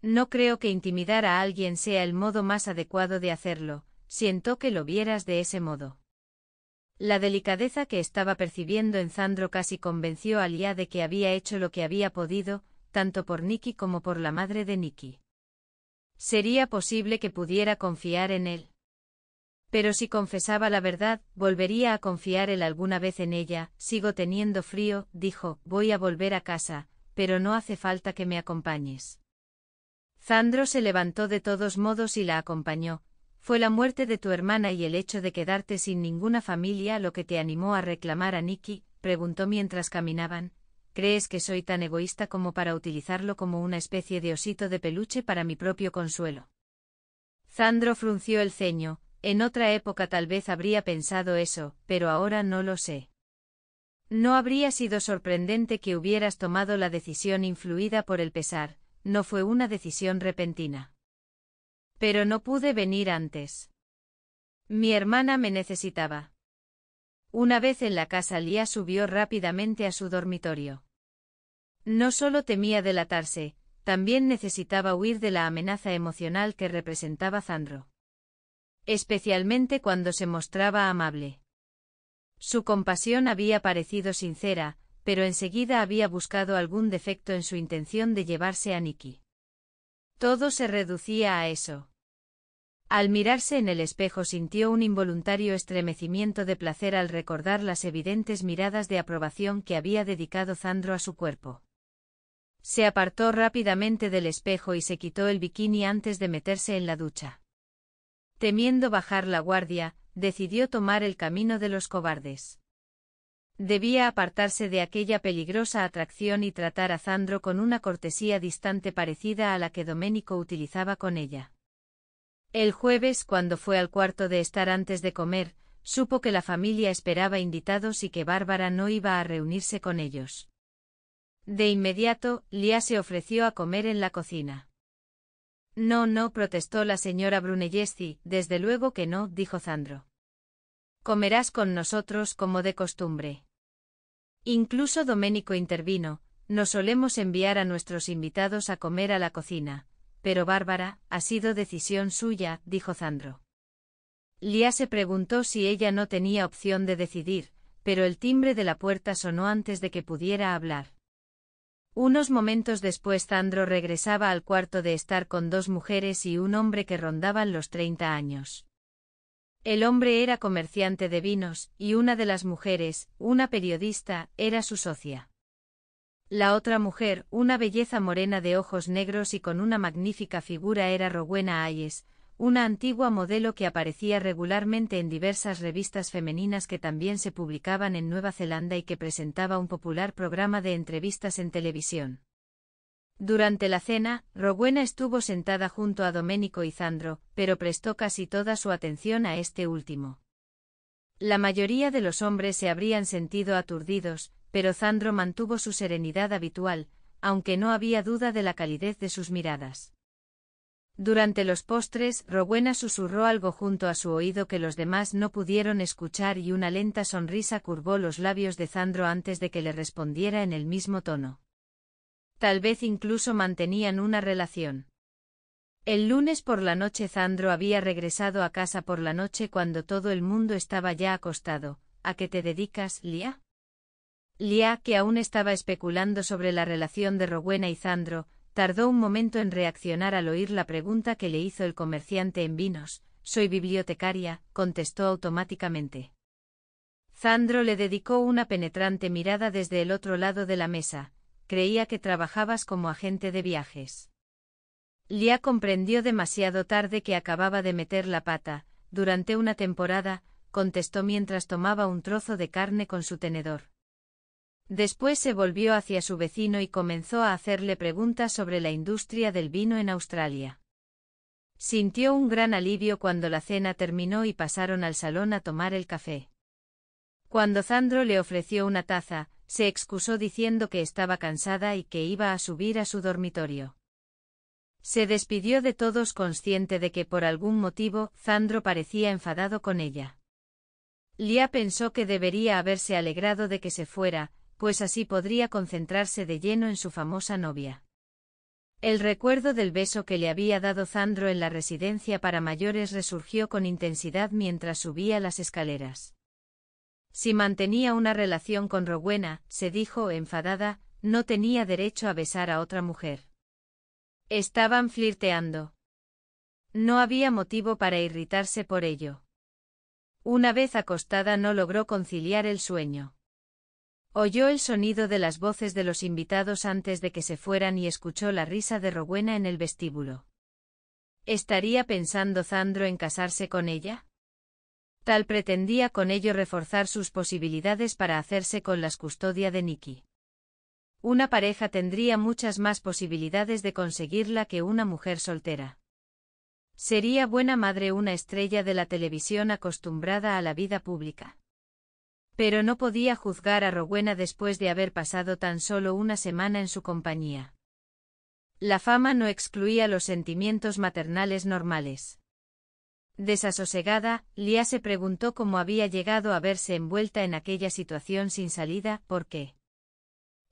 No creo que intimidar a alguien sea el modo más adecuado de hacerlo, siento que lo vieras de ese modo. La delicadeza que estaba percibiendo en Zandro casi convenció a Lía de que había hecho lo que había podido, tanto por Nicky como por la madre de Nicky. Sería posible que pudiera confiar en él. Pero si confesaba la verdad, volvería a confiar él alguna vez en ella. Sigo teniendo frío, dijo, voy a volver a casa, pero no hace falta que me acompañes. Zandro se levantó de todos modos y la acompañó, fue la muerte de tu hermana y el hecho de quedarte sin ninguna familia lo que te animó a reclamar a Nicky, preguntó mientras caminaban. ¿Crees que soy tan egoísta como para utilizarlo como una especie de osito de peluche para mi propio consuelo? Zandro frunció el ceño, en otra época tal vez habría pensado eso, pero ahora no lo sé. No habría sido sorprendente que hubieras tomado la decisión influida por el pesar, no fue una decisión repentina. Pero no pude venir antes. Mi hermana me necesitaba. Una vez en la casa Lía subió rápidamente a su dormitorio. No solo temía delatarse, también necesitaba huir de la amenaza emocional que representaba Zandro. Especialmente cuando se mostraba amable. Su compasión había parecido sincera, pero enseguida había buscado algún defecto en su intención de llevarse a Nicky. Todo se reducía a eso. Al mirarse en el espejo sintió un involuntario estremecimiento de placer al recordar las evidentes miradas de aprobación que había dedicado Zandro a su cuerpo. Se apartó rápidamente del espejo y se quitó el bikini antes de meterse en la ducha. Temiendo bajar la guardia, decidió tomar el camino de los cobardes. Debía apartarse de aquella peligrosa atracción y tratar a Zandro con una cortesía distante parecida a la que Doménico utilizaba con ella. El jueves, cuando fue al cuarto de estar antes de comer, supo que la familia esperaba invitados y que Bárbara no iba a reunirse con ellos. De inmediato, Lía se ofreció a comer en la cocina. No, no, protestó la señora Brunelleschi, desde luego que no, dijo Zandro. Comerás con nosotros como de costumbre. Incluso Doménico intervino, nos solemos enviar a nuestros invitados a comer a la cocina, pero Bárbara, ha sido decisión suya, dijo Zandro. Lía se preguntó si ella no tenía opción de decidir, pero el timbre de la puerta sonó antes de que pudiera hablar. Unos momentos después Zandro regresaba al cuarto de estar con dos mujeres y un hombre que rondaban los treinta años. El hombre era comerciante de vinos, y una de las mujeres, una periodista, era su socia. La otra mujer, una belleza morena de ojos negros y con una magnífica figura era Rowena Ayes, una antigua modelo que aparecía regularmente en diversas revistas femeninas que también se publicaban en Nueva Zelanda y que presentaba un popular programa de entrevistas en televisión. Durante la cena, Rowena estuvo sentada junto a Doménico y Zandro, pero prestó casi toda su atención a este último. La mayoría de los hombres se habrían sentido aturdidos, pero Zandro mantuvo su serenidad habitual, aunque no había duda de la calidez de sus miradas. Durante los postres, Rowena susurró algo junto a su oído que los demás no pudieron escuchar y una lenta sonrisa curvó los labios de Zandro antes de que le respondiera en el mismo tono. Tal vez incluso mantenían una relación. El lunes por la noche Zandro había regresado a casa por la noche cuando todo el mundo estaba ya acostado. ¿A qué te dedicas, Lia? Lia, que aún estaba especulando sobre la relación de Rowena y Zandro, tardó un momento en reaccionar al oír la pregunta que le hizo el comerciante en vinos. Soy bibliotecaria, contestó automáticamente. Zandro le dedicó una penetrante mirada desde el otro lado de la mesa, creía que trabajabas como agente de viajes. Lia comprendió demasiado tarde que acababa de meter la pata, durante una temporada, contestó mientras tomaba un trozo de carne con su tenedor. Después se volvió hacia su vecino y comenzó a hacerle preguntas sobre la industria del vino en Australia. Sintió un gran alivio cuando la cena terminó y pasaron al salón a tomar el café. Cuando Zandro le ofreció una taza, se excusó diciendo que estaba cansada y que iba a subir a su dormitorio. Se despidió de todos consciente de que por algún motivo Zandro parecía enfadado con ella. Lia pensó que debería haberse alegrado de que se fuera, pues así podría concentrarse de lleno en su famosa novia. El recuerdo del beso que le había dado Zandro en la residencia para mayores resurgió con intensidad mientras subía las escaleras. Si mantenía una relación con Rowena, se dijo enfadada, no tenía derecho a besar a otra mujer. Estaban flirteando. No había motivo para irritarse por ello. Una vez acostada no logró conciliar el sueño. Oyó el sonido de las voces de los invitados antes de que se fueran y escuchó la risa de Rowena en el vestíbulo. ¿Estaría pensando Zandro en casarse con ella? Tal pretendía con ello reforzar sus posibilidades para hacerse con las custodia de Nicky. Una pareja tendría muchas más posibilidades de conseguirla que una mujer soltera. Sería buena madre una estrella de la televisión acostumbrada a la vida pública. Pero no podía juzgar a Rowena después de haber pasado tan solo una semana en su compañía. La fama no excluía los sentimientos maternales normales. Desasosegada, Lia se preguntó cómo había llegado a verse envuelta en aquella situación sin salida, por qué.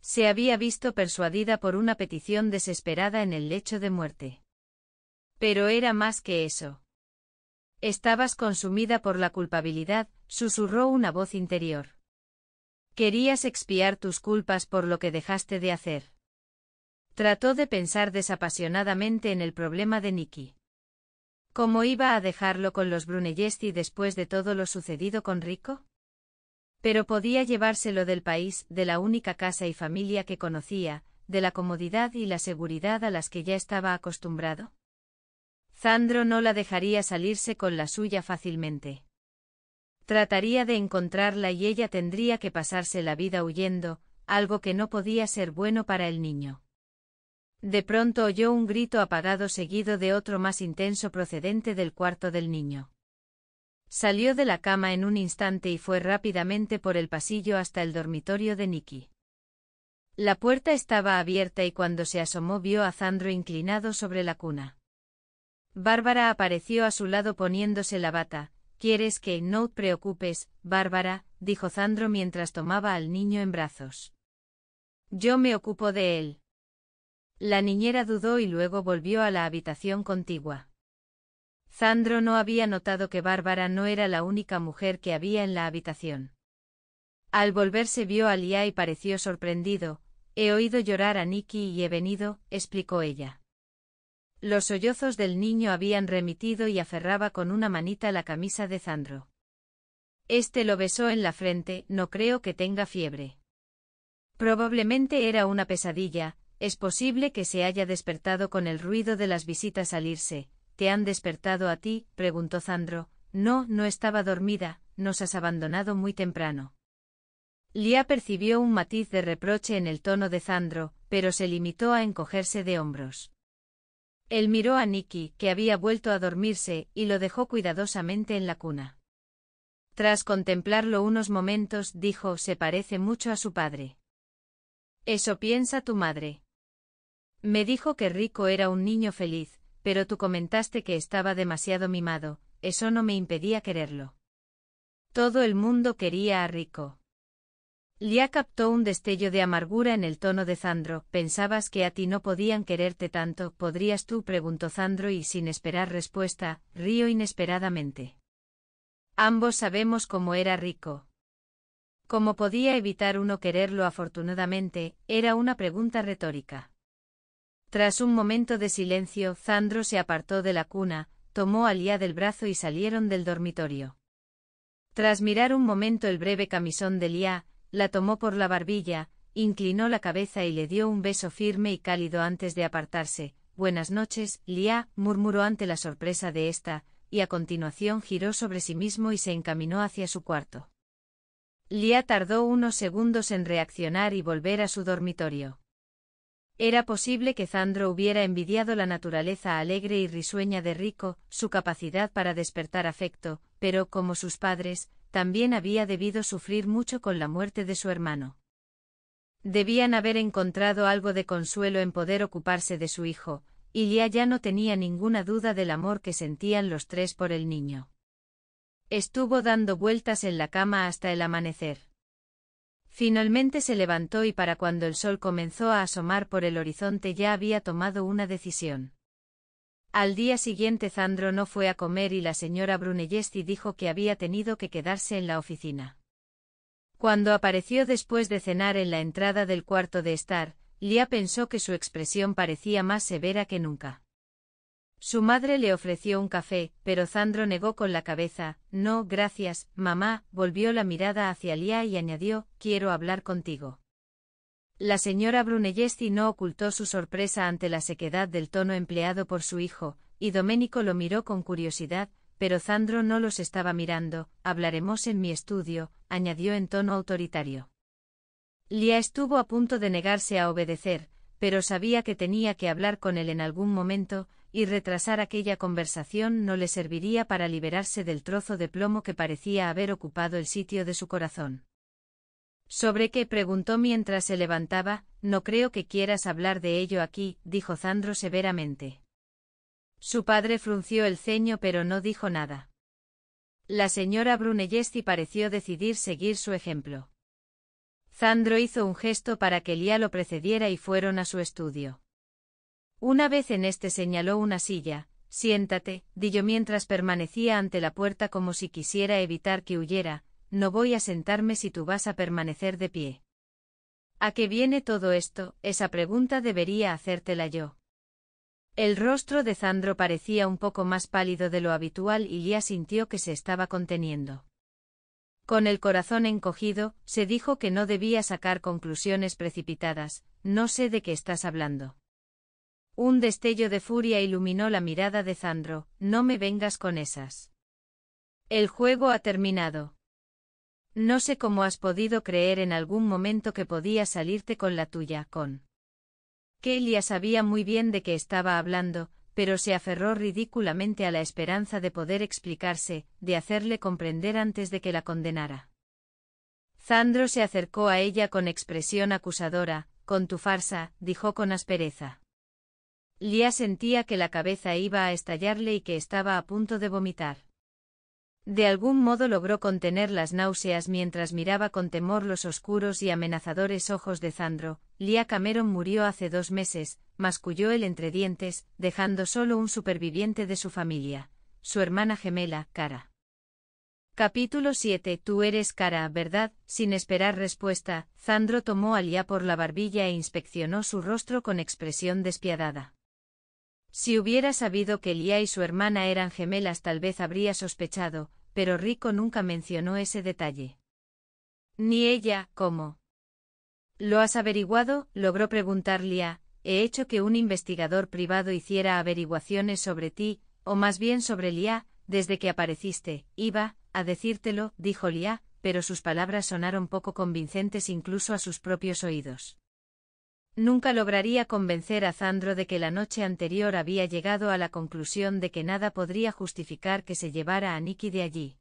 Se había visto persuadida por una petición desesperada en el lecho de muerte. Pero era más que eso. Estabas consumida por la culpabilidad, susurró una voz interior. Querías expiar tus culpas por lo que dejaste de hacer. Trató de pensar desapasionadamente en el problema de Nicky. ¿Cómo iba a dejarlo con los Brunelleschi después de todo lo sucedido con Rico? Pero podía llevárselo del país, de la única casa y familia que conocía, de la comodidad y la seguridad a las que ya estaba acostumbrado. Zandro no la dejaría salirse con la suya fácilmente. Trataría de encontrarla y ella tendría que pasarse la vida huyendo, algo que no podía ser bueno para el niño. De pronto oyó un grito apagado seguido de otro más intenso procedente del cuarto del niño. Salió de la cama en un instante y fue rápidamente por el pasillo hasta el dormitorio de Nicky. La puerta estaba abierta y cuando se asomó vio a Zandro inclinado sobre la cuna. Bárbara apareció a su lado poniéndose la bata. ¿Quieres que no te preocupes, Bárbara? dijo Zandro mientras tomaba al niño en brazos. Yo me ocupo de él. La niñera dudó y luego volvió a la habitación contigua. Sandro no había notado que Bárbara no era la única mujer que había en la habitación. Al volverse vio a Lía y pareció sorprendido. He oído llorar a Nicky y he venido, explicó ella. Los sollozos del niño habían remitido y aferraba con una manita la camisa de Sandro. Este lo besó en la frente, no creo que tenga fiebre. Probablemente era una pesadilla, es posible que se haya despertado con el ruido de las visitas al irse. ¿Te han despertado a ti? preguntó Zandro. No, no estaba dormida, nos has abandonado muy temprano. Lia percibió un matiz de reproche en el tono de Zandro, pero se limitó a encogerse de hombros. Él miró a Nicky, que había vuelto a dormirse, y lo dejó cuidadosamente en la cuna. Tras contemplarlo unos momentos, dijo, se parece mucho a su padre. Eso piensa tu madre. Me dijo que Rico era un niño feliz, pero tú comentaste que estaba demasiado mimado, eso no me impedía quererlo. Todo el mundo quería a Rico. Lia captó un destello de amargura en el tono de Zandro. Pensabas que a ti no podían quererte tanto, ¿podrías tú? preguntó Zandro y sin esperar respuesta, río inesperadamente. Ambos sabemos cómo era rico. ¿Cómo podía evitar uno quererlo afortunadamente? Era una pregunta retórica. Tras un momento de silencio, Zandro se apartó de la cuna, tomó a Lía del brazo y salieron del dormitorio. Tras mirar un momento el breve camisón de Lía, la tomó por la barbilla, inclinó la cabeza y le dio un beso firme y cálido antes de apartarse. Buenas noches, Lía, murmuró ante la sorpresa de ésta, y a continuación giró sobre sí mismo y se encaminó hacia su cuarto. Lía tardó unos segundos en reaccionar y volver a su dormitorio. Era posible que Zandro hubiera envidiado la naturaleza alegre y risueña de Rico, su capacidad para despertar afecto, pero como sus padres, también había debido sufrir mucho con la muerte de su hermano. Debían haber encontrado algo de consuelo en poder ocuparse de su hijo, y ya ya no tenía ninguna duda del amor que sentían los tres por el niño. Estuvo dando vueltas en la cama hasta el amanecer. Finalmente se levantó y para cuando el sol comenzó a asomar por el horizonte ya había tomado una decisión. Al día siguiente Zandro no fue a comer y la señora Brunellesti dijo que había tenido que quedarse en la oficina. Cuando apareció después de cenar en la entrada del cuarto de estar, Lia pensó que su expresión parecía más severa que nunca. Su madre le ofreció un café, pero Zandro negó con la cabeza, no, gracias, mamá, volvió la mirada hacia Lia y añadió, quiero hablar contigo. La señora Brunellesti no ocultó su sorpresa ante la sequedad del tono empleado por su hijo, y Doménico lo miró con curiosidad, pero Zandro no los estaba mirando, hablaremos en mi estudio, añadió en tono autoritario. Lia estuvo a punto de negarse a obedecer, pero sabía que tenía que hablar con él en algún momento, y retrasar aquella conversación no le serviría para liberarse del trozo de plomo que parecía haber ocupado el sitio de su corazón. ¿Sobre qué? preguntó mientras se levantaba, no creo que quieras hablar de ello aquí, dijo Zandro severamente. Su padre frunció el ceño pero no dijo nada. La señora Brunellesti pareció decidir seguir su ejemplo. Zandro hizo un gesto para que Lía lo precediera y fueron a su estudio. Una vez en este señaló una silla, siéntate, di yo mientras permanecía ante la puerta como si quisiera evitar que huyera, no voy a sentarme si tú vas a permanecer de pie. ¿A qué viene todo esto? Esa pregunta debería hacértela yo. El rostro de Zandro parecía un poco más pálido de lo habitual y ya sintió que se estaba conteniendo. Con el corazón encogido, se dijo que no debía sacar conclusiones precipitadas, no sé de qué estás hablando. Un destello de furia iluminó la mirada de Zandro, no me vengas con esas. El juego ha terminado. No sé cómo has podido creer en algún momento que podías salirte con la tuya, con. Kelia sabía muy bien de qué estaba hablando, pero se aferró ridículamente a la esperanza de poder explicarse, de hacerle comprender antes de que la condenara. Zandro se acercó a ella con expresión acusadora, con tu farsa, dijo con aspereza. Lia sentía que la cabeza iba a estallarle y que estaba a punto de vomitar. De algún modo logró contener las náuseas mientras miraba con temor los oscuros y amenazadores ojos de Zandro. Lia Cameron murió hace dos meses, masculló el entre dientes, dejando solo un superviviente de su familia, su hermana gemela, Cara. Capítulo 7 Tú eres cara, ¿verdad? Sin esperar respuesta, Zandro tomó a Lia por la barbilla e inspeccionó su rostro con expresión despiadada. Si hubiera sabido que Lía y su hermana eran gemelas tal vez habría sospechado, pero Rico nunca mencionó ese detalle. Ni ella, ¿cómo? ¿Lo has averiguado? logró preguntar Lia, he hecho que un investigador privado hiciera averiguaciones sobre ti, o más bien sobre Lía, desde que apareciste, iba, a decírtelo, dijo Lía, pero sus palabras sonaron poco convincentes incluso a sus propios oídos. Nunca lograría convencer a Zandro de que la noche anterior había llegado a la conclusión de que nada podría justificar que se llevara a Nicky de allí.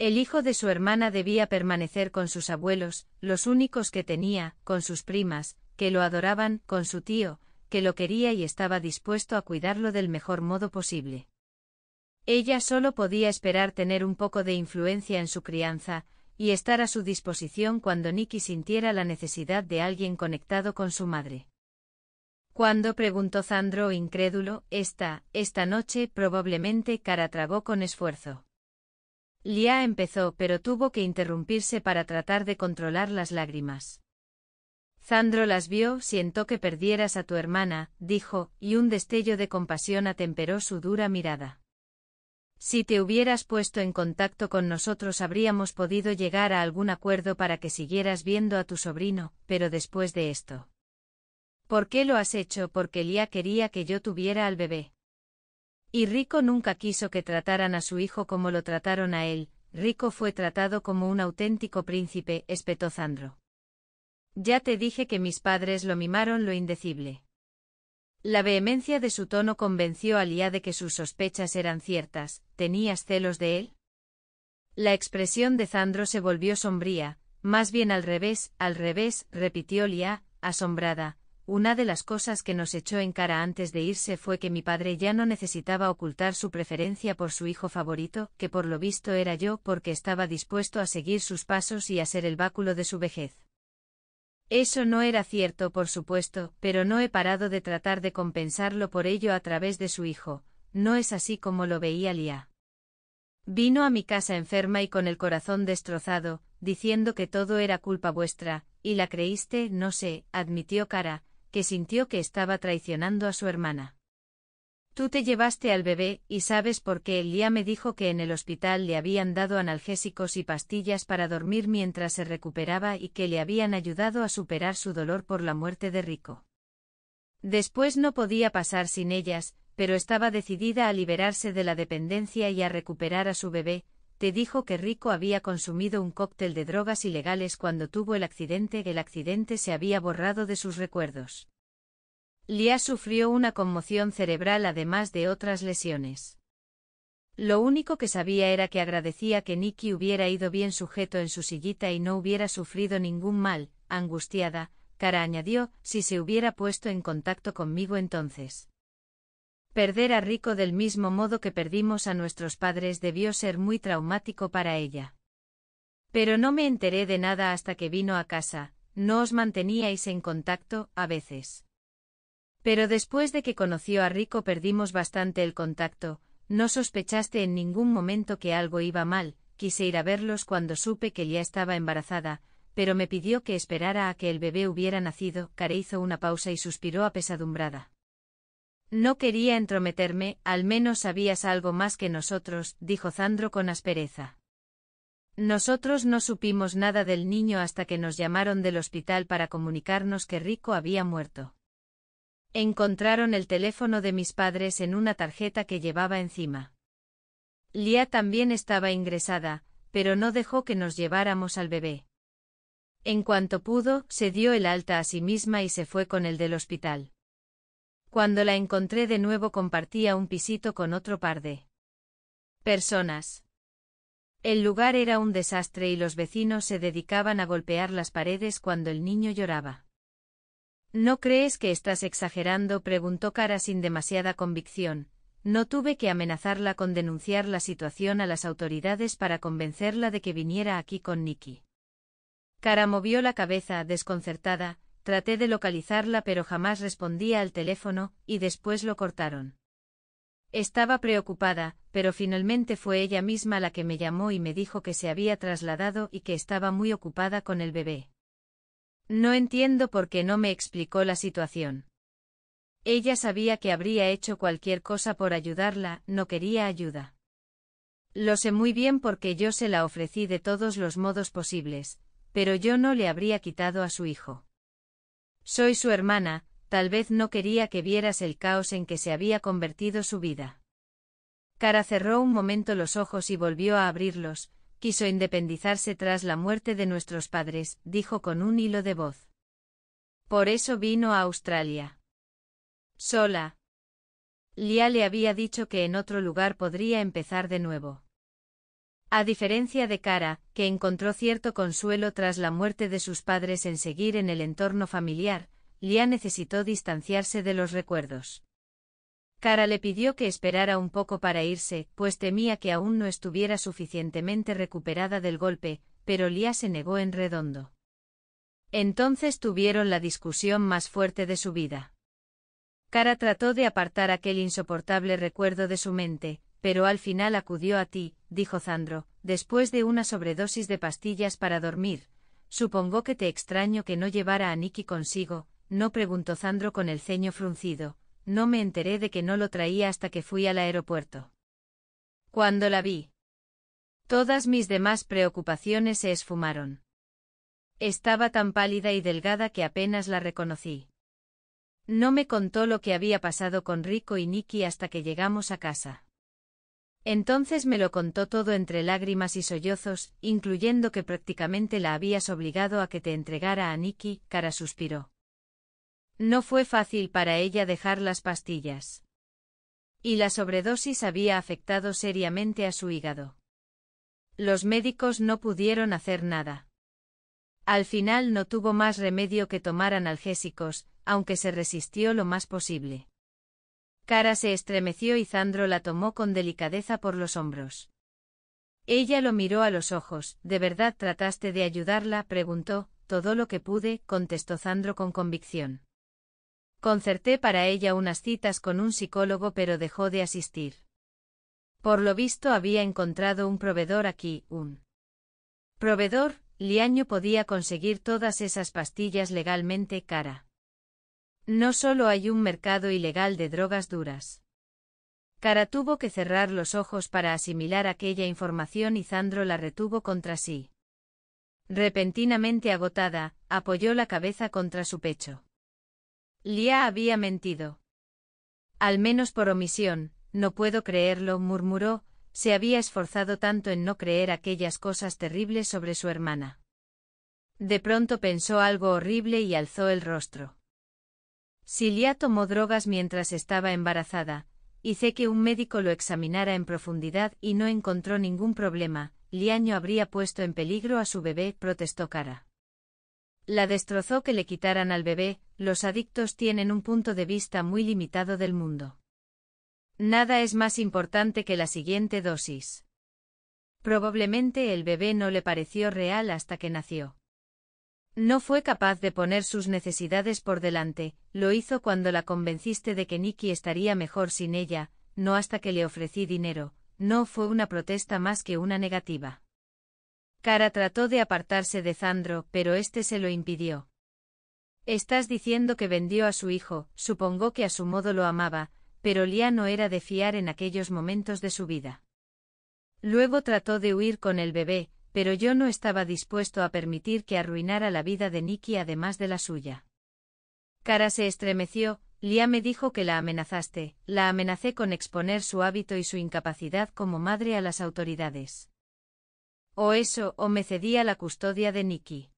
El hijo de su hermana debía permanecer con sus abuelos, los únicos que tenía, con sus primas, que lo adoraban, con su tío, que lo quería y estaba dispuesto a cuidarlo del mejor modo posible. Ella solo podía esperar tener un poco de influencia en su crianza, y estar a su disposición cuando Nicky sintiera la necesidad de alguien conectado con su madre. Cuando preguntó Zandro incrédulo, esta, esta noche probablemente cara tragó con esfuerzo. Lia empezó pero tuvo que interrumpirse para tratar de controlar las lágrimas. Zandro las vio, siento que perdieras a tu hermana, dijo, y un destello de compasión atemperó su dura mirada. Si te hubieras puesto en contacto con nosotros habríamos podido llegar a algún acuerdo para que siguieras viendo a tu sobrino, pero después de esto. ¿Por qué lo has hecho? Porque Elía quería que yo tuviera al bebé. Y Rico nunca quiso que trataran a su hijo como lo trataron a él, Rico fue tratado como un auténtico príncipe, espetó Zandro. Ya te dije que mis padres lo mimaron lo indecible. La vehemencia de su tono convenció a Lía de que sus sospechas eran ciertas. ¿Tenías celos de él? La expresión de Zandro se volvió sombría, más bien al revés, al revés, repitió Lía, asombrada. Una de las cosas que nos echó en cara antes de irse fue que mi padre ya no necesitaba ocultar su preferencia por su hijo favorito, que por lo visto era yo porque estaba dispuesto a seguir sus pasos y a ser el báculo de su vejez. Eso no era cierto, por supuesto, pero no he parado de tratar de compensarlo por ello a través de su hijo, no es así como lo veía Lía. Vino a mi casa enferma y con el corazón destrozado, diciendo que todo era culpa vuestra, y la creíste, no sé, admitió Cara, que sintió que estaba traicionando a su hermana. Tú te llevaste al bebé, y sabes por qué Elia me dijo que en el hospital le habían dado analgésicos y pastillas para dormir mientras se recuperaba y que le habían ayudado a superar su dolor por la muerte de Rico. Después no podía pasar sin ellas, pero estaba decidida a liberarse de la dependencia y a recuperar a su bebé, te dijo que Rico había consumido un cóctel de drogas ilegales cuando tuvo el accidente, el accidente se había borrado de sus recuerdos. Lia sufrió una conmoción cerebral además de otras lesiones. Lo único que sabía era que agradecía que Nicky hubiera ido bien sujeto en su sillita y no hubiera sufrido ningún mal, angustiada, Cara añadió, si se hubiera puesto en contacto conmigo entonces. Perder a Rico del mismo modo que perdimos a nuestros padres debió ser muy traumático para ella. Pero no me enteré de nada hasta que vino a casa, no os manteníais en contacto, a veces. Pero después de que conoció a Rico perdimos bastante el contacto, no sospechaste en ningún momento que algo iba mal, quise ir a verlos cuando supe que ya estaba embarazada, pero me pidió que esperara a que el bebé hubiera nacido, Care hizo una pausa y suspiró apesadumbrada. No quería entrometerme, al menos sabías algo más que nosotros, dijo Zandro con aspereza. Nosotros no supimos nada del niño hasta que nos llamaron del hospital para comunicarnos que Rico había muerto. Encontraron el teléfono de mis padres en una tarjeta que llevaba encima. Lia también estaba ingresada, pero no dejó que nos lleváramos al bebé. En cuanto pudo, se dio el alta a sí misma y se fue con el del hospital. Cuando la encontré de nuevo compartía un pisito con otro par de personas. El lugar era un desastre y los vecinos se dedicaban a golpear las paredes cuando el niño lloraba. ¿No crees que estás exagerando? preguntó Cara sin demasiada convicción. No tuve que amenazarla con denunciar la situación a las autoridades para convencerla de que viniera aquí con Nicky. Cara movió la cabeza, desconcertada, traté de localizarla pero jamás respondía al teléfono, y después lo cortaron. Estaba preocupada, pero finalmente fue ella misma la que me llamó y me dijo que se había trasladado y que estaba muy ocupada con el bebé. No entiendo por qué no me explicó la situación. Ella sabía que habría hecho cualquier cosa por ayudarla, no quería ayuda. Lo sé muy bien porque yo se la ofrecí de todos los modos posibles, pero yo no le habría quitado a su hijo. Soy su hermana, tal vez no quería que vieras el caos en que se había convertido su vida. Cara cerró un momento los ojos y volvió a abrirlos, quiso independizarse tras la muerte de nuestros padres, dijo con un hilo de voz. Por eso vino a Australia. Sola. Lia le había dicho que en otro lugar podría empezar de nuevo. A diferencia de Cara, que encontró cierto consuelo tras la muerte de sus padres en seguir en el entorno familiar, Lia necesitó distanciarse de los recuerdos. Cara le pidió que esperara un poco para irse, pues temía que aún no estuviera suficientemente recuperada del golpe, pero Lía se negó en redondo. Entonces tuvieron la discusión más fuerte de su vida. Cara trató de apartar aquel insoportable recuerdo de su mente, pero al final acudió a ti, dijo Zandro, después de una sobredosis de pastillas para dormir. Supongo que te extraño que no llevara a Nicky consigo, no preguntó Zandro con el ceño fruncido, no me enteré de que no lo traía hasta que fui al aeropuerto. Cuando la vi, todas mis demás preocupaciones se esfumaron. Estaba tan pálida y delgada que apenas la reconocí. No me contó lo que había pasado con Rico y Nicky hasta que llegamos a casa. Entonces me lo contó todo entre lágrimas y sollozos, incluyendo que prácticamente la habías obligado a que te entregara a Nicky, cara suspiró. No fue fácil para ella dejar las pastillas. Y la sobredosis había afectado seriamente a su hígado. Los médicos no pudieron hacer nada. Al final no tuvo más remedio que tomar analgésicos, aunque se resistió lo más posible. Cara se estremeció y Zandro la tomó con delicadeza por los hombros. Ella lo miró a los ojos. ¿De verdad trataste de ayudarla? preguntó. Todo lo que pude, contestó Zandro con convicción. Concerté para ella unas citas con un psicólogo pero dejó de asistir. Por lo visto había encontrado un proveedor aquí, un proveedor, Liaño podía conseguir todas esas pastillas legalmente cara. No solo hay un mercado ilegal de drogas duras. Cara tuvo que cerrar los ojos para asimilar aquella información y Zandro la retuvo contra sí. Repentinamente agotada, apoyó la cabeza contra su pecho. Lia había mentido. Al menos por omisión, no puedo creerlo, murmuró, se había esforzado tanto en no creer aquellas cosas terribles sobre su hermana. De pronto pensó algo horrible y alzó el rostro. Si Lia tomó drogas mientras estaba embarazada, hice que un médico lo examinara en profundidad y no encontró ningún problema, Liaño habría puesto en peligro a su bebé, protestó Cara. La destrozó que le quitaran al bebé, los adictos tienen un punto de vista muy limitado del mundo. Nada es más importante que la siguiente dosis. Probablemente el bebé no le pareció real hasta que nació. No fue capaz de poner sus necesidades por delante, lo hizo cuando la convenciste de que Nicky estaría mejor sin ella, no hasta que le ofrecí dinero, no fue una protesta más que una negativa. Cara trató de apartarse de Zandro, pero este se lo impidió. Estás diciendo que vendió a su hijo, supongo que a su modo lo amaba, pero Lia no era de fiar en aquellos momentos de su vida. Luego trató de huir con el bebé, pero yo no estaba dispuesto a permitir que arruinara la vida de Nicky además de la suya. Cara se estremeció, Lia me dijo que la amenazaste, la amenacé con exponer su hábito y su incapacidad como madre a las autoridades. O eso, o me cedía la custodia de Nicky.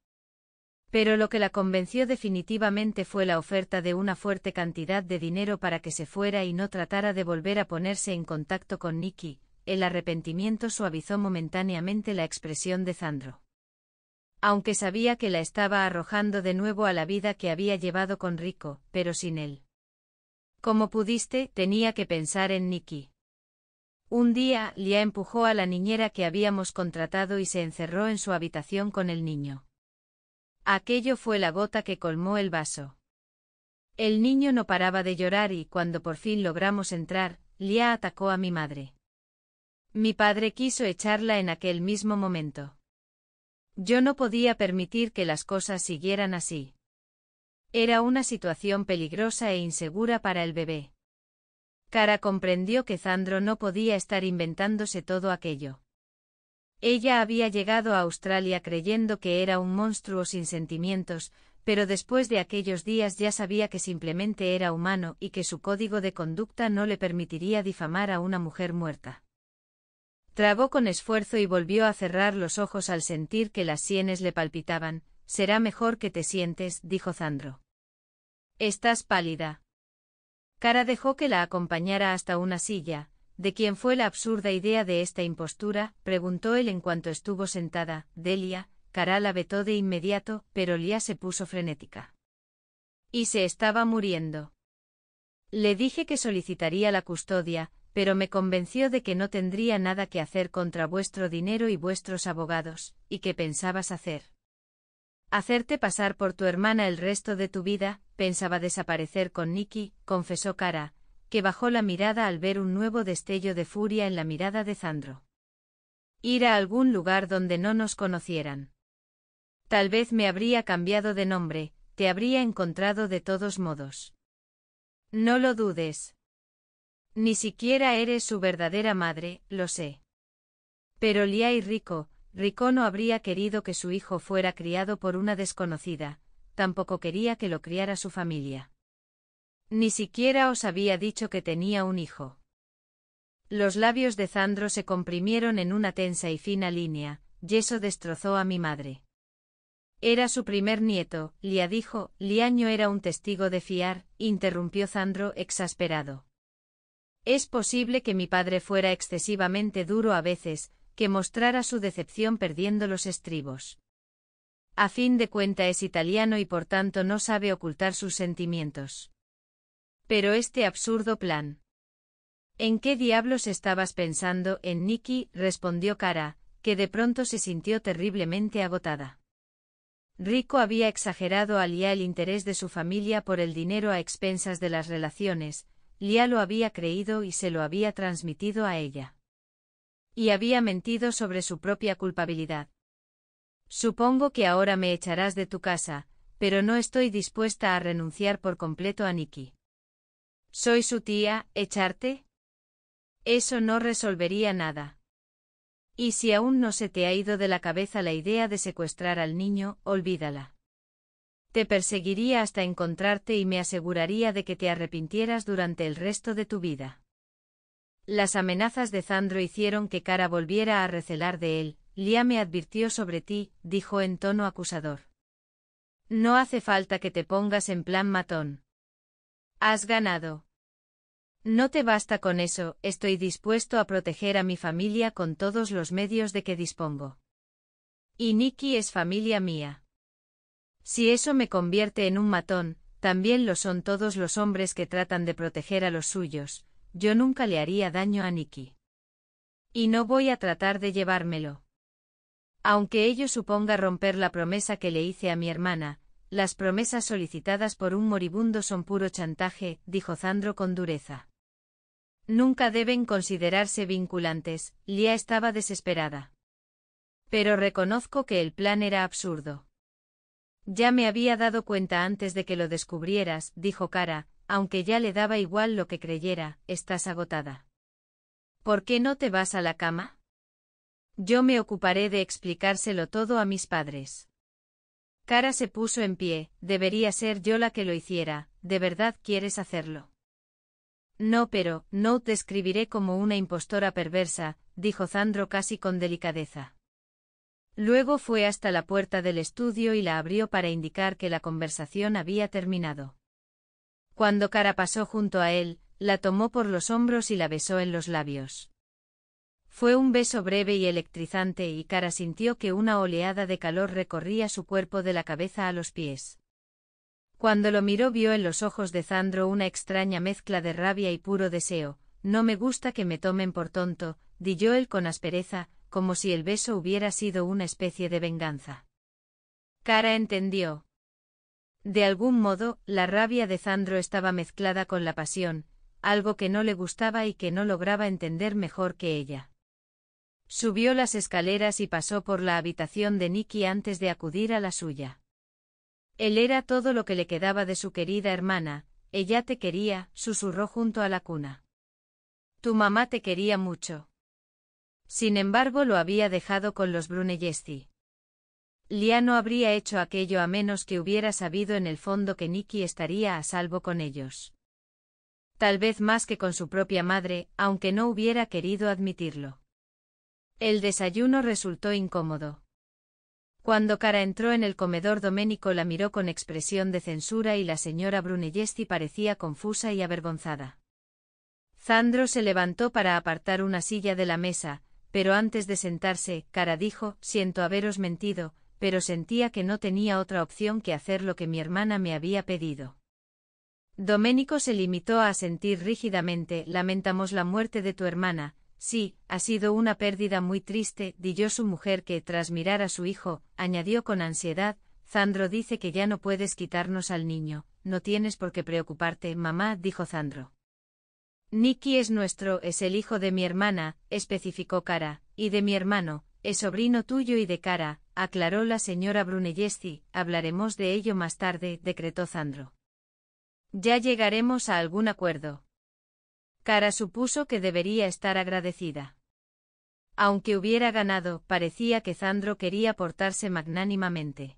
Pero lo que la convenció definitivamente fue la oferta de una fuerte cantidad de dinero para que se fuera y no tratara de volver a ponerse en contacto con Nicky. El arrepentimiento suavizó momentáneamente la expresión de Zandro. Aunque sabía que la estaba arrojando de nuevo a la vida que había llevado con Rico, pero sin él. Como pudiste, tenía que pensar en Nicky. Un día, Lia empujó a la niñera que habíamos contratado y se encerró en su habitación con el niño. Aquello fue la gota que colmó el vaso. El niño no paraba de llorar y cuando por fin logramos entrar, Lia atacó a mi madre. Mi padre quiso echarla en aquel mismo momento. Yo no podía permitir que las cosas siguieran así. Era una situación peligrosa e insegura para el bebé. Cara comprendió que Zandro no podía estar inventándose todo aquello. Ella había llegado a Australia creyendo que era un monstruo sin sentimientos, pero después de aquellos días ya sabía que simplemente era humano y que su código de conducta no le permitiría difamar a una mujer muerta. Trabó con esfuerzo y volvió a cerrar los ojos al sentir que las sienes le palpitaban. Será mejor que te sientes, dijo Zandro. Estás pálida. Cara dejó que la acompañara hasta una silla, ¿De quién fue la absurda idea de esta impostura? preguntó él en cuanto estuvo sentada. Delia, Cara la vetó de inmediato, pero Lia se puso frenética. Y se estaba muriendo. Le dije que solicitaría la custodia, pero me convenció de que no tendría nada que hacer contra vuestro dinero y vuestros abogados, y que pensabas hacer. Hacerte pasar por tu hermana el resto de tu vida, pensaba desaparecer con Nicky, confesó Cara, que bajó la mirada al ver un nuevo destello de furia en la mirada de Zandro. Ir a algún lugar donde no nos conocieran. Tal vez me habría cambiado de nombre, te habría encontrado de todos modos. No lo dudes. Ni siquiera eres su verdadera madre, lo sé. Pero Lia y Rico, Rico no habría querido que su hijo fuera criado por una desconocida, tampoco quería que lo criara su familia. Ni siquiera os había dicho que tenía un hijo. Los labios de Zandro se comprimieron en una tensa y fina línea, y eso destrozó a mi madre. Era su primer nieto, Lia dijo, Liaño era un testigo de fiar, interrumpió Zandro exasperado. Es posible que mi padre fuera excesivamente duro a veces, que mostrara su decepción perdiendo los estribos. A fin de cuenta es italiano y por tanto no sabe ocultar sus sentimientos. Pero este absurdo plan. ¿En qué diablos estabas pensando en Niki? respondió Cara, que de pronto se sintió terriblemente agotada. Rico había exagerado a Lia el interés de su familia por el dinero a expensas de las relaciones, Lia lo había creído y se lo había transmitido a ella. Y había mentido sobre su propia culpabilidad. Supongo que ahora me echarás de tu casa, pero no estoy dispuesta a renunciar por completo a Nicky. Soy su tía, echarte. Eso no resolvería nada. Y si aún no se te ha ido de la cabeza la idea de secuestrar al niño, olvídala. Te perseguiría hasta encontrarte y me aseguraría de que te arrepintieras durante el resto de tu vida. Las amenazas de Zandro hicieron que Cara volviera a recelar de él. Lia me advirtió sobre ti, dijo en tono acusador. No hace falta que te pongas en plan matón. Has ganado. No te basta con eso, estoy dispuesto a proteger a mi familia con todos los medios de que dispongo. Y Nikki es familia mía. Si eso me convierte en un matón, también lo son todos los hombres que tratan de proteger a los suyos, yo nunca le haría daño a Nikki. Y no voy a tratar de llevármelo. Aunque ello suponga romper la promesa que le hice a mi hermana, las promesas solicitadas por un moribundo son puro chantaje, dijo Zandro con dureza. Nunca deben considerarse vinculantes, Lia estaba desesperada. Pero reconozco que el plan era absurdo. Ya me había dado cuenta antes de que lo descubrieras, dijo Cara, aunque ya le daba igual lo que creyera, estás agotada. ¿Por qué no te vas a la cama? Yo me ocuparé de explicárselo todo a mis padres. Cara se puso en pie, debería ser yo la que lo hiciera, ¿de verdad quieres hacerlo? No, pero, no te escribiré como una impostora perversa, dijo Zandro casi con delicadeza. Luego fue hasta la puerta del estudio y la abrió para indicar que la conversación había terminado. Cuando Cara pasó junto a él, la tomó por los hombros y la besó en los labios. Fue un beso breve y electrizante y Cara sintió que una oleada de calor recorría su cuerpo de la cabeza a los pies. Cuando lo miró vio en los ojos de Zandro una extraña mezcla de rabia y puro deseo. No me gusta que me tomen por tonto, dijo él con aspereza, como si el beso hubiera sido una especie de venganza. Cara entendió. De algún modo, la rabia de Zandro estaba mezclada con la pasión, algo que no le gustaba y que no lograba entender mejor que ella. Subió las escaleras y pasó por la habitación de Nicky antes de acudir a la suya. Él era todo lo que le quedaba de su querida hermana, ella te quería, susurró junto a la cuna. Tu mamá te quería mucho. Sin embargo lo había dejado con los Brunellesti. Lia no habría hecho aquello a menos que hubiera sabido en el fondo que Nicky estaría a salvo con ellos. Tal vez más que con su propia madre, aunque no hubiera querido admitirlo. El desayuno resultó incómodo. Cuando Cara entró en el comedor, Doménico la miró con expresión de censura y la señora Brunellesti parecía confusa y avergonzada. Zandro se levantó para apartar una silla de la mesa, pero antes de sentarse, Cara dijo, siento haberos mentido, pero sentía que no tenía otra opción que hacer lo que mi hermana me había pedido. Doménico se limitó a sentir rígidamente, lamentamos la muerte de tu hermana, Sí, ha sido una pérdida muy triste, dijo su mujer que, tras mirar a su hijo, añadió con ansiedad, Zandro dice que ya no puedes quitarnos al niño, no tienes por qué preocuparte, mamá, dijo Zandro. Nicky es nuestro, es el hijo de mi hermana, especificó Cara, y de mi hermano, es sobrino tuyo y de Cara, aclaró la señora Brunellesi. hablaremos de ello más tarde, decretó Zandro. Ya llegaremos a algún acuerdo. Cara supuso que debería estar agradecida. Aunque hubiera ganado, parecía que Zandro quería portarse magnánimamente.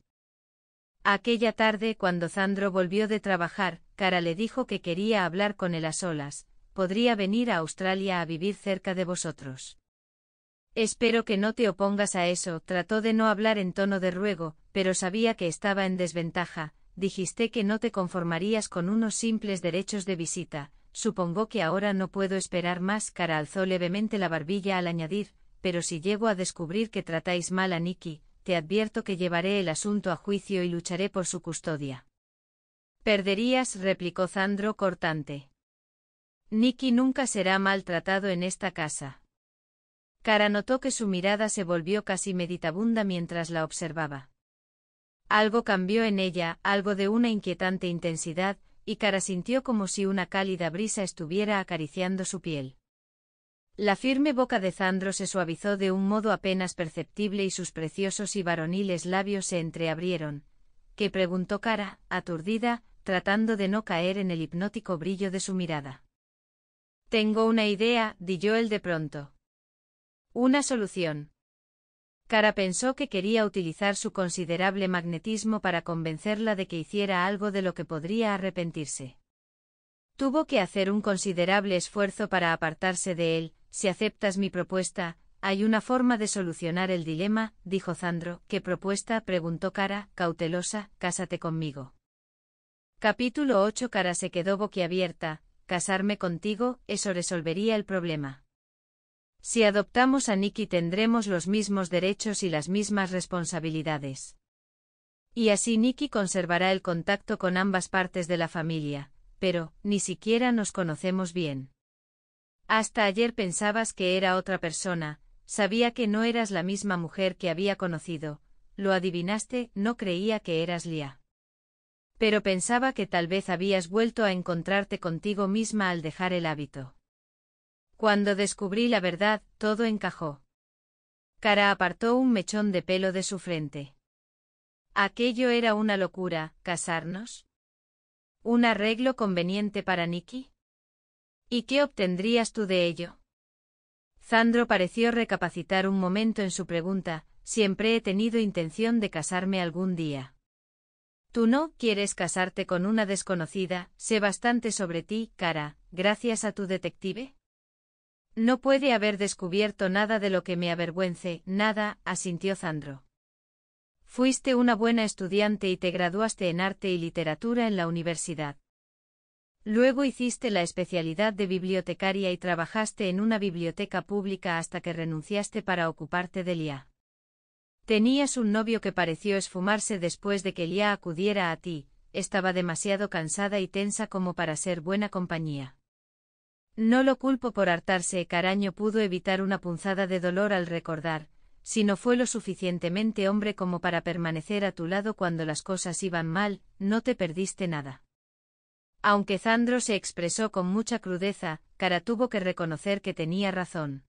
Aquella tarde, cuando Zandro volvió de trabajar, Cara le dijo que quería hablar con él a solas, podría venir a Australia a vivir cerca de vosotros. Espero que no te opongas a eso, trató de no hablar en tono de ruego, pero sabía que estaba en desventaja, dijiste que no te conformarías con unos simples derechos de visita, Supongo que ahora no puedo esperar más. Cara alzó levemente la barbilla al añadir, pero si llego a descubrir que tratáis mal a Nicky, te advierto que llevaré el asunto a juicio y lucharé por su custodia. Perderías, replicó Zandro cortante. Nicky nunca será maltratado en esta casa. Cara notó que su mirada se volvió casi meditabunda mientras la observaba. Algo cambió en ella, algo de una inquietante intensidad, y Cara sintió como si una cálida brisa estuviera acariciando su piel. La firme boca de Zandro se suavizó de un modo apenas perceptible y sus preciosos y varoniles labios se entreabrieron, que preguntó Cara, aturdida, tratando de no caer en el hipnótico brillo de su mirada. Tengo una idea, di él de pronto. Una solución. Cara pensó que quería utilizar su considerable magnetismo para convencerla de que hiciera algo de lo que podría arrepentirse. Tuvo que hacer un considerable esfuerzo para apartarse de él, si aceptas mi propuesta, hay una forma de solucionar el dilema, dijo Zandro. ¿Qué propuesta? preguntó Cara, cautelosa, cásate conmigo. Capítulo 8 Cara se quedó boquiabierta, casarme contigo, eso resolvería el problema. Si adoptamos a Nicky tendremos los mismos derechos y las mismas responsabilidades. Y así Nicky conservará el contacto con ambas partes de la familia, pero, ni siquiera nos conocemos bien. Hasta ayer pensabas que era otra persona, sabía que no eras la misma mujer que había conocido, lo adivinaste, no creía que eras Lia. Pero pensaba que tal vez habías vuelto a encontrarte contigo misma al dejar el hábito. Cuando descubrí la verdad, todo encajó. Cara apartó un mechón de pelo de su frente. Aquello era una locura, casarnos. ¿Un arreglo conveniente para Nicky? ¿Y qué obtendrías tú de ello? Zandro pareció recapacitar un momento en su pregunta, siempre he tenido intención de casarme algún día. Tú no quieres casarte con una desconocida, sé bastante sobre ti, cara, gracias a tu detective. No puede haber descubierto nada de lo que me avergüence, nada, asintió Zandro. Fuiste una buena estudiante y te graduaste en arte y literatura en la universidad. Luego hiciste la especialidad de bibliotecaria y trabajaste en una biblioteca pública hasta que renunciaste para ocuparte de Lía. Tenías un novio que pareció esfumarse después de que Lía acudiera a ti, estaba demasiado cansada y tensa como para ser buena compañía. No lo culpo por hartarse, Caraño pudo evitar una punzada de dolor al recordar, si no fue lo suficientemente hombre como para permanecer a tu lado cuando las cosas iban mal, no te perdiste nada. Aunque Zandro se expresó con mucha crudeza, Cara tuvo que reconocer que tenía razón.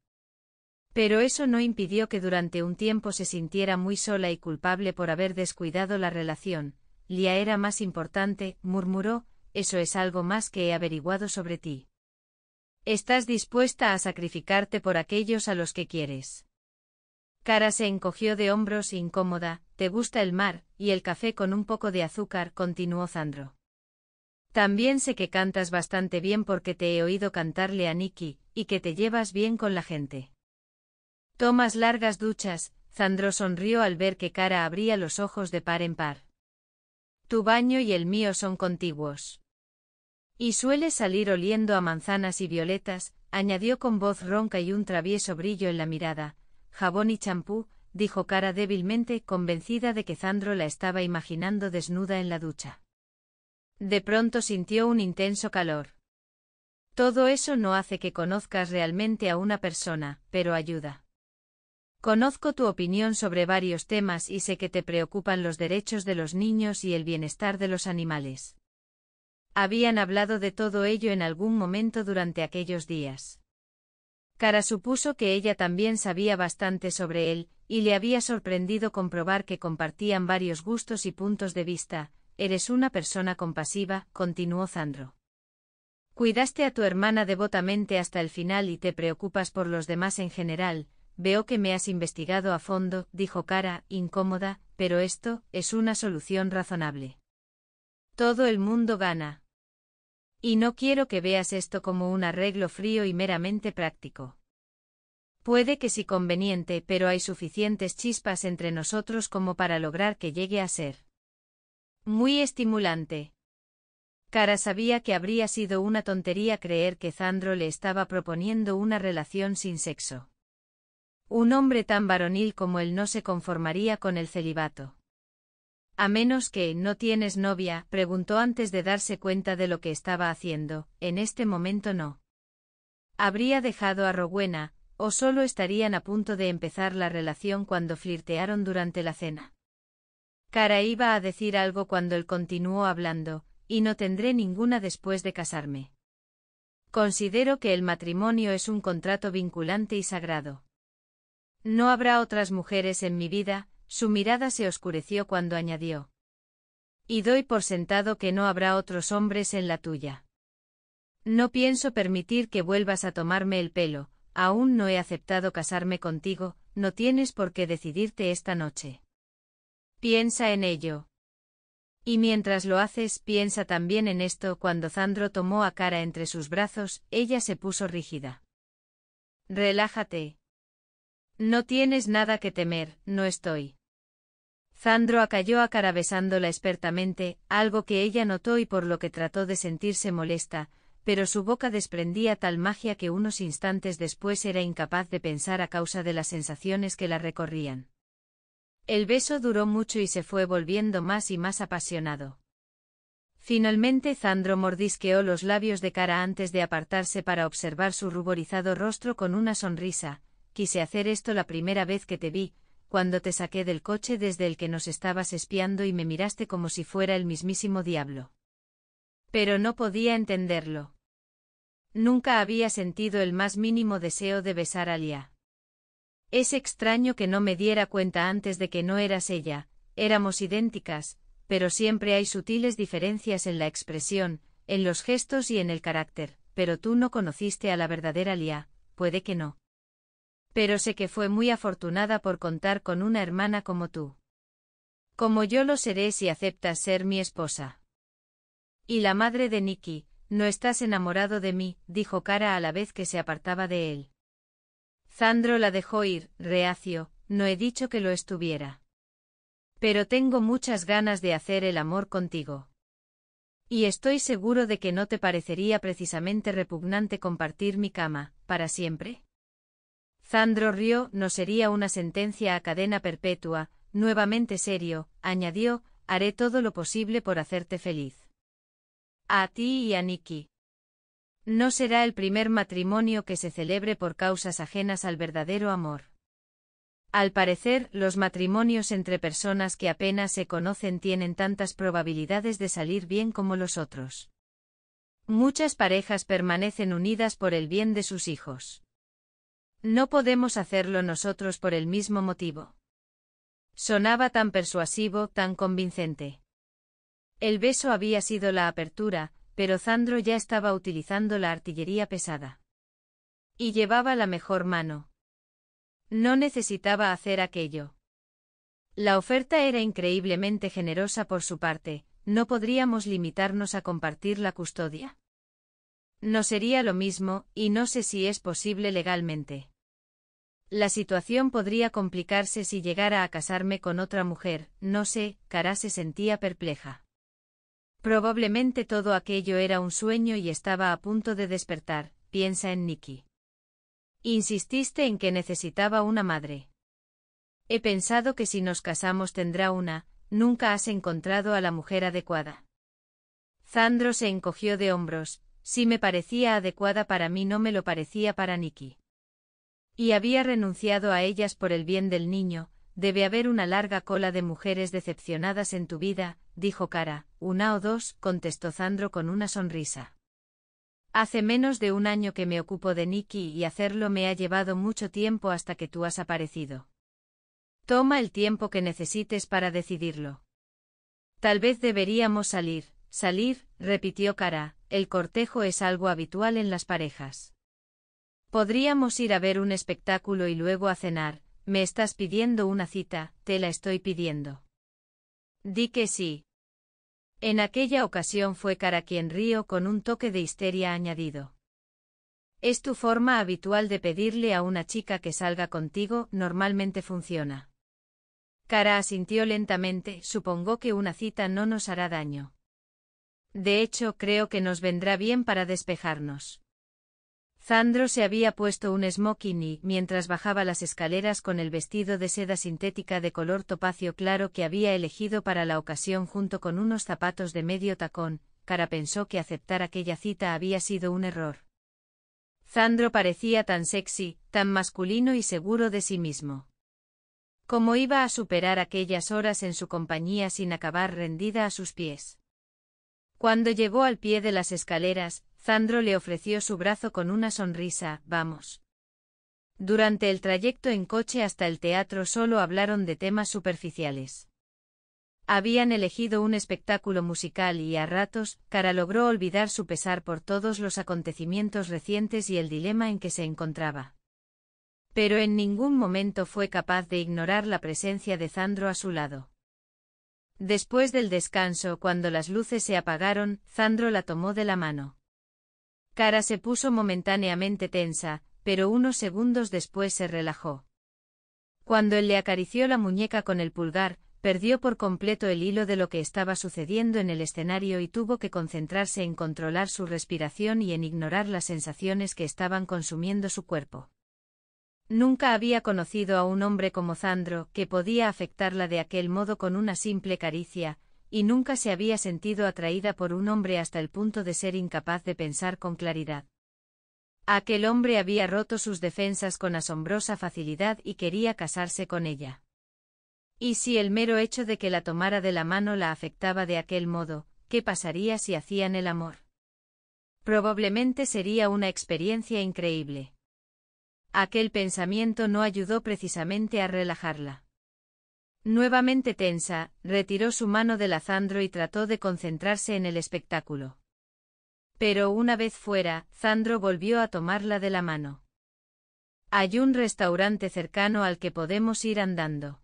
Pero eso no impidió que durante un tiempo se sintiera muy sola y culpable por haber descuidado la relación. Lia era más importante, murmuró, eso es algo más que he averiguado sobre ti. Estás dispuesta a sacrificarte por aquellos a los que quieres. Cara se encogió de hombros incómoda, te gusta el mar, y el café con un poco de azúcar, continuó Zandro. También sé que cantas bastante bien porque te he oído cantarle a Nicky, y que te llevas bien con la gente. Tomas largas duchas, Zandro sonrió al ver que Cara abría los ojos de par en par. Tu baño y el mío son contiguos. Y suele salir oliendo a manzanas y violetas, añadió con voz ronca y un travieso brillo en la mirada. Jabón y champú, dijo Cara débilmente, convencida de que Zandro la estaba imaginando desnuda en la ducha. De pronto sintió un intenso calor. Todo eso no hace que conozcas realmente a una persona, pero ayuda. Conozco tu opinión sobre varios temas y sé que te preocupan los derechos de los niños y el bienestar de los animales. Habían hablado de todo ello en algún momento durante aquellos días. Cara supuso que ella también sabía bastante sobre él, y le había sorprendido comprobar que compartían varios gustos y puntos de vista. Eres una persona compasiva, continuó Zandro. Cuidaste a tu hermana devotamente hasta el final y te preocupas por los demás en general. Veo que me has investigado a fondo, dijo Cara, incómoda, pero esto es una solución razonable. Todo el mundo gana, y no quiero que veas esto como un arreglo frío y meramente práctico. Puede que sí conveniente, pero hay suficientes chispas entre nosotros como para lograr que llegue a ser. Muy estimulante. Cara sabía que habría sido una tontería creer que Zandro le estaba proponiendo una relación sin sexo. Un hombre tan varonil como él no se conformaría con el celibato. A menos que, ¿no tienes novia? preguntó antes de darse cuenta de lo que estaba haciendo, en este momento no. Habría dejado a Rowena, o solo estarían a punto de empezar la relación cuando flirtearon durante la cena. Cara iba a decir algo cuando él continuó hablando, y no tendré ninguna después de casarme. Considero que el matrimonio es un contrato vinculante y sagrado. No habrá otras mujeres en mi vida, su mirada se oscureció cuando añadió. Y doy por sentado que no habrá otros hombres en la tuya. No pienso permitir que vuelvas a tomarme el pelo, aún no he aceptado casarme contigo, no tienes por qué decidirte esta noche. Piensa en ello. Y mientras lo haces, piensa también en esto, cuando Zandro tomó a Cara entre sus brazos, ella se puso rígida. Relájate. No tienes nada que temer, no estoy. Zandro acalló acarabesándola expertamente, algo que ella notó y por lo que trató de sentirse molesta, pero su boca desprendía tal magia que unos instantes después era incapaz de pensar a causa de las sensaciones que la recorrían. El beso duró mucho y se fue volviendo más y más apasionado. Finalmente Zandro mordisqueó los labios de cara antes de apartarse para observar su ruborizado rostro con una sonrisa, quise hacer esto la primera vez que te vi, cuando te saqué del coche desde el que nos estabas espiando y me miraste como si fuera el mismísimo diablo. Pero no podía entenderlo. Nunca había sentido el más mínimo deseo de besar a Lia. Es extraño que no me diera cuenta antes de que no eras ella, éramos idénticas, pero siempre hay sutiles diferencias en la expresión, en los gestos y en el carácter, pero tú no conociste a la verdadera Lia, puede que no pero sé que fue muy afortunada por contar con una hermana como tú. Como yo lo seré si aceptas ser mi esposa. Y la madre de Nicky, no estás enamorado de mí, dijo Cara a la vez que se apartaba de él. Zandro la dejó ir, reacio, no he dicho que lo estuviera. Pero tengo muchas ganas de hacer el amor contigo. Y estoy seguro de que no te parecería precisamente repugnante compartir mi cama, para siempre. Zandro rió, no sería una sentencia a cadena perpetua, nuevamente serio, añadió, haré todo lo posible por hacerte feliz. A ti y a Nikki. No será el primer matrimonio que se celebre por causas ajenas al verdadero amor. Al parecer, los matrimonios entre personas que apenas se conocen tienen tantas probabilidades de salir bien como los otros. Muchas parejas permanecen unidas por el bien de sus hijos. No podemos hacerlo nosotros por el mismo motivo. Sonaba tan persuasivo, tan convincente. El beso había sido la apertura, pero Zandro ya estaba utilizando la artillería pesada. Y llevaba la mejor mano. No necesitaba hacer aquello. La oferta era increíblemente generosa por su parte, no podríamos limitarnos a compartir la custodia. No sería lo mismo, y no sé si es posible legalmente. La situación podría complicarse si llegara a casarme con otra mujer, no sé, Cara se sentía perpleja. Probablemente todo aquello era un sueño y estaba a punto de despertar, piensa en Nicky. Insististe en que necesitaba una madre. He pensado que si nos casamos tendrá una, nunca has encontrado a la mujer adecuada. Zandro se encogió de hombros, si me parecía adecuada para mí no me lo parecía para Nicky y había renunciado a ellas por el bien del niño, debe haber una larga cola de mujeres decepcionadas en tu vida, dijo Cara, una o dos, contestó Zandro con una sonrisa. Hace menos de un año que me ocupo de Nicky y hacerlo me ha llevado mucho tiempo hasta que tú has aparecido. Toma el tiempo que necesites para decidirlo. Tal vez deberíamos salir, salir, repitió Cara, el cortejo es algo habitual en las parejas. Podríamos ir a ver un espectáculo y luego a cenar, me estás pidiendo una cita, te la estoy pidiendo. Di que sí. En aquella ocasión fue Cara quien río con un toque de histeria añadido. Es tu forma habitual de pedirle a una chica que salga contigo, normalmente funciona. Cara asintió lentamente, supongo que una cita no nos hará daño. De hecho, creo que nos vendrá bien para despejarnos. Zandro se había puesto un smoking y, mientras bajaba las escaleras con el vestido de seda sintética de color topacio claro que había elegido para la ocasión junto con unos zapatos de medio tacón, Cara pensó que aceptar aquella cita había sido un error. Zandro parecía tan sexy, tan masculino y seguro de sí mismo. ¿Cómo iba a superar aquellas horas en su compañía sin acabar rendida a sus pies? Cuando llegó al pie de las escaleras, Zandro le ofreció su brazo con una sonrisa, vamos. Durante el trayecto en coche hasta el teatro solo hablaron de temas superficiales. Habían elegido un espectáculo musical y a ratos, Cara logró olvidar su pesar por todos los acontecimientos recientes y el dilema en que se encontraba. Pero en ningún momento fue capaz de ignorar la presencia de Zandro a su lado. Después del descanso, cuando las luces se apagaron, Zandro la tomó de la mano. Cara se puso momentáneamente tensa, pero unos segundos después se relajó. Cuando él le acarició la muñeca con el pulgar, perdió por completo el hilo de lo que estaba sucediendo en el escenario y tuvo que concentrarse en controlar su respiración y en ignorar las sensaciones que estaban consumiendo su cuerpo. Nunca había conocido a un hombre como Zandro, que podía afectarla de aquel modo con una simple caricia, y nunca se había sentido atraída por un hombre hasta el punto de ser incapaz de pensar con claridad. Aquel hombre había roto sus defensas con asombrosa facilidad y quería casarse con ella. Y si el mero hecho de que la tomara de la mano la afectaba de aquel modo, ¿qué pasaría si hacían el amor? Probablemente sería una experiencia increíble. Aquel pensamiento no ayudó precisamente a relajarla. Nuevamente tensa, retiró su mano la Zandro y trató de concentrarse en el espectáculo. Pero una vez fuera, Zandro volvió a tomarla de la mano. Hay un restaurante cercano al que podemos ir andando.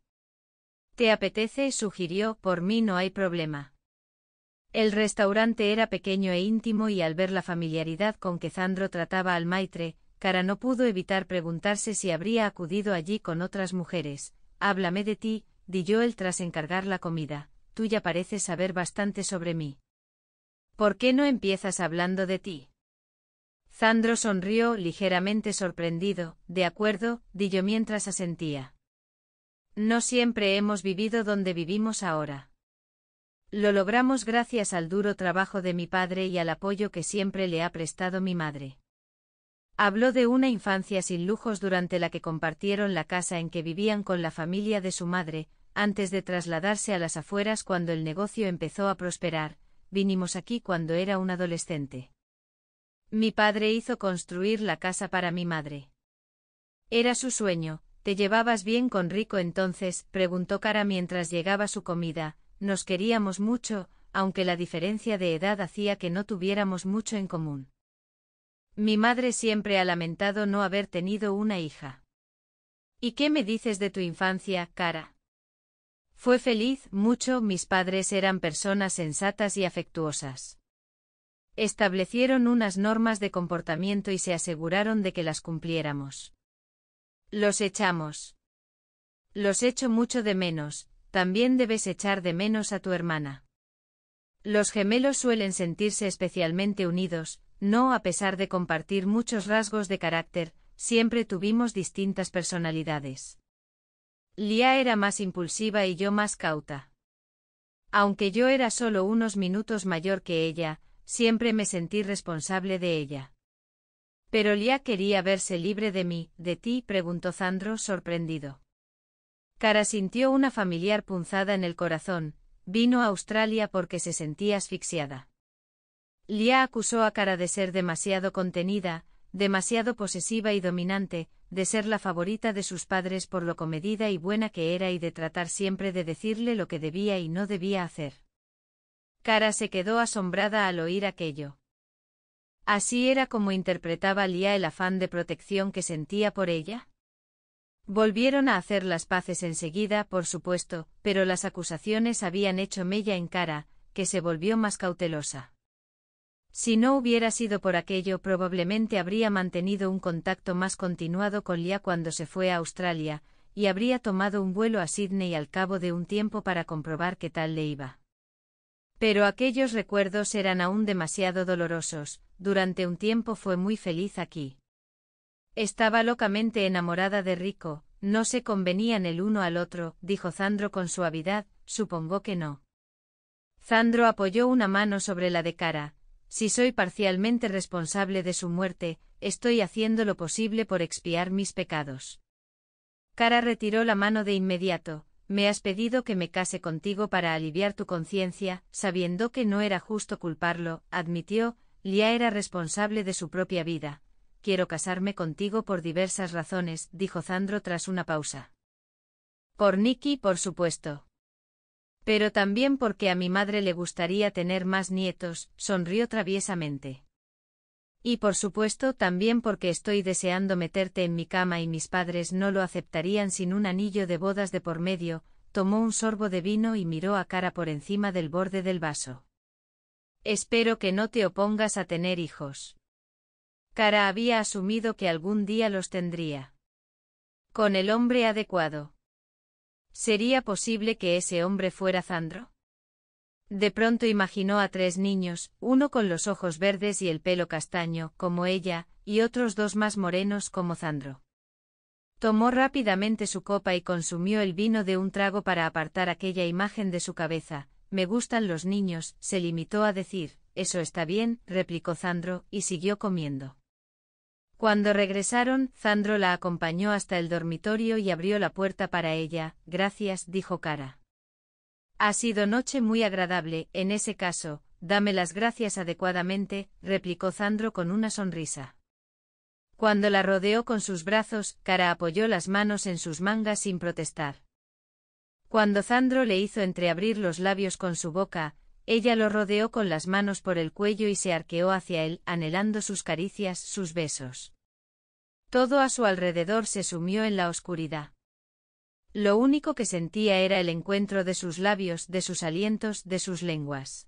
¿Te apetece? sugirió, por mí no hay problema. El restaurante era pequeño e íntimo y al ver la familiaridad con que Zandro trataba al maitre, Cara no pudo evitar preguntarse si habría acudido allí con otras mujeres. Háblame de ti, Dillo el tras encargar la comida, tú ya pareces saber bastante sobre mí. ¿Por qué no empiezas hablando de ti? Zandro sonrió, ligeramente sorprendido, de acuerdo, di yo mientras asentía. No siempre hemos vivido donde vivimos ahora. Lo logramos gracias al duro trabajo de mi padre y al apoyo que siempre le ha prestado mi madre. Habló de una infancia sin lujos durante la que compartieron la casa en que vivían con la familia de su madre, antes de trasladarse a las afueras cuando el negocio empezó a prosperar, vinimos aquí cuando era un adolescente. Mi padre hizo construir la casa para mi madre. Era su sueño, ¿te llevabas bien con Rico entonces? preguntó Cara mientras llegaba su comida, nos queríamos mucho, aunque la diferencia de edad hacía que no tuviéramos mucho en común. Mi madre siempre ha lamentado no haber tenido una hija. ¿Y qué me dices de tu infancia, Cara? Fue feliz, mucho, mis padres eran personas sensatas y afectuosas. Establecieron unas normas de comportamiento y se aseguraron de que las cumpliéramos. Los echamos. Los echo mucho de menos, también debes echar de menos a tu hermana. Los gemelos suelen sentirse especialmente unidos, no a pesar de compartir muchos rasgos de carácter, siempre tuvimos distintas personalidades. Lia era más impulsiva y yo más cauta. Aunque yo era solo unos minutos mayor que ella, siempre me sentí responsable de ella. Pero Lía quería verse libre de mí, de ti, preguntó Zandro, sorprendido. Cara sintió una familiar punzada en el corazón, vino a Australia porque se sentía asfixiada. Lía acusó a Cara de ser demasiado contenida, demasiado posesiva y dominante, de ser la favorita de sus padres por lo comedida y buena que era y de tratar siempre de decirle lo que debía y no debía hacer. Cara se quedó asombrada al oír aquello. Así era como interpretaba Lía el afán de protección que sentía por ella. Volvieron a hacer las paces enseguida, por supuesto, pero las acusaciones habían hecho mella en cara, que se volvió más cautelosa. Si no hubiera sido por aquello probablemente habría mantenido un contacto más continuado con Lia cuando se fue a Australia, y habría tomado un vuelo a Sydney al cabo de un tiempo para comprobar qué tal le iba. Pero aquellos recuerdos eran aún demasiado dolorosos, durante un tiempo fue muy feliz aquí. Estaba locamente enamorada de Rico, no se convenían el uno al otro, dijo Zandro con suavidad, supongo que no. Zandro apoyó una mano sobre la de cara, si soy parcialmente responsable de su muerte, estoy haciendo lo posible por expiar mis pecados. Cara retiró la mano de inmediato, me has pedido que me case contigo para aliviar tu conciencia, sabiendo que no era justo culparlo, admitió, Lia era responsable de su propia vida. Quiero casarme contigo por diversas razones, dijo Zandro tras una pausa. Por Nicky, por supuesto. Pero también porque a mi madre le gustaría tener más nietos, sonrió traviesamente. Y por supuesto también porque estoy deseando meterte en mi cama y mis padres no lo aceptarían sin un anillo de bodas de por medio, tomó un sorbo de vino y miró a cara por encima del borde del vaso. Espero que no te opongas a tener hijos. Cara había asumido que algún día los tendría. Con el hombre adecuado. ¿Sería posible que ese hombre fuera Zandro? De pronto imaginó a tres niños, uno con los ojos verdes y el pelo castaño, como ella, y otros dos más morenos como Zandro. Tomó rápidamente su copa y consumió el vino de un trago para apartar aquella imagen de su cabeza. Me gustan los niños, se limitó a decir. Eso está bien, replicó Zandro, y siguió comiendo. Cuando regresaron, Zandro la acompañó hasta el dormitorio y abrió la puerta para ella. Gracias, dijo Cara. Ha sido noche muy agradable, en ese caso, dame las gracias adecuadamente, replicó Zandro con una sonrisa. Cuando la rodeó con sus brazos, Cara apoyó las manos en sus mangas sin protestar. Cuando Zandro le hizo entreabrir los labios con su boca, ella lo rodeó con las manos por el cuello y se arqueó hacia él, anhelando sus caricias, sus besos. Todo a su alrededor se sumió en la oscuridad. Lo único que sentía era el encuentro de sus labios, de sus alientos, de sus lenguas.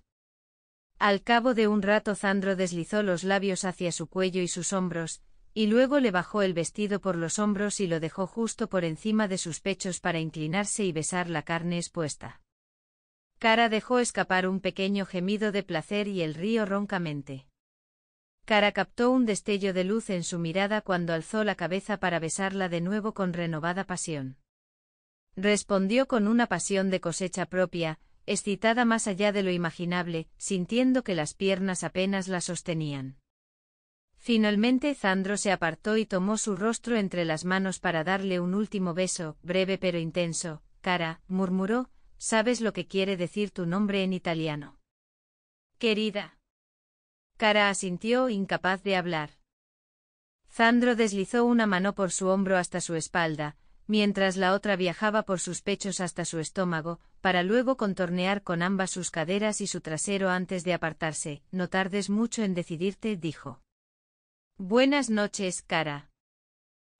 Al cabo de un rato Zandro deslizó los labios hacia su cuello y sus hombros, y luego le bajó el vestido por los hombros y lo dejó justo por encima de sus pechos para inclinarse y besar la carne expuesta. Cara dejó escapar un pequeño gemido de placer y el río roncamente. Cara captó un destello de luz en su mirada cuando alzó la cabeza para besarla de nuevo con renovada pasión. Respondió con una pasión de cosecha propia, excitada más allá de lo imaginable, sintiendo que las piernas apenas la sostenían. Finalmente Zandro se apartó y tomó su rostro entre las manos para darle un último beso, breve pero intenso. Cara, murmuró, ¿Sabes lo que quiere decir tu nombre en italiano? Querida. Cara asintió, incapaz de hablar. Zandro deslizó una mano por su hombro hasta su espalda, mientras la otra viajaba por sus pechos hasta su estómago, para luego contornear con ambas sus caderas y su trasero antes de apartarse. No tardes mucho en decidirte, dijo. Buenas noches, cara.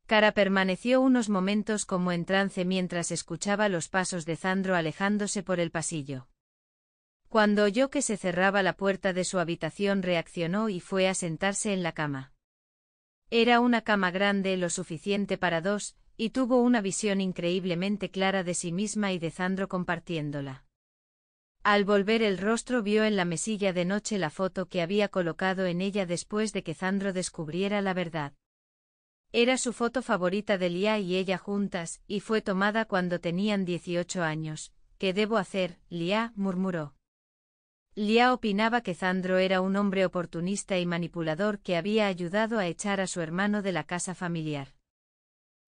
Cara permaneció unos momentos como en trance mientras escuchaba los pasos de Zandro alejándose por el pasillo. Cuando oyó que se cerraba la puerta de su habitación reaccionó y fue a sentarse en la cama. Era una cama grande lo suficiente para dos, y tuvo una visión increíblemente clara de sí misma y de Zandro compartiéndola. Al volver el rostro vio en la mesilla de noche la foto que había colocado en ella después de que Zandro descubriera la verdad. Era su foto favorita de Lia y ella juntas, y fue tomada cuando tenían 18 años. ¿Qué debo hacer, Lia? murmuró. Lia opinaba que Zandro era un hombre oportunista y manipulador que había ayudado a echar a su hermano de la casa familiar.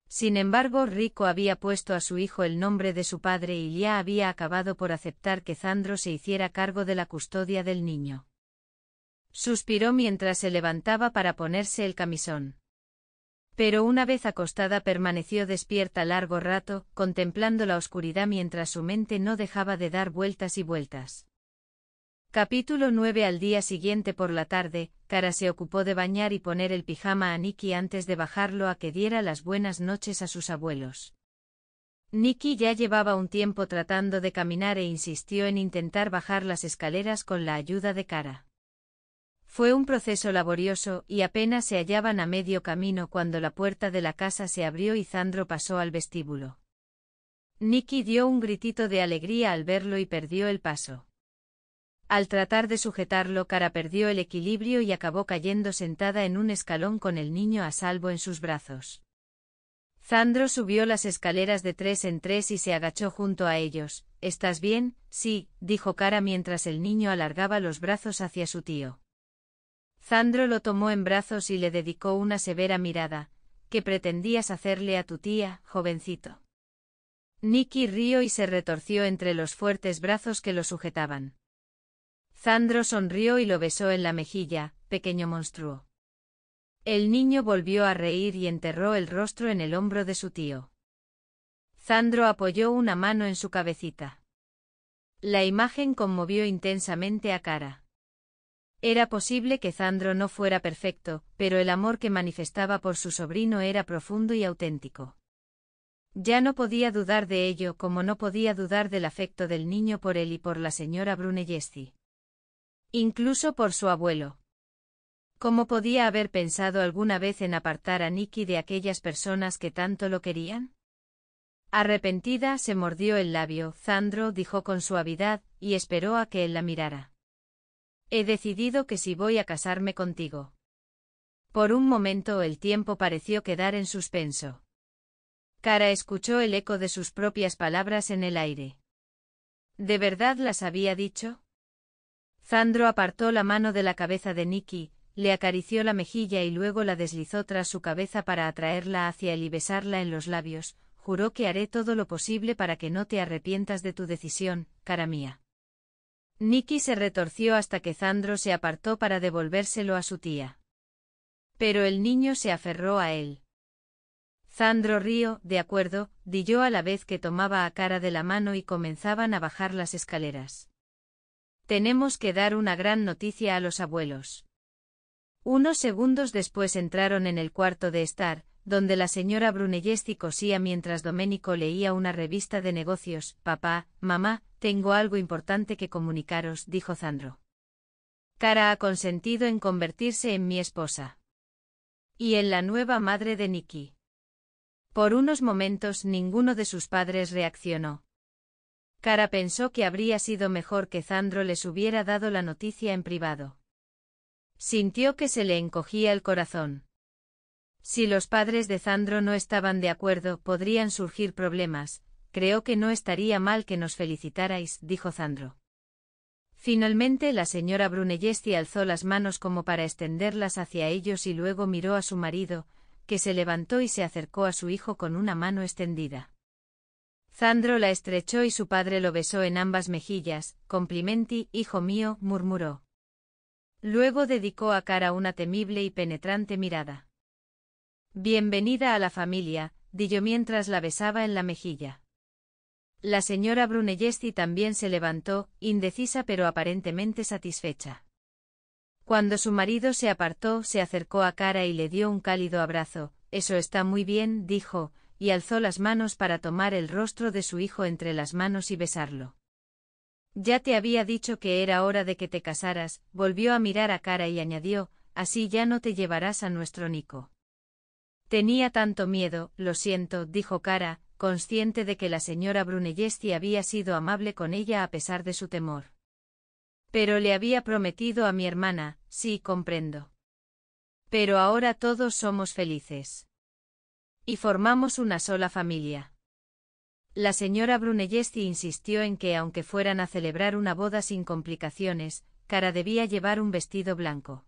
Sin embargo, Rico había puesto a su hijo el nombre de su padre y Lia había acabado por aceptar que Zandro se hiciera cargo de la custodia del niño. Suspiró mientras se levantaba para ponerse el camisón. Pero una vez acostada permaneció despierta largo rato, contemplando la oscuridad mientras su mente no dejaba de dar vueltas y vueltas. Capítulo 9 Al día siguiente por la tarde, Cara se ocupó de bañar y poner el pijama a Nicky antes de bajarlo a que diera las buenas noches a sus abuelos. Nicky ya llevaba un tiempo tratando de caminar e insistió en intentar bajar las escaleras con la ayuda de Cara. Fue un proceso laborioso, y apenas se hallaban a medio camino cuando la puerta de la casa se abrió y Zandro pasó al vestíbulo. Nicky dio un gritito de alegría al verlo y perdió el paso. Al tratar de sujetarlo, Cara perdió el equilibrio y acabó cayendo sentada en un escalón con el niño a salvo en sus brazos. Zandro subió las escaleras de tres en tres y se agachó junto a ellos. ¿Estás bien? Sí, dijo Cara mientras el niño alargaba los brazos hacia su tío. Zandro lo tomó en brazos y le dedicó una severa mirada. que pretendías hacerle a tu tía, jovencito? Nicky rió y se retorció entre los fuertes brazos que lo sujetaban. Zandro sonrió y lo besó en la mejilla, pequeño monstruo. El niño volvió a reír y enterró el rostro en el hombro de su tío. Zandro apoyó una mano en su cabecita. La imagen conmovió intensamente a Cara. Era posible que Zandro no fuera perfecto, pero el amor que manifestaba por su sobrino era profundo y auténtico. Ya no podía dudar de ello como no podía dudar del afecto del niño por él y por la señora Brunelleschi. Incluso por su abuelo. ¿Cómo podía haber pensado alguna vez en apartar a Nicky de aquellas personas que tanto lo querían? Arrepentida se mordió el labio, Zandro dijo con suavidad, y esperó a que él la mirara. He decidido que si voy a casarme contigo. Por un momento el tiempo pareció quedar en suspenso. Cara escuchó el eco de sus propias palabras en el aire. ¿De verdad las había dicho? Zandro apartó la mano de la cabeza de Nicky, le acarició la mejilla y luego la deslizó tras su cabeza para atraerla hacia él y besarla en los labios. Juró que haré todo lo posible para que no te arrepientas de tu decisión, cara mía. Nicky se retorció hasta que Zandro se apartó para devolvérselo a su tía. Pero el niño se aferró a él. Zandro río, de acuerdo, di yo a la vez que tomaba a cara de la mano y comenzaban a bajar las escaleras. Tenemos que dar una gran noticia a los abuelos. Unos segundos después entraron en el cuarto de estar, donde la señora Brunellesti cosía mientras Domenico leía una revista de negocios. Papá, mamá, tengo algo importante que comunicaros, dijo Zandro. Cara ha consentido en convertirse en mi esposa. Y en la nueva madre de Nicky. Por unos momentos ninguno de sus padres reaccionó. Cara pensó que habría sido mejor que Zandro les hubiera dado la noticia en privado. Sintió que se le encogía el corazón. Si los padres de Zandro no estaban de acuerdo, podrían surgir problemas. Creo que no estaría mal que nos felicitarais, dijo Zandro. Finalmente la señora Brunellesti alzó las manos como para extenderlas hacia ellos y luego miró a su marido, que se levantó y se acercó a su hijo con una mano extendida. Zandro la estrechó y su padre lo besó en ambas mejillas. Complimenti, hijo mío, murmuró. Luego dedicó a Cara una temible y penetrante mirada. Bienvenida a la familia, dijo mientras la besaba en la mejilla. La señora Brunellesti también se levantó, indecisa pero aparentemente satisfecha. Cuando su marido se apartó, se acercó a Cara y le dio un cálido abrazo. Eso está muy bien, dijo, y alzó las manos para tomar el rostro de su hijo entre las manos y besarlo. Ya te había dicho que era hora de que te casaras, volvió a mirar a Cara y añadió, así ya no te llevarás a nuestro Nico. Tenía tanto miedo, lo siento, dijo Cara, consciente de que la señora Brunellesti había sido amable con ella a pesar de su temor. Pero le había prometido a mi hermana, sí, comprendo. Pero ahora todos somos felices. Y formamos una sola familia. La señora Brunellesti insistió en que aunque fueran a celebrar una boda sin complicaciones, Cara debía llevar un vestido blanco.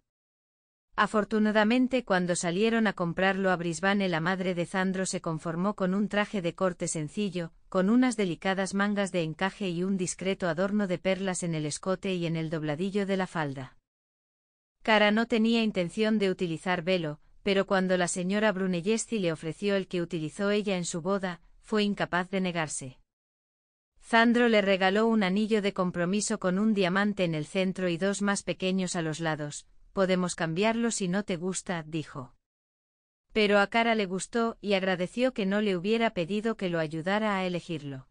Afortunadamente cuando salieron a comprarlo a Brisbane la madre de Zandro se conformó con un traje de corte sencillo, con unas delicadas mangas de encaje y un discreto adorno de perlas en el escote y en el dobladillo de la falda. Cara no tenía intención de utilizar velo, pero cuando la señora Brunelleschi le ofreció el que utilizó ella en su boda, fue incapaz de negarse. Zandro le regaló un anillo de compromiso con un diamante en el centro y dos más pequeños a los lados, podemos cambiarlo si no te gusta, dijo. Pero a Cara le gustó y agradeció que no le hubiera pedido que lo ayudara a elegirlo.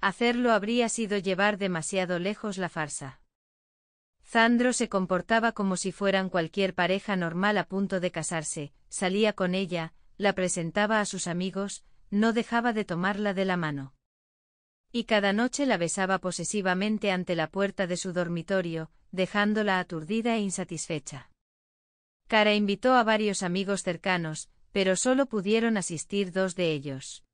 Hacerlo habría sido llevar demasiado lejos la farsa. Zandro se comportaba como si fueran cualquier pareja normal a punto de casarse, salía con ella, la presentaba a sus amigos, no dejaba de tomarla de la mano. Y cada noche la besaba posesivamente ante la puerta de su dormitorio, dejándola aturdida e insatisfecha. Cara invitó a varios amigos cercanos, pero solo pudieron asistir dos de ellos.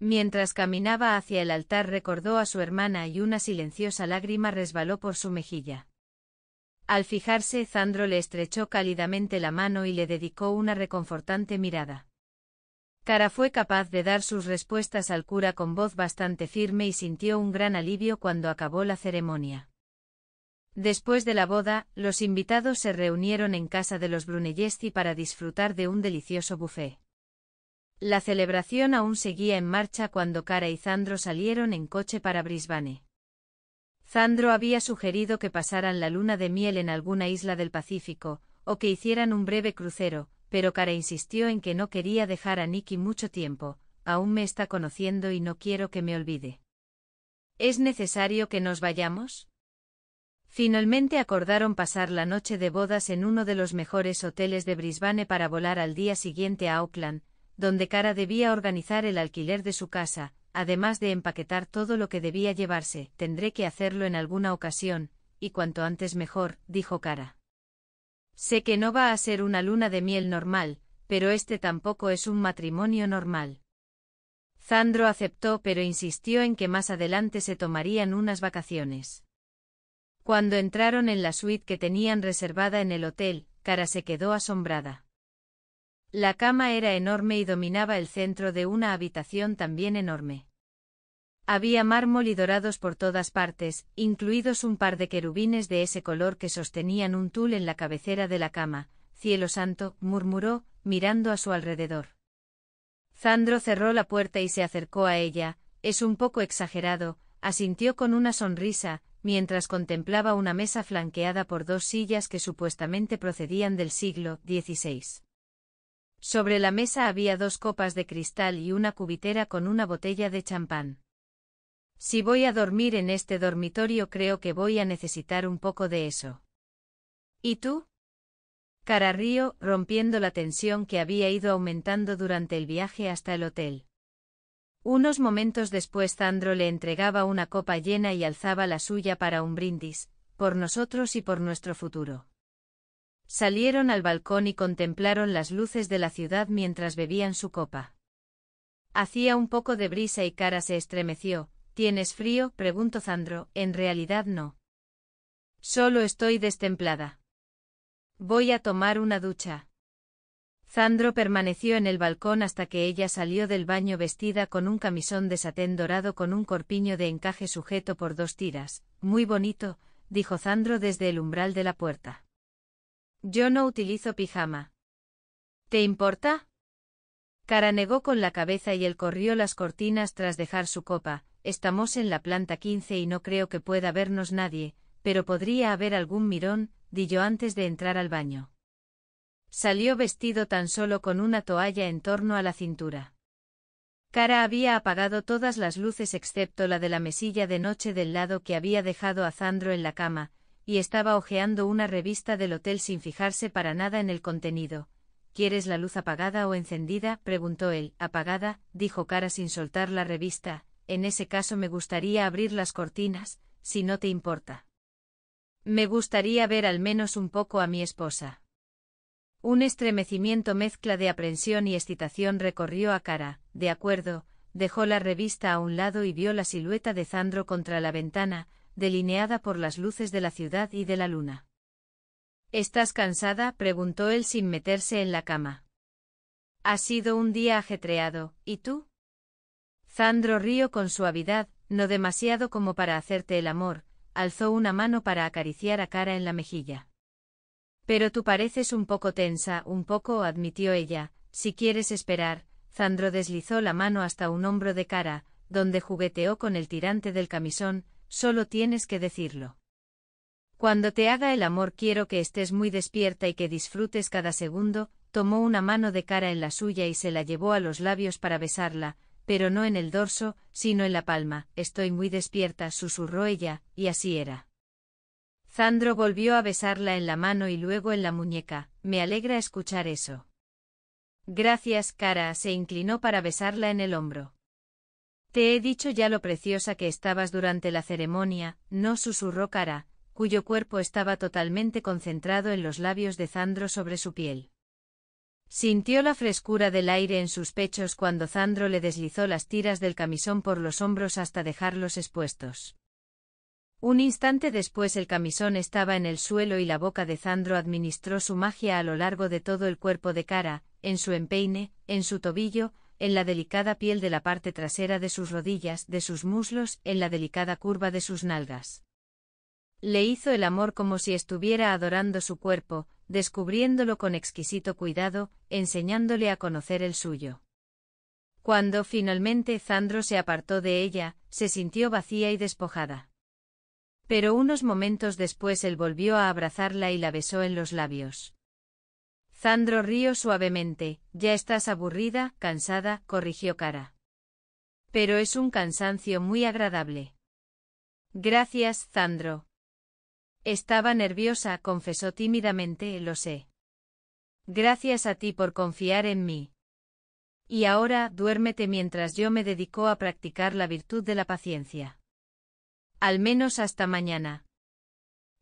Mientras caminaba hacia el altar recordó a su hermana y una silenciosa lágrima resbaló por su mejilla. Al fijarse, Zandro le estrechó cálidamente la mano y le dedicó una reconfortante mirada. Cara fue capaz de dar sus respuestas al cura con voz bastante firme y sintió un gran alivio cuando acabó la ceremonia. Después de la boda, los invitados se reunieron en casa de los Brunelleschi para disfrutar de un delicioso buffet. La celebración aún seguía en marcha cuando Cara y Zandro salieron en coche para Brisbane. Zandro había sugerido que pasaran la luna de miel en alguna isla del Pacífico, o que hicieran un breve crucero, pero Cara insistió en que no quería dejar a Nicky mucho tiempo, aún me está conociendo y no quiero que me olvide. ¿Es necesario que nos vayamos? Finalmente acordaron pasar la noche de bodas en uno de los mejores hoteles de Brisbane para volar al día siguiente a Auckland, donde Cara debía organizar el alquiler de su casa, además de empaquetar todo lo que debía llevarse, tendré que hacerlo en alguna ocasión, y cuanto antes mejor, dijo Cara. Sé que no va a ser una luna de miel normal, pero este tampoco es un matrimonio normal. Zandro aceptó pero insistió en que más adelante se tomarían unas vacaciones. Cuando entraron en la suite que tenían reservada en el hotel, Cara se quedó asombrada. La cama era enorme y dominaba el centro de una habitación también enorme. Había mármol y dorados por todas partes, incluidos un par de querubines de ese color que sostenían un tul en la cabecera de la cama. Cielo santo, murmuró, mirando a su alrededor. Zandro cerró la puerta y se acercó a ella, es un poco exagerado, asintió con una sonrisa, mientras contemplaba una mesa flanqueada por dos sillas que supuestamente procedían del siglo XVI. Sobre la mesa había dos copas de cristal y una cubitera con una botella de champán. Si voy a dormir en este dormitorio creo que voy a necesitar un poco de eso. ¿Y tú? Cararrío, rompiendo la tensión que había ido aumentando durante el viaje hasta el hotel. Unos momentos después Zandro le entregaba una copa llena y alzaba la suya para un brindis, por nosotros y por nuestro futuro. Salieron al balcón y contemplaron las luces de la ciudad mientras bebían su copa. Hacía un poco de brisa y Cara se estremeció. ¿Tienes frío? preguntó Zandro. En realidad no. Solo estoy destemplada. Voy a tomar una ducha. Zandro permaneció en el balcón hasta que ella salió del baño vestida con un camisón de satén dorado con un corpiño de encaje sujeto por dos tiras. Muy bonito, dijo Zandro desde el umbral de la puerta. Yo no utilizo pijama. ¿Te importa? Cara negó con la cabeza y él corrió las cortinas tras dejar su copa. Estamos en la planta 15 y no creo que pueda vernos nadie, pero podría haber algún mirón, di yo antes de entrar al baño. Salió vestido tan solo con una toalla en torno a la cintura. Cara había apagado todas las luces excepto la de la mesilla de noche del lado que había dejado a Zandro en la cama, y estaba hojeando una revista del hotel sin fijarse para nada en el contenido. ¿Quieres la luz apagada o encendida? preguntó él. Apagada, dijo Cara sin soltar la revista. En ese caso me gustaría abrir las cortinas, si no te importa. Me gustaría ver al menos un poco a mi esposa. Un estremecimiento mezcla de aprensión y excitación recorrió a cara, de acuerdo, dejó la revista a un lado y vio la silueta de Zandro contra la ventana, delineada por las luces de la ciudad y de la luna. ¿Estás cansada? preguntó él sin meterse en la cama. Ha sido un día ajetreado, ¿y tú? Zandro río con suavidad, no demasiado como para hacerte el amor, alzó una mano para acariciar a cara en la mejilla. Pero tú pareces un poco tensa, un poco, admitió ella, si quieres esperar. Zandro deslizó la mano hasta un hombro de cara, donde jugueteó con el tirante del camisón, solo tienes que decirlo. Cuando te haga el amor quiero que estés muy despierta y que disfrutes cada segundo, tomó una mano de cara en la suya y se la llevó a los labios para besarla, pero no en el dorso, sino en la palma, estoy muy despierta, susurró ella, y así era. Sandro volvió a besarla en la mano y luego en la muñeca, me alegra escuchar eso. Gracias, cara, se inclinó para besarla en el hombro. Te he dicho ya lo preciosa que estabas durante la ceremonia, no susurró cara, cuyo cuerpo estaba totalmente concentrado en los labios de Zandro sobre su piel. Sintió la frescura del aire en sus pechos cuando Zandro le deslizó las tiras del camisón por los hombros hasta dejarlos expuestos. Un instante después el camisón estaba en el suelo y la boca de Zandro administró su magia a lo largo de todo el cuerpo de cara, en su empeine, en su tobillo, en la delicada piel de la parte trasera de sus rodillas, de sus muslos, en la delicada curva de sus nalgas. Le hizo el amor como si estuviera adorando su cuerpo, descubriéndolo con exquisito cuidado, enseñándole a conocer el suyo. Cuando finalmente Zandro se apartó de ella, se sintió vacía y despojada. Pero unos momentos después él volvió a abrazarla y la besó en los labios. Zandro rió suavemente, ya estás aburrida, cansada, corrigió Cara. Pero es un cansancio muy agradable. Gracias, Zandro. Estaba nerviosa, confesó tímidamente, lo sé. Gracias a ti por confiar en mí. Y ahora, duérmete mientras yo me dedico a practicar la virtud de la paciencia. Al menos hasta mañana.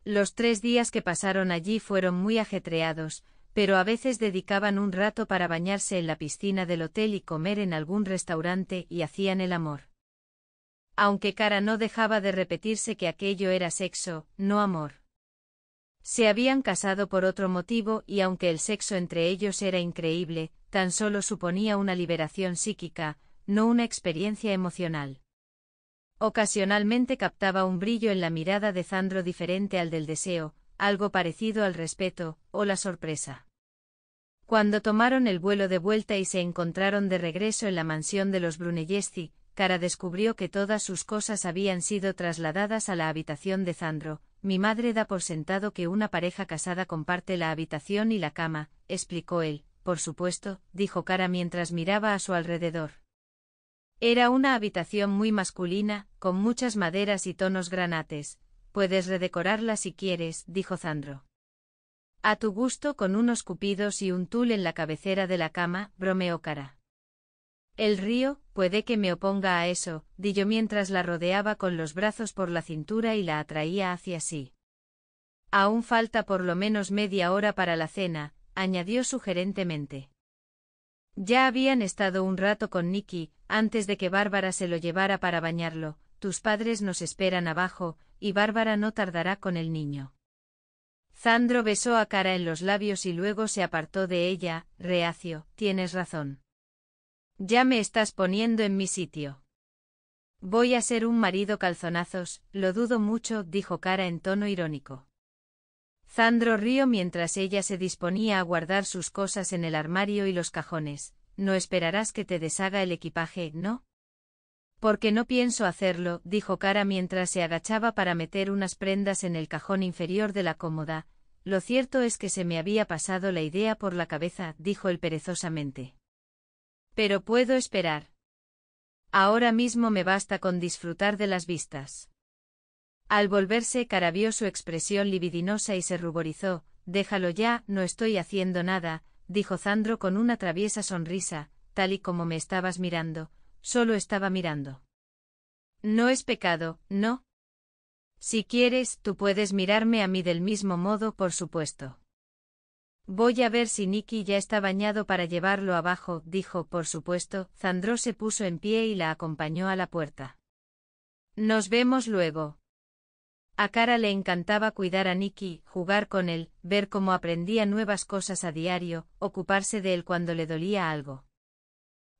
Los tres días que pasaron allí fueron muy ajetreados, pero a veces dedicaban un rato para bañarse en la piscina del hotel y comer en algún restaurante y hacían el amor. Aunque Cara no dejaba de repetirse que aquello era sexo, no amor. Se habían casado por otro motivo y aunque el sexo entre ellos era increíble, tan solo suponía una liberación psíquica, no una experiencia emocional. Ocasionalmente captaba un brillo en la mirada de Zandro diferente al del deseo, algo parecido al respeto, o la sorpresa. Cuando tomaron el vuelo de vuelta y se encontraron de regreso en la mansión de los Brunelleschi, Cara descubrió que todas sus cosas habían sido trasladadas a la habitación de Zandro. Mi madre da por sentado que una pareja casada comparte la habitación y la cama, explicó él. Por supuesto, dijo Cara mientras miraba a su alrededor. Era una habitación muy masculina, con muchas maderas y tonos granates. Puedes redecorarla si quieres, dijo Zandro. A tu gusto con unos cupidos y un tul en la cabecera de la cama, bromeó Cara. El río, puede que me oponga a eso, di yo mientras la rodeaba con los brazos por la cintura y la atraía hacia sí. Aún falta por lo menos media hora para la cena, añadió sugerentemente. Ya habían estado un rato con Nicky, antes de que Bárbara se lo llevara para bañarlo, tus padres nos esperan abajo, y Bárbara no tardará con el niño. Zandro besó a Cara en los labios y luego se apartó de ella, reacio, tienes razón. Ya me estás poniendo en mi sitio. Voy a ser un marido calzonazos, lo dudo mucho, dijo Cara en tono irónico. Sandro río mientras ella se disponía a guardar sus cosas en el armario y los cajones. No esperarás que te deshaga el equipaje, ¿no? Porque no pienso hacerlo, dijo Cara mientras se agachaba para meter unas prendas en el cajón inferior de la cómoda. Lo cierto es que se me había pasado la idea por la cabeza, dijo él perezosamente. Pero puedo esperar. Ahora mismo me basta con disfrutar de las vistas. Al volverse cara vio su expresión libidinosa y se ruborizó. Déjalo ya, no estoy haciendo nada, dijo Zandro con una traviesa sonrisa, tal y como me estabas mirando, solo estaba mirando. No es pecado, ¿no? Si quieres, tú puedes mirarme a mí del mismo modo, por supuesto. Voy a ver si Nicky ya está bañado para llevarlo abajo, dijo, por supuesto, Zandro se puso en pie y la acompañó a la puerta. Nos vemos luego. A Cara le encantaba cuidar a Nicky, jugar con él, ver cómo aprendía nuevas cosas a diario, ocuparse de él cuando le dolía algo.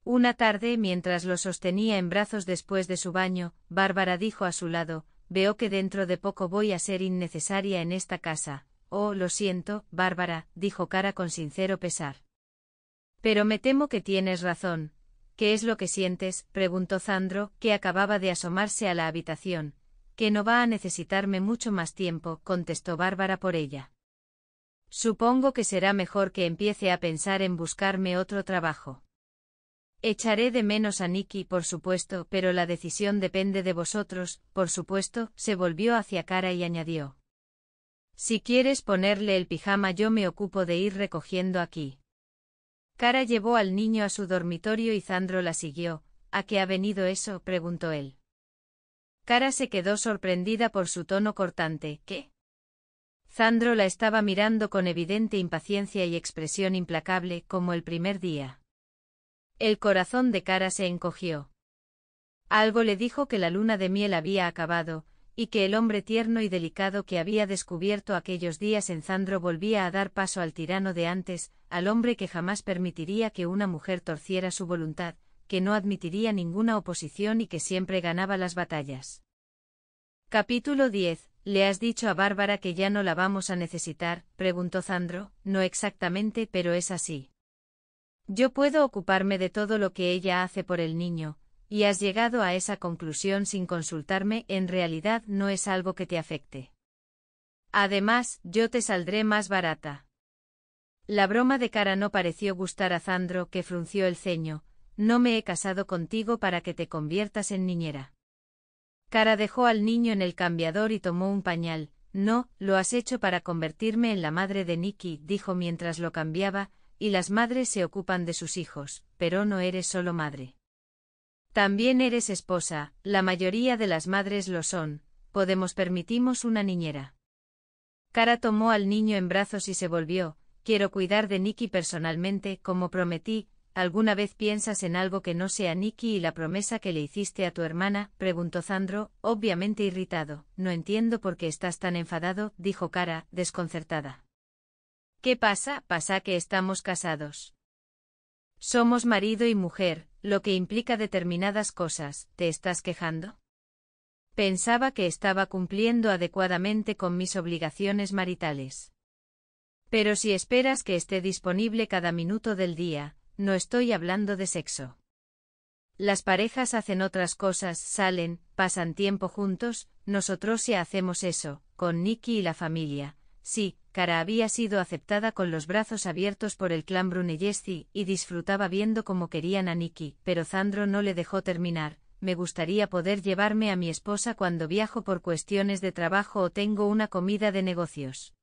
Una tarde, mientras lo sostenía en brazos después de su baño, Bárbara dijo a su lado, Veo que dentro de poco voy a ser innecesaria en esta casa. Oh, lo siento, Bárbara, dijo Cara con sincero pesar. Pero me temo que tienes razón. ¿Qué es lo que sientes? preguntó Zandro, que acababa de asomarse a la habitación que no va a necesitarme mucho más tiempo, contestó Bárbara por ella. Supongo que será mejor que empiece a pensar en buscarme otro trabajo. Echaré de menos a Nicky, por supuesto, pero la decisión depende de vosotros, por supuesto, se volvió hacia Cara y añadió. Si quieres ponerle el pijama yo me ocupo de ir recogiendo aquí. Cara llevó al niño a su dormitorio y Zandro la siguió. ¿A qué ha venido eso? preguntó él. Cara se quedó sorprendida por su tono cortante. ¿Qué? Zandro la estaba mirando con evidente impaciencia y expresión implacable, como el primer día. El corazón de Cara se encogió. Algo le dijo que la luna de miel había acabado, y que el hombre tierno y delicado que había descubierto aquellos días en Zandro volvía a dar paso al tirano de antes, al hombre que jamás permitiría que una mujer torciera su voluntad, que no admitiría ninguna oposición y que siempre ganaba las batallas. Capítulo 10. ¿Le has dicho a Bárbara que ya no la vamos a necesitar? preguntó Zandro. No exactamente, pero es así. Yo puedo ocuparme de todo lo que ella hace por el niño, y has llegado a esa conclusión sin consultarme, en realidad no es algo que te afecte. Además, yo te saldré más barata. La broma de cara no pareció gustar a Zandro, que frunció el ceño, no me he casado contigo para que te conviertas en niñera. Cara dejó al niño en el cambiador y tomó un pañal. No, lo has hecho para convertirme en la madre de Nicky, dijo mientras lo cambiaba, y las madres se ocupan de sus hijos, pero no eres solo madre. También eres esposa, la mayoría de las madres lo son, podemos permitimos una niñera. Cara tomó al niño en brazos y se volvió, quiero cuidar de Nicky personalmente, como prometí, ¿Alguna vez piensas en algo que no sea Nicky y la promesa que le hiciste a tu hermana? preguntó Zandro, obviamente irritado. No entiendo por qué estás tan enfadado, dijo Cara, desconcertada. ¿Qué pasa? Pasa que estamos casados. Somos marido y mujer, lo que implica determinadas cosas. ¿Te estás quejando? Pensaba que estaba cumpliendo adecuadamente con mis obligaciones maritales. Pero si esperas que esté disponible cada minuto del día, no estoy hablando de sexo. Las parejas hacen otras cosas, salen, pasan tiempo juntos, nosotros ya hacemos eso, con Nicky y la familia. Sí, Cara había sido aceptada con los brazos abiertos por el clan Brunelleschi y disfrutaba viendo cómo querían a Nicky, pero Zandro no le dejó terminar. Me gustaría poder llevarme a mi esposa cuando viajo por cuestiones de trabajo o tengo una comida de negocios.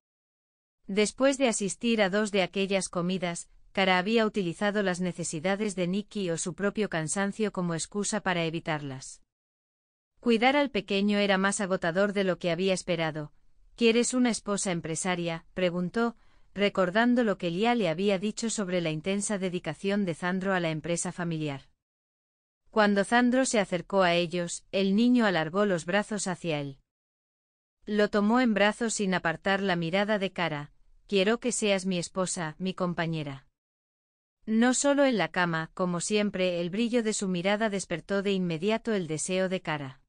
Después de asistir a dos de aquellas comidas, Cara había utilizado las necesidades de Nicky o su propio cansancio como excusa para evitarlas. Cuidar al pequeño era más agotador de lo que había esperado. ¿Quieres una esposa empresaria? preguntó, recordando lo que Lia le había dicho sobre la intensa dedicación de Zandro a la empresa familiar. Cuando Zandro se acercó a ellos, el niño alargó los brazos hacia él. Lo tomó en brazos sin apartar la mirada de cara. Quiero que seas mi esposa, mi compañera. No solo en la cama, como siempre, el brillo de su mirada despertó de inmediato el deseo de cara.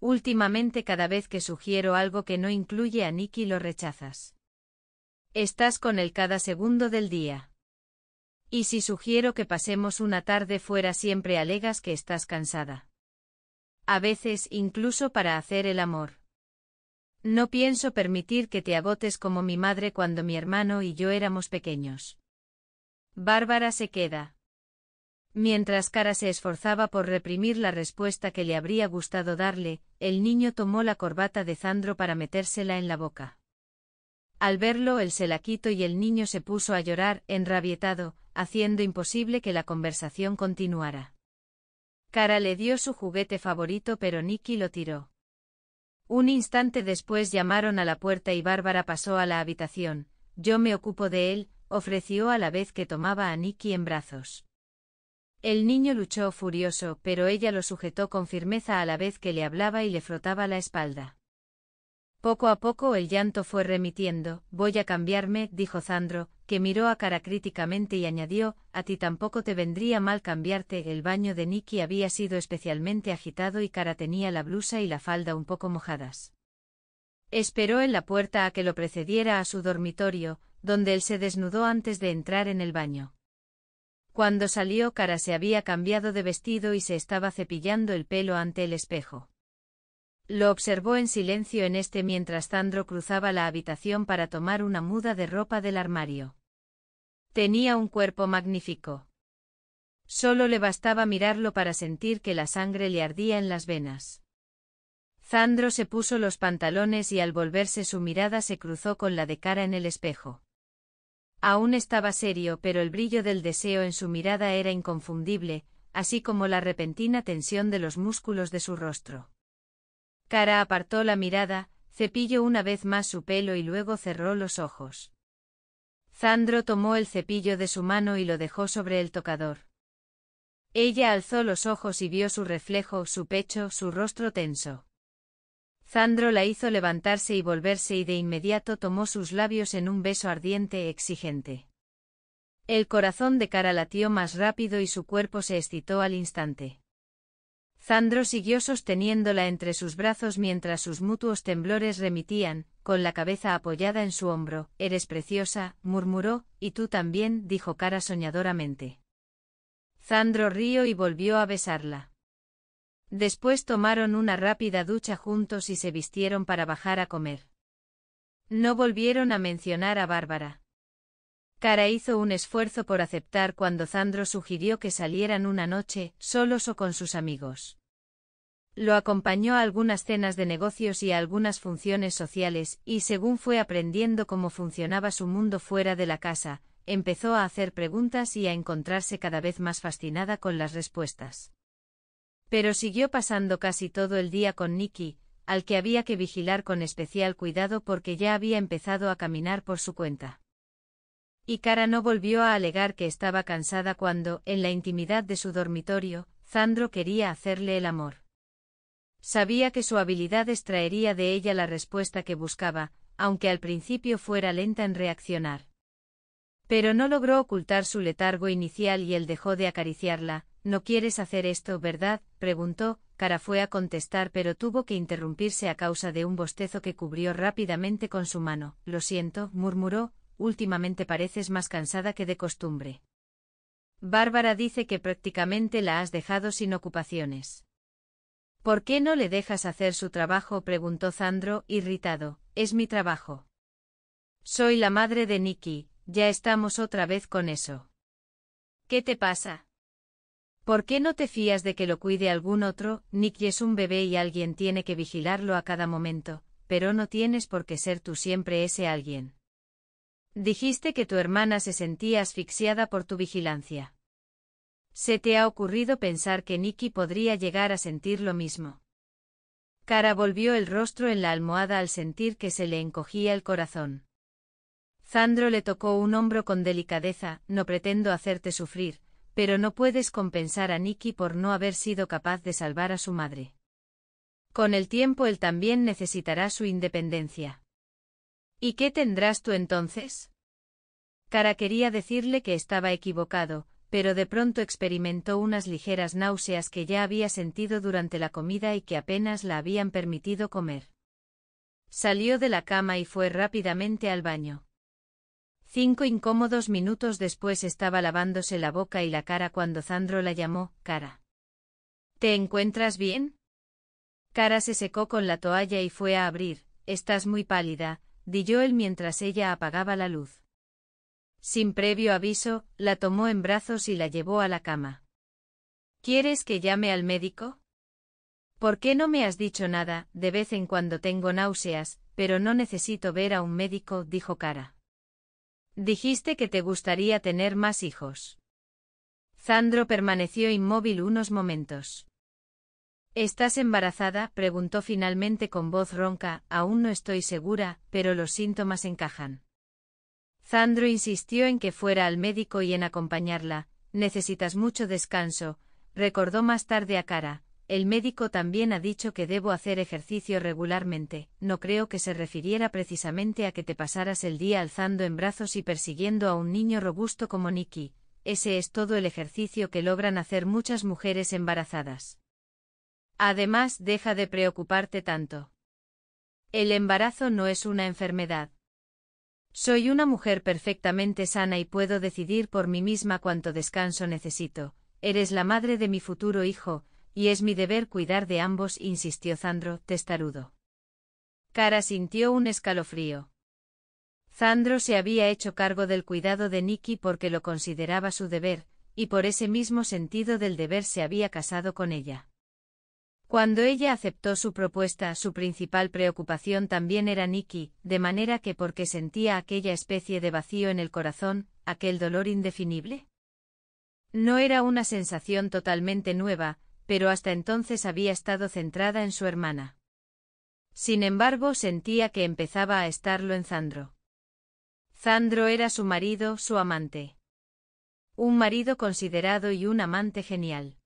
Últimamente cada vez que sugiero algo que no incluye a Nicky lo rechazas. Estás con él cada segundo del día. Y si sugiero que pasemos una tarde fuera siempre alegas que estás cansada. A veces incluso para hacer el amor. No pienso permitir que te agotes como mi madre cuando mi hermano y yo éramos pequeños. Bárbara se queda. Mientras Cara se esforzaba por reprimir la respuesta que le habría gustado darle, el niño tomó la corbata de Zandro para metérsela en la boca. Al verlo él se la quitó y el niño se puso a llorar, enrabietado, haciendo imposible que la conversación continuara. Cara le dio su juguete favorito pero Nicky lo tiró. Un instante después llamaron a la puerta y Bárbara pasó a la habitación. Yo me ocupo de él, ofreció a la vez que tomaba a Nicky en brazos. El niño luchó furioso, pero ella lo sujetó con firmeza a la vez que le hablaba y le frotaba la espalda. Poco a poco el llanto fue remitiendo. Voy a cambiarme, dijo Zandro, que miró a cara críticamente y añadió, a ti tampoco te vendría mal cambiarte. El baño de Nicky había sido especialmente agitado y cara tenía la blusa y la falda un poco mojadas. Esperó en la puerta a que lo precediera a su dormitorio, donde él se desnudó antes de entrar en el baño. Cuando salió, Cara se había cambiado de vestido y se estaba cepillando el pelo ante el espejo. Lo observó en silencio en este mientras Zandro cruzaba la habitación para tomar una muda de ropa del armario. Tenía un cuerpo magnífico. Solo le bastaba mirarlo para sentir que la sangre le ardía en las venas. Zandro se puso los pantalones y al volverse su mirada se cruzó con la de cara en el espejo. Aún estaba serio, pero el brillo del deseo en su mirada era inconfundible, así como la repentina tensión de los músculos de su rostro. Cara apartó la mirada, cepilló una vez más su pelo y luego cerró los ojos. Zandro tomó el cepillo de su mano y lo dejó sobre el tocador. Ella alzó los ojos y vio su reflejo, su pecho, su rostro tenso. Zandro la hizo levantarse y volverse y de inmediato tomó sus labios en un beso ardiente e exigente. El corazón de Cara latió más rápido y su cuerpo se excitó al instante. Zandro siguió sosteniéndola entre sus brazos mientras sus mutuos temblores remitían, con la cabeza apoyada en su hombro. Eres preciosa, murmuró, y tú también, dijo Cara soñadoramente. Zandro rió y volvió a besarla. Después tomaron una rápida ducha juntos y se vistieron para bajar a comer. No volvieron a mencionar a Bárbara. Cara hizo un esfuerzo por aceptar cuando Zandro sugirió que salieran una noche, solos o con sus amigos. Lo acompañó a algunas cenas de negocios y a algunas funciones sociales, y según fue aprendiendo cómo funcionaba su mundo fuera de la casa, empezó a hacer preguntas y a encontrarse cada vez más fascinada con las respuestas. Pero siguió pasando casi todo el día con Nicky, al que había que vigilar con especial cuidado porque ya había empezado a caminar por su cuenta. Y Cara no volvió a alegar que estaba cansada cuando, en la intimidad de su dormitorio, Zandro quería hacerle el amor. Sabía que su habilidad extraería de ella la respuesta que buscaba, aunque al principio fuera lenta en reaccionar. Pero no logró ocultar su letargo inicial y él dejó de acariciarla. ¿No quieres hacer esto, verdad? preguntó. Cara fue a contestar pero tuvo que interrumpirse a causa de un bostezo que cubrió rápidamente con su mano. Lo siento, murmuró, últimamente pareces más cansada que de costumbre. Bárbara dice que prácticamente la has dejado sin ocupaciones. ¿Por qué no le dejas hacer su trabajo? preguntó Zandro, irritado. Es mi trabajo. Soy la madre de Nicky, ya estamos otra vez con eso. ¿Qué te pasa? ¿Por qué no te fías de que lo cuide algún otro? Nicky es un bebé y alguien tiene que vigilarlo a cada momento, pero no tienes por qué ser tú siempre ese alguien. Dijiste que tu hermana se sentía asfixiada por tu vigilancia. ¿Se te ha ocurrido pensar que Nicky podría llegar a sentir lo mismo? Cara volvió el rostro en la almohada al sentir que se le encogía el corazón. Zandro le tocó un hombro con delicadeza, no pretendo hacerte sufrir, pero no puedes compensar a Nicky por no haber sido capaz de salvar a su madre. Con el tiempo él también necesitará su independencia. ¿Y qué tendrás tú entonces? Cara quería decirle que estaba equivocado, pero de pronto experimentó unas ligeras náuseas que ya había sentido durante la comida y que apenas la habían permitido comer. Salió de la cama y fue rápidamente al baño. Cinco incómodos minutos después estaba lavándose la boca y la cara cuando Zandro la llamó, Cara. ¿Te encuentras bien? Cara se secó con la toalla y fue a abrir. Estás muy pálida, dijo él mientras ella apagaba la luz. Sin previo aviso, la tomó en brazos y la llevó a la cama. ¿Quieres que llame al médico? ¿Por qué no me has dicho nada? De vez en cuando tengo náuseas, pero no necesito ver a un médico, dijo Cara. Dijiste que te gustaría tener más hijos. Zandro permaneció inmóvil unos momentos. ¿Estás embarazada? preguntó finalmente con voz ronca, aún no estoy segura, pero los síntomas encajan. Zandro insistió en que fuera al médico y en acompañarla, necesitas mucho descanso, recordó más tarde a Cara, el médico también ha dicho que debo hacer ejercicio regularmente, no creo que se refiriera precisamente a que te pasaras el día alzando en brazos y persiguiendo a un niño robusto como Nicky, ese es todo el ejercicio que logran hacer muchas mujeres embarazadas. Además, deja de preocuparte tanto. El embarazo no es una enfermedad. Soy una mujer perfectamente sana y puedo decidir por mí misma cuánto descanso necesito. Eres la madre de mi futuro hijo, y es mi deber cuidar de ambos, insistió Zandro, testarudo. Cara sintió un escalofrío. Zandro se había hecho cargo del cuidado de Nicky porque lo consideraba su deber, y por ese mismo sentido del deber se había casado con ella. Cuando ella aceptó su propuesta, su principal preocupación también era Nicky, de manera que porque sentía aquella especie de vacío en el corazón, aquel dolor indefinible. No era una sensación totalmente nueva, pero hasta entonces había estado centrada en su hermana. Sin embargo sentía que empezaba a estarlo en Zandro. Zandro era su marido, su amante. Un marido considerado y un amante genial.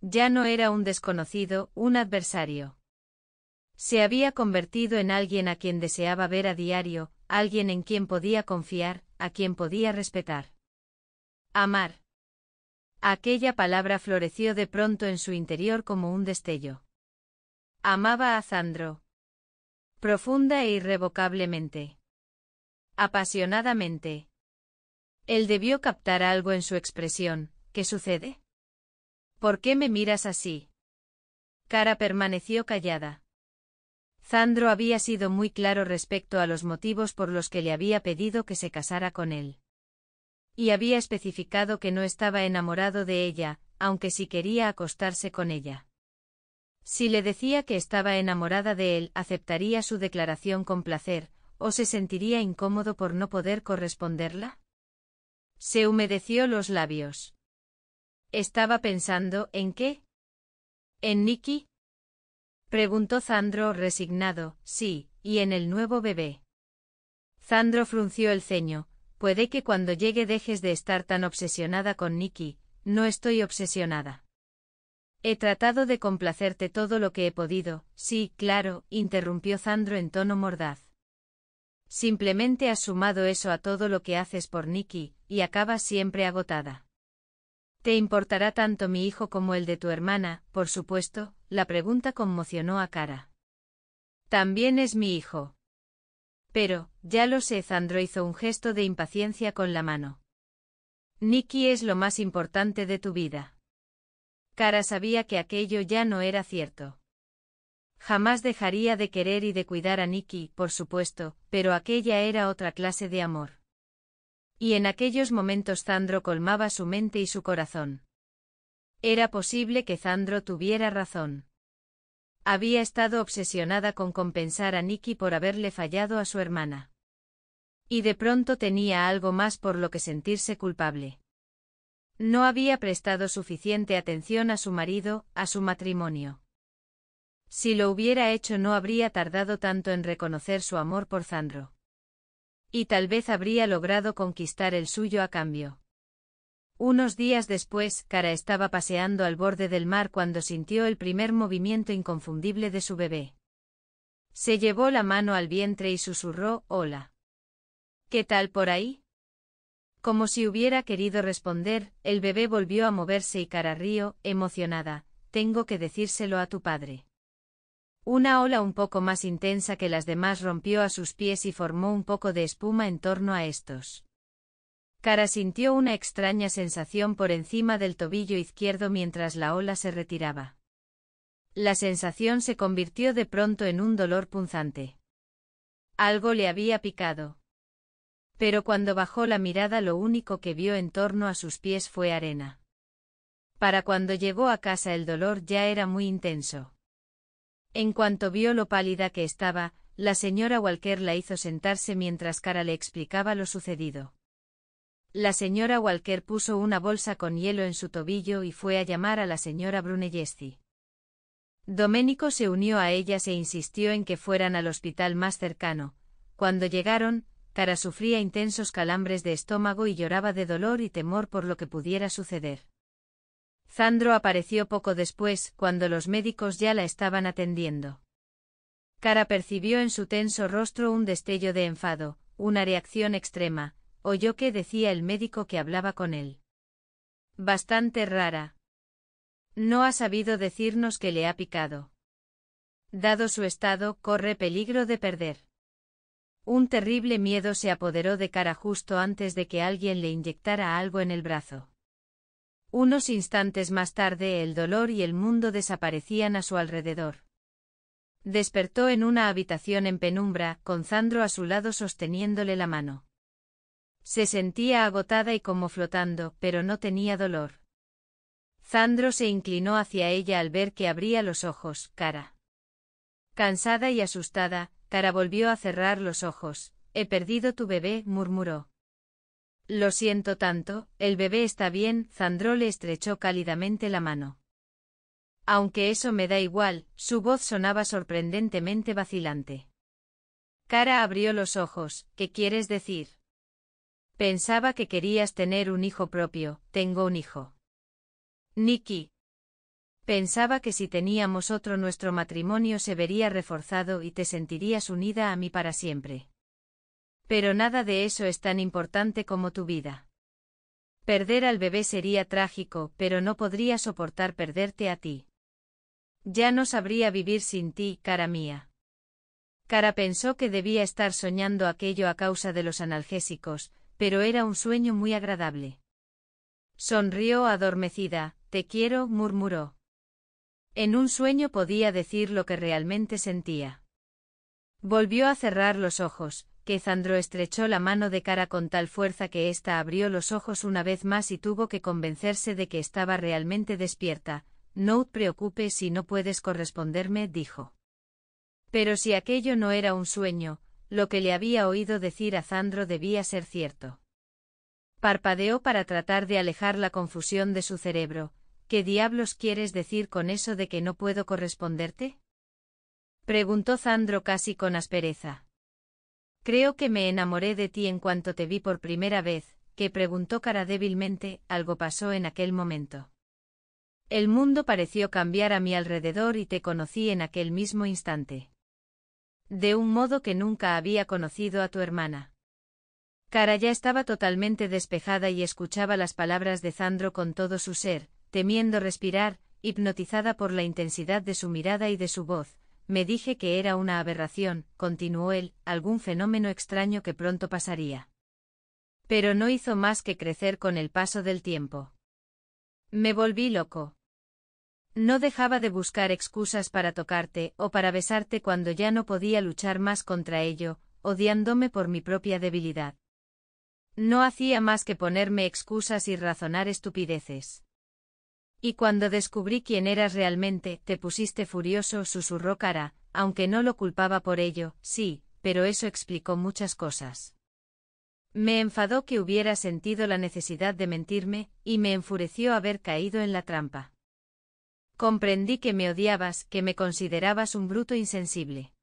Ya no era un desconocido, un adversario. Se había convertido en alguien a quien deseaba ver a diario, alguien en quien podía confiar, a quien podía respetar. Amar. Aquella palabra floreció de pronto en su interior como un destello. Amaba a Zandro. Profunda e irrevocablemente. Apasionadamente. Él debió captar algo en su expresión. ¿Qué sucede? ¿Por qué me miras así? Cara permaneció callada. Zandro había sido muy claro respecto a los motivos por los que le había pedido que se casara con él y había especificado que no estaba enamorado de ella, aunque sí quería acostarse con ella. Si le decía que estaba enamorada de él, aceptaría su declaración con placer, o se sentiría incómodo por no poder corresponderla. Se humedeció los labios. Estaba pensando en qué. ¿En Nicky? Preguntó Zandro resignado, sí, y en el nuevo bebé. Zandro frunció el ceño, Puede que cuando llegue dejes de estar tan obsesionada con Nicky, no estoy obsesionada. He tratado de complacerte todo lo que he podido, sí, claro, interrumpió Zandro en tono mordaz. Simplemente has sumado eso a todo lo que haces por Nicky, y acabas siempre agotada. ¿Te importará tanto mi hijo como el de tu hermana? Por supuesto, la pregunta conmocionó a Cara. También es mi hijo. Pero, ya lo sé, Zandro hizo un gesto de impaciencia con la mano. «Nikki es lo más importante de tu vida. Cara sabía que aquello ya no era cierto. Jamás dejaría de querer y de cuidar a Nikki, por supuesto, pero aquella era otra clase de amor. Y en aquellos momentos Zandro colmaba su mente y su corazón. Era posible que Zandro tuviera razón. Había estado obsesionada con compensar a Nicky por haberle fallado a su hermana. Y de pronto tenía algo más por lo que sentirse culpable. No había prestado suficiente atención a su marido, a su matrimonio. Si lo hubiera hecho no habría tardado tanto en reconocer su amor por Zandro. Y tal vez habría logrado conquistar el suyo a cambio. Unos días después, Cara estaba paseando al borde del mar cuando sintió el primer movimiento inconfundible de su bebé. Se llevó la mano al vientre y susurró, Hola. ¿Qué tal por ahí? Como si hubiera querido responder, el bebé volvió a moverse y Cara río, emocionada, tengo que decírselo a tu padre. Una ola un poco más intensa que las demás rompió a sus pies y formó un poco de espuma en torno a estos. Cara sintió una extraña sensación por encima del tobillo izquierdo mientras la ola se retiraba. La sensación se convirtió de pronto en un dolor punzante. Algo le había picado. Pero cuando bajó la mirada lo único que vio en torno a sus pies fue arena. Para cuando llegó a casa el dolor ya era muy intenso. En cuanto vio lo pálida que estaba, la señora Walker la hizo sentarse mientras Cara le explicaba lo sucedido. La señora Walker puso una bolsa con hielo en su tobillo y fue a llamar a la señora Brunelleschi. Domenico se unió a ellas e insistió en que fueran al hospital más cercano. Cuando llegaron, Cara sufría intensos calambres de estómago y lloraba de dolor y temor por lo que pudiera suceder. Zandro apareció poco después, cuando los médicos ya la estaban atendiendo. Cara percibió en su tenso rostro un destello de enfado, una reacción extrema, oyó que decía el médico que hablaba con él. Bastante rara. No ha sabido decirnos que le ha picado. Dado su estado, corre peligro de perder. Un terrible miedo se apoderó de cara justo antes de que alguien le inyectara algo en el brazo. Unos instantes más tarde el dolor y el mundo desaparecían a su alrededor. Despertó en una habitación en penumbra, con Zandro a su lado sosteniéndole la mano. Se sentía agotada y como flotando, pero no tenía dolor. Zandro se inclinó hacia ella al ver que abría los ojos, cara. Cansada y asustada, Cara volvió a cerrar los ojos. He perdido tu bebé, murmuró. Lo siento tanto, el bebé está bien, Zandro le estrechó cálidamente la mano. Aunque eso me da igual, su voz sonaba sorprendentemente vacilante. Cara abrió los ojos, ¿qué quieres decir? Pensaba que querías tener un hijo propio, tengo un hijo. Nicky. Pensaba que si teníamos otro nuestro matrimonio se vería reforzado y te sentirías unida a mí para siempre. Pero nada de eso es tan importante como tu vida. Perder al bebé sería trágico, pero no podría soportar perderte a ti. Ya no sabría vivir sin ti, cara mía. Cara pensó que debía estar soñando aquello a causa de los analgésicos, pero era un sueño muy agradable. Sonrió adormecida, te quiero, murmuró. En un sueño podía decir lo que realmente sentía. Volvió a cerrar los ojos, que Zandro estrechó la mano de cara con tal fuerza que ésta abrió los ojos una vez más y tuvo que convencerse de que estaba realmente despierta. No te preocupes si no puedes corresponderme, dijo. Pero si aquello no era un sueño, lo que le había oído decir a Zandro debía ser cierto. Parpadeó para tratar de alejar la confusión de su cerebro. ¿Qué diablos quieres decir con eso de que no puedo corresponderte? Preguntó Zandro casi con aspereza. Creo que me enamoré de ti en cuanto te vi por primera vez, que preguntó cara débilmente, algo pasó en aquel momento. El mundo pareció cambiar a mi alrededor y te conocí en aquel mismo instante de un modo que nunca había conocido a tu hermana. Cara ya estaba totalmente despejada y escuchaba las palabras de Zandro con todo su ser, temiendo respirar, hipnotizada por la intensidad de su mirada y de su voz. Me dije que era una aberración, continuó él, algún fenómeno extraño que pronto pasaría. Pero no hizo más que crecer con el paso del tiempo. Me volví loco. No dejaba de buscar excusas para tocarte o para besarte cuando ya no podía luchar más contra ello, odiándome por mi propia debilidad. No hacía más que ponerme excusas y razonar estupideces. Y cuando descubrí quién eras realmente, te pusiste furioso, susurró cara, aunque no lo culpaba por ello, sí, pero eso explicó muchas cosas. Me enfadó que hubiera sentido la necesidad de mentirme, y me enfureció haber caído en la trampa. Comprendí que me odiabas, que me considerabas un bruto insensible.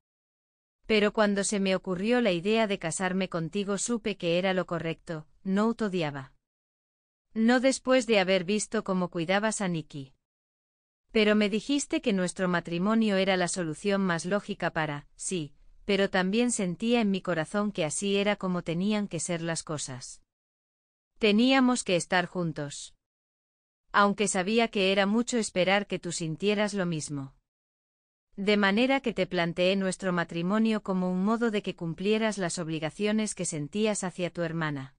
Pero cuando se me ocurrió la idea de casarme contigo supe que era lo correcto, no te odiaba. No después de haber visto cómo cuidabas a Nicky. Pero me dijiste que nuestro matrimonio era la solución más lógica para, sí, pero también sentía en mi corazón que así era como tenían que ser las cosas. Teníamos que estar juntos aunque sabía que era mucho esperar que tú sintieras lo mismo. De manera que te planteé nuestro matrimonio como un modo de que cumplieras las obligaciones que sentías hacia tu hermana.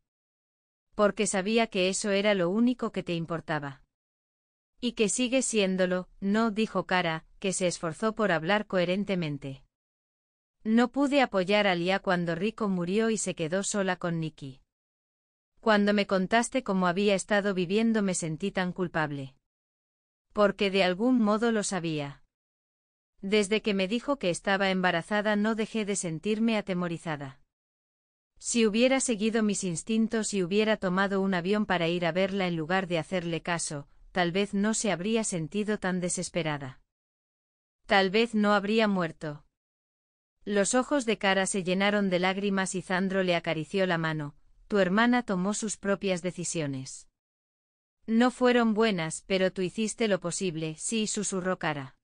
Porque sabía que eso era lo único que te importaba. Y que sigue siéndolo, no dijo Cara, que se esforzó por hablar coherentemente. No pude apoyar a Lia cuando Rico murió y se quedó sola con Nicky. Cuando me contaste cómo había estado viviendo me sentí tan culpable. Porque de algún modo lo sabía. Desde que me dijo que estaba embarazada no dejé de sentirme atemorizada. Si hubiera seguido mis instintos y hubiera tomado un avión para ir a verla en lugar de hacerle caso, tal vez no se habría sentido tan desesperada. Tal vez no habría muerto. Los ojos de cara se llenaron de lágrimas y Zandro le acarició la mano, tu hermana tomó sus propias decisiones. No fueron buenas, pero tú hiciste lo posible, sí susurró Cara.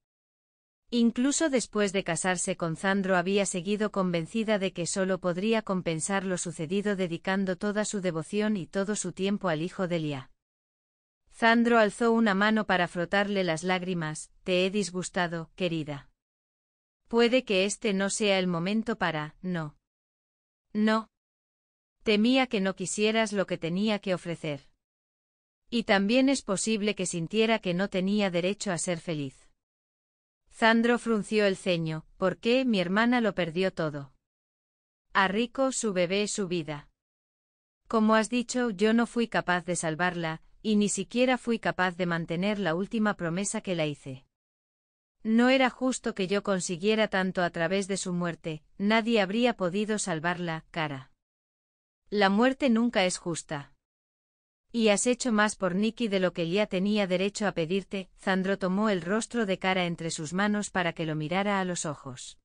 Incluso después de casarse con Zandro había seguido convencida de que solo podría compensar lo sucedido dedicando toda su devoción y todo su tiempo al hijo de Lia. Zandro alzó una mano para frotarle las lágrimas, te he disgustado, querida. Puede que este no sea el momento para, no. No, Temía que no quisieras lo que tenía que ofrecer. Y también es posible que sintiera que no tenía derecho a ser feliz. Zandro frunció el ceño, porque mi hermana lo perdió todo. A Rico su bebé su vida. Como has dicho, yo no fui capaz de salvarla, y ni siquiera fui capaz de mantener la última promesa que la hice. No era justo que yo consiguiera tanto a través de su muerte, nadie habría podido salvarla, cara. La muerte nunca es justa. Y has hecho más por Nicky de lo que ya tenía derecho a pedirte, Zandro tomó el rostro de cara entre sus manos para que lo mirara a los ojos.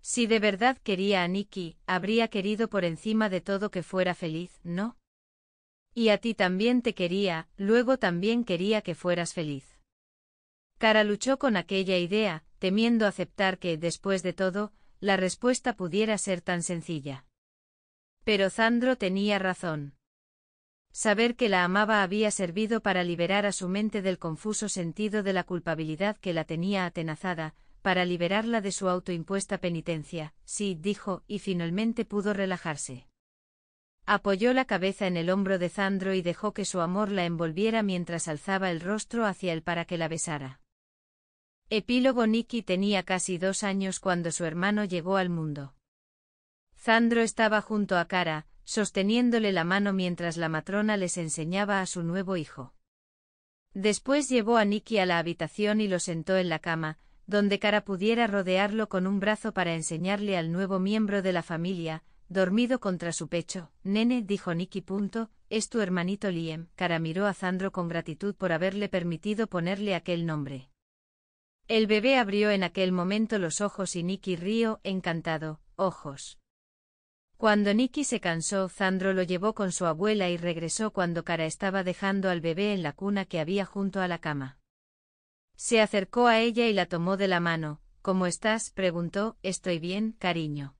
Si de verdad quería a Nicky, habría querido por encima de todo que fuera feliz, ¿no? Y a ti también te quería, luego también quería que fueras feliz. Cara luchó con aquella idea, temiendo aceptar que, después de todo, la respuesta pudiera ser tan sencilla. Pero Sandro tenía razón. Saber que la amaba había servido para liberar a su mente del confuso sentido de la culpabilidad que la tenía atenazada, para liberarla de su autoimpuesta penitencia, sí, dijo, y finalmente pudo relajarse. Apoyó la cabeza en el hombro de Zandro y dejó que su amor la envolviera mientras alzaba el rostro hacia él para que la besara. Epílogo Niki tenía casi dos años cuando su hermano llegó al mundo. Zandro estaba junto a Cara, sosteniéndole la mano mientras la matrona les enseñaba a su nuevo hijo. Después llevó a Nicky a la habitación y lo sentó en la cama, donde Cara pudiera rodearlo con un brazo para enseñarle al nuevo miembro de la familia, dormido contra su pecho. Nene, dijo Nicky. Punto, es tu hermanito Liam. Cara miró a Zandro con gratitud por haberle permitido ponerle aquel nombre. El bebé abrió en aquel momento los ojos y Nicky río, encantado. Ojos. Cuando Nicky se cansó, Zandro lo llevó con su abuela y regresó cuando Cara estaba dejando al bebé en la cuna que había junto a la cama. Se acercó a ella y la tomó de la mano. ¿Cómo estás? preguntó. Estoy bien, cariño.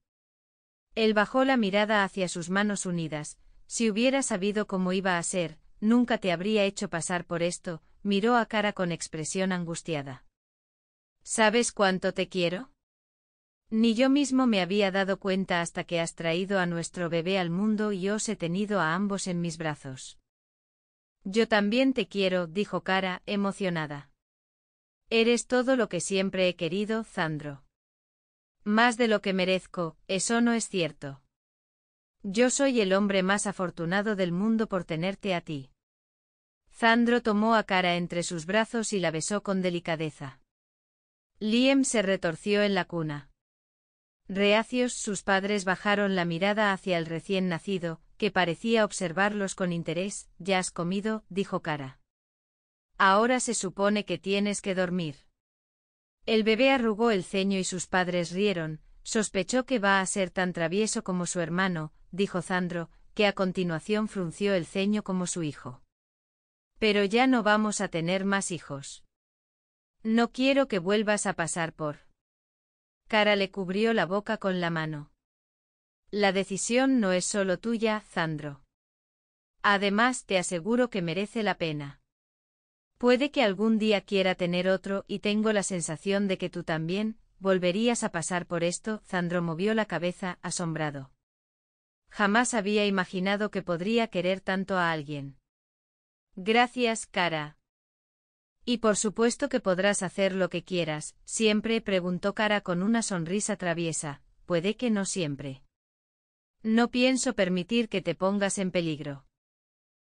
Él bajó la mirada hacia sus manos unidas. Si hubiera sabido cómo iba a ser, nunca te habría hecho pasar por esto, miró a Cara con expresión angustiada. ¿Sabes cuánto te quiero? Ni yo mismo me había dado cuenta hasta que has traído a nuestro bebé al mundo y os he tenido a ambos en mis brazos. Yo también te quiero, dijo Cara, emocionada. Eres todo lo que siempre he querido, Zandro. Más de lo que merezco, eso no es cierto. Yo soy el hombre más afortunado del mundo por tenerte a ti. Zandro tomó a Cara entre sus brazos y la besó con delicadeza. Liam se retorció en la cuna. Reacios sus padres bajaron la mirada hacia el recién nacido, que parecía observarlos con interés. Ya has comido, dijo Cara. Ahora se supone que tienes que dormir. El bebé arrugó el ceño y sus padres rieron, sospechó que va a ser tan travieso como su hermano, dijo Zandro, que a continuación frunció el ceño como su hijo. Pero ya no vamos a tener más hijos. No quiero que vuelvas a pasar por Cara le cubrió la boca con la mano. La decisión no es solo tuya, Zandro. Además te aseguro que merece la pena. Puede que algún día quiera tener otro y tengo la sensación de que tú también, volverías a pasar por esto, Zandro movió la cabeza, asombrado. Jamás había imaginado que podría querer tanto a alguien. Gracias, cara, y por supuesto que podrás hacer lo que quieras, siempre, preguntó Cara con una sonrisa traviesa, puede que no siempre. No pienso permitir que te pongas en peligro.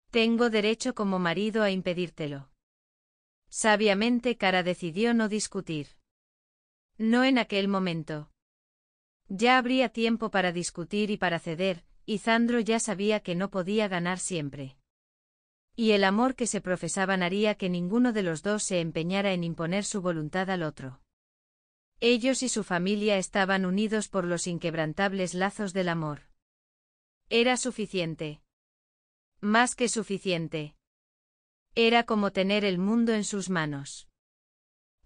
Tengo derecho como marido a impedírtelo. Sabiamente Cara decidió no discutir. No en aquel momento. Ya habría tiempo para discutir y para ceder, y Zandro ya sabía que no podía ganar siempre y el amor que se profesaban haría que ninguno de los dos se empeñara en imponer su voluntad al otro. Ellos y su familia estaban unidos por los inquebrantables lazos del amor. Era suficiente. Más que suficiente. Era como tener el mundo en sus manos.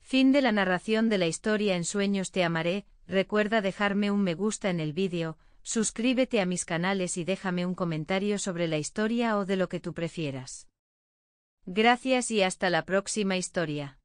Fin de la narración de la historia en sueños te amaré, recuerda dejarme un me gusta en el vídeo, Suscríbete a mis canales y déjame un comentario sobre la historia o de lo que tú prefieras. Gracias y hasta la próxima historia.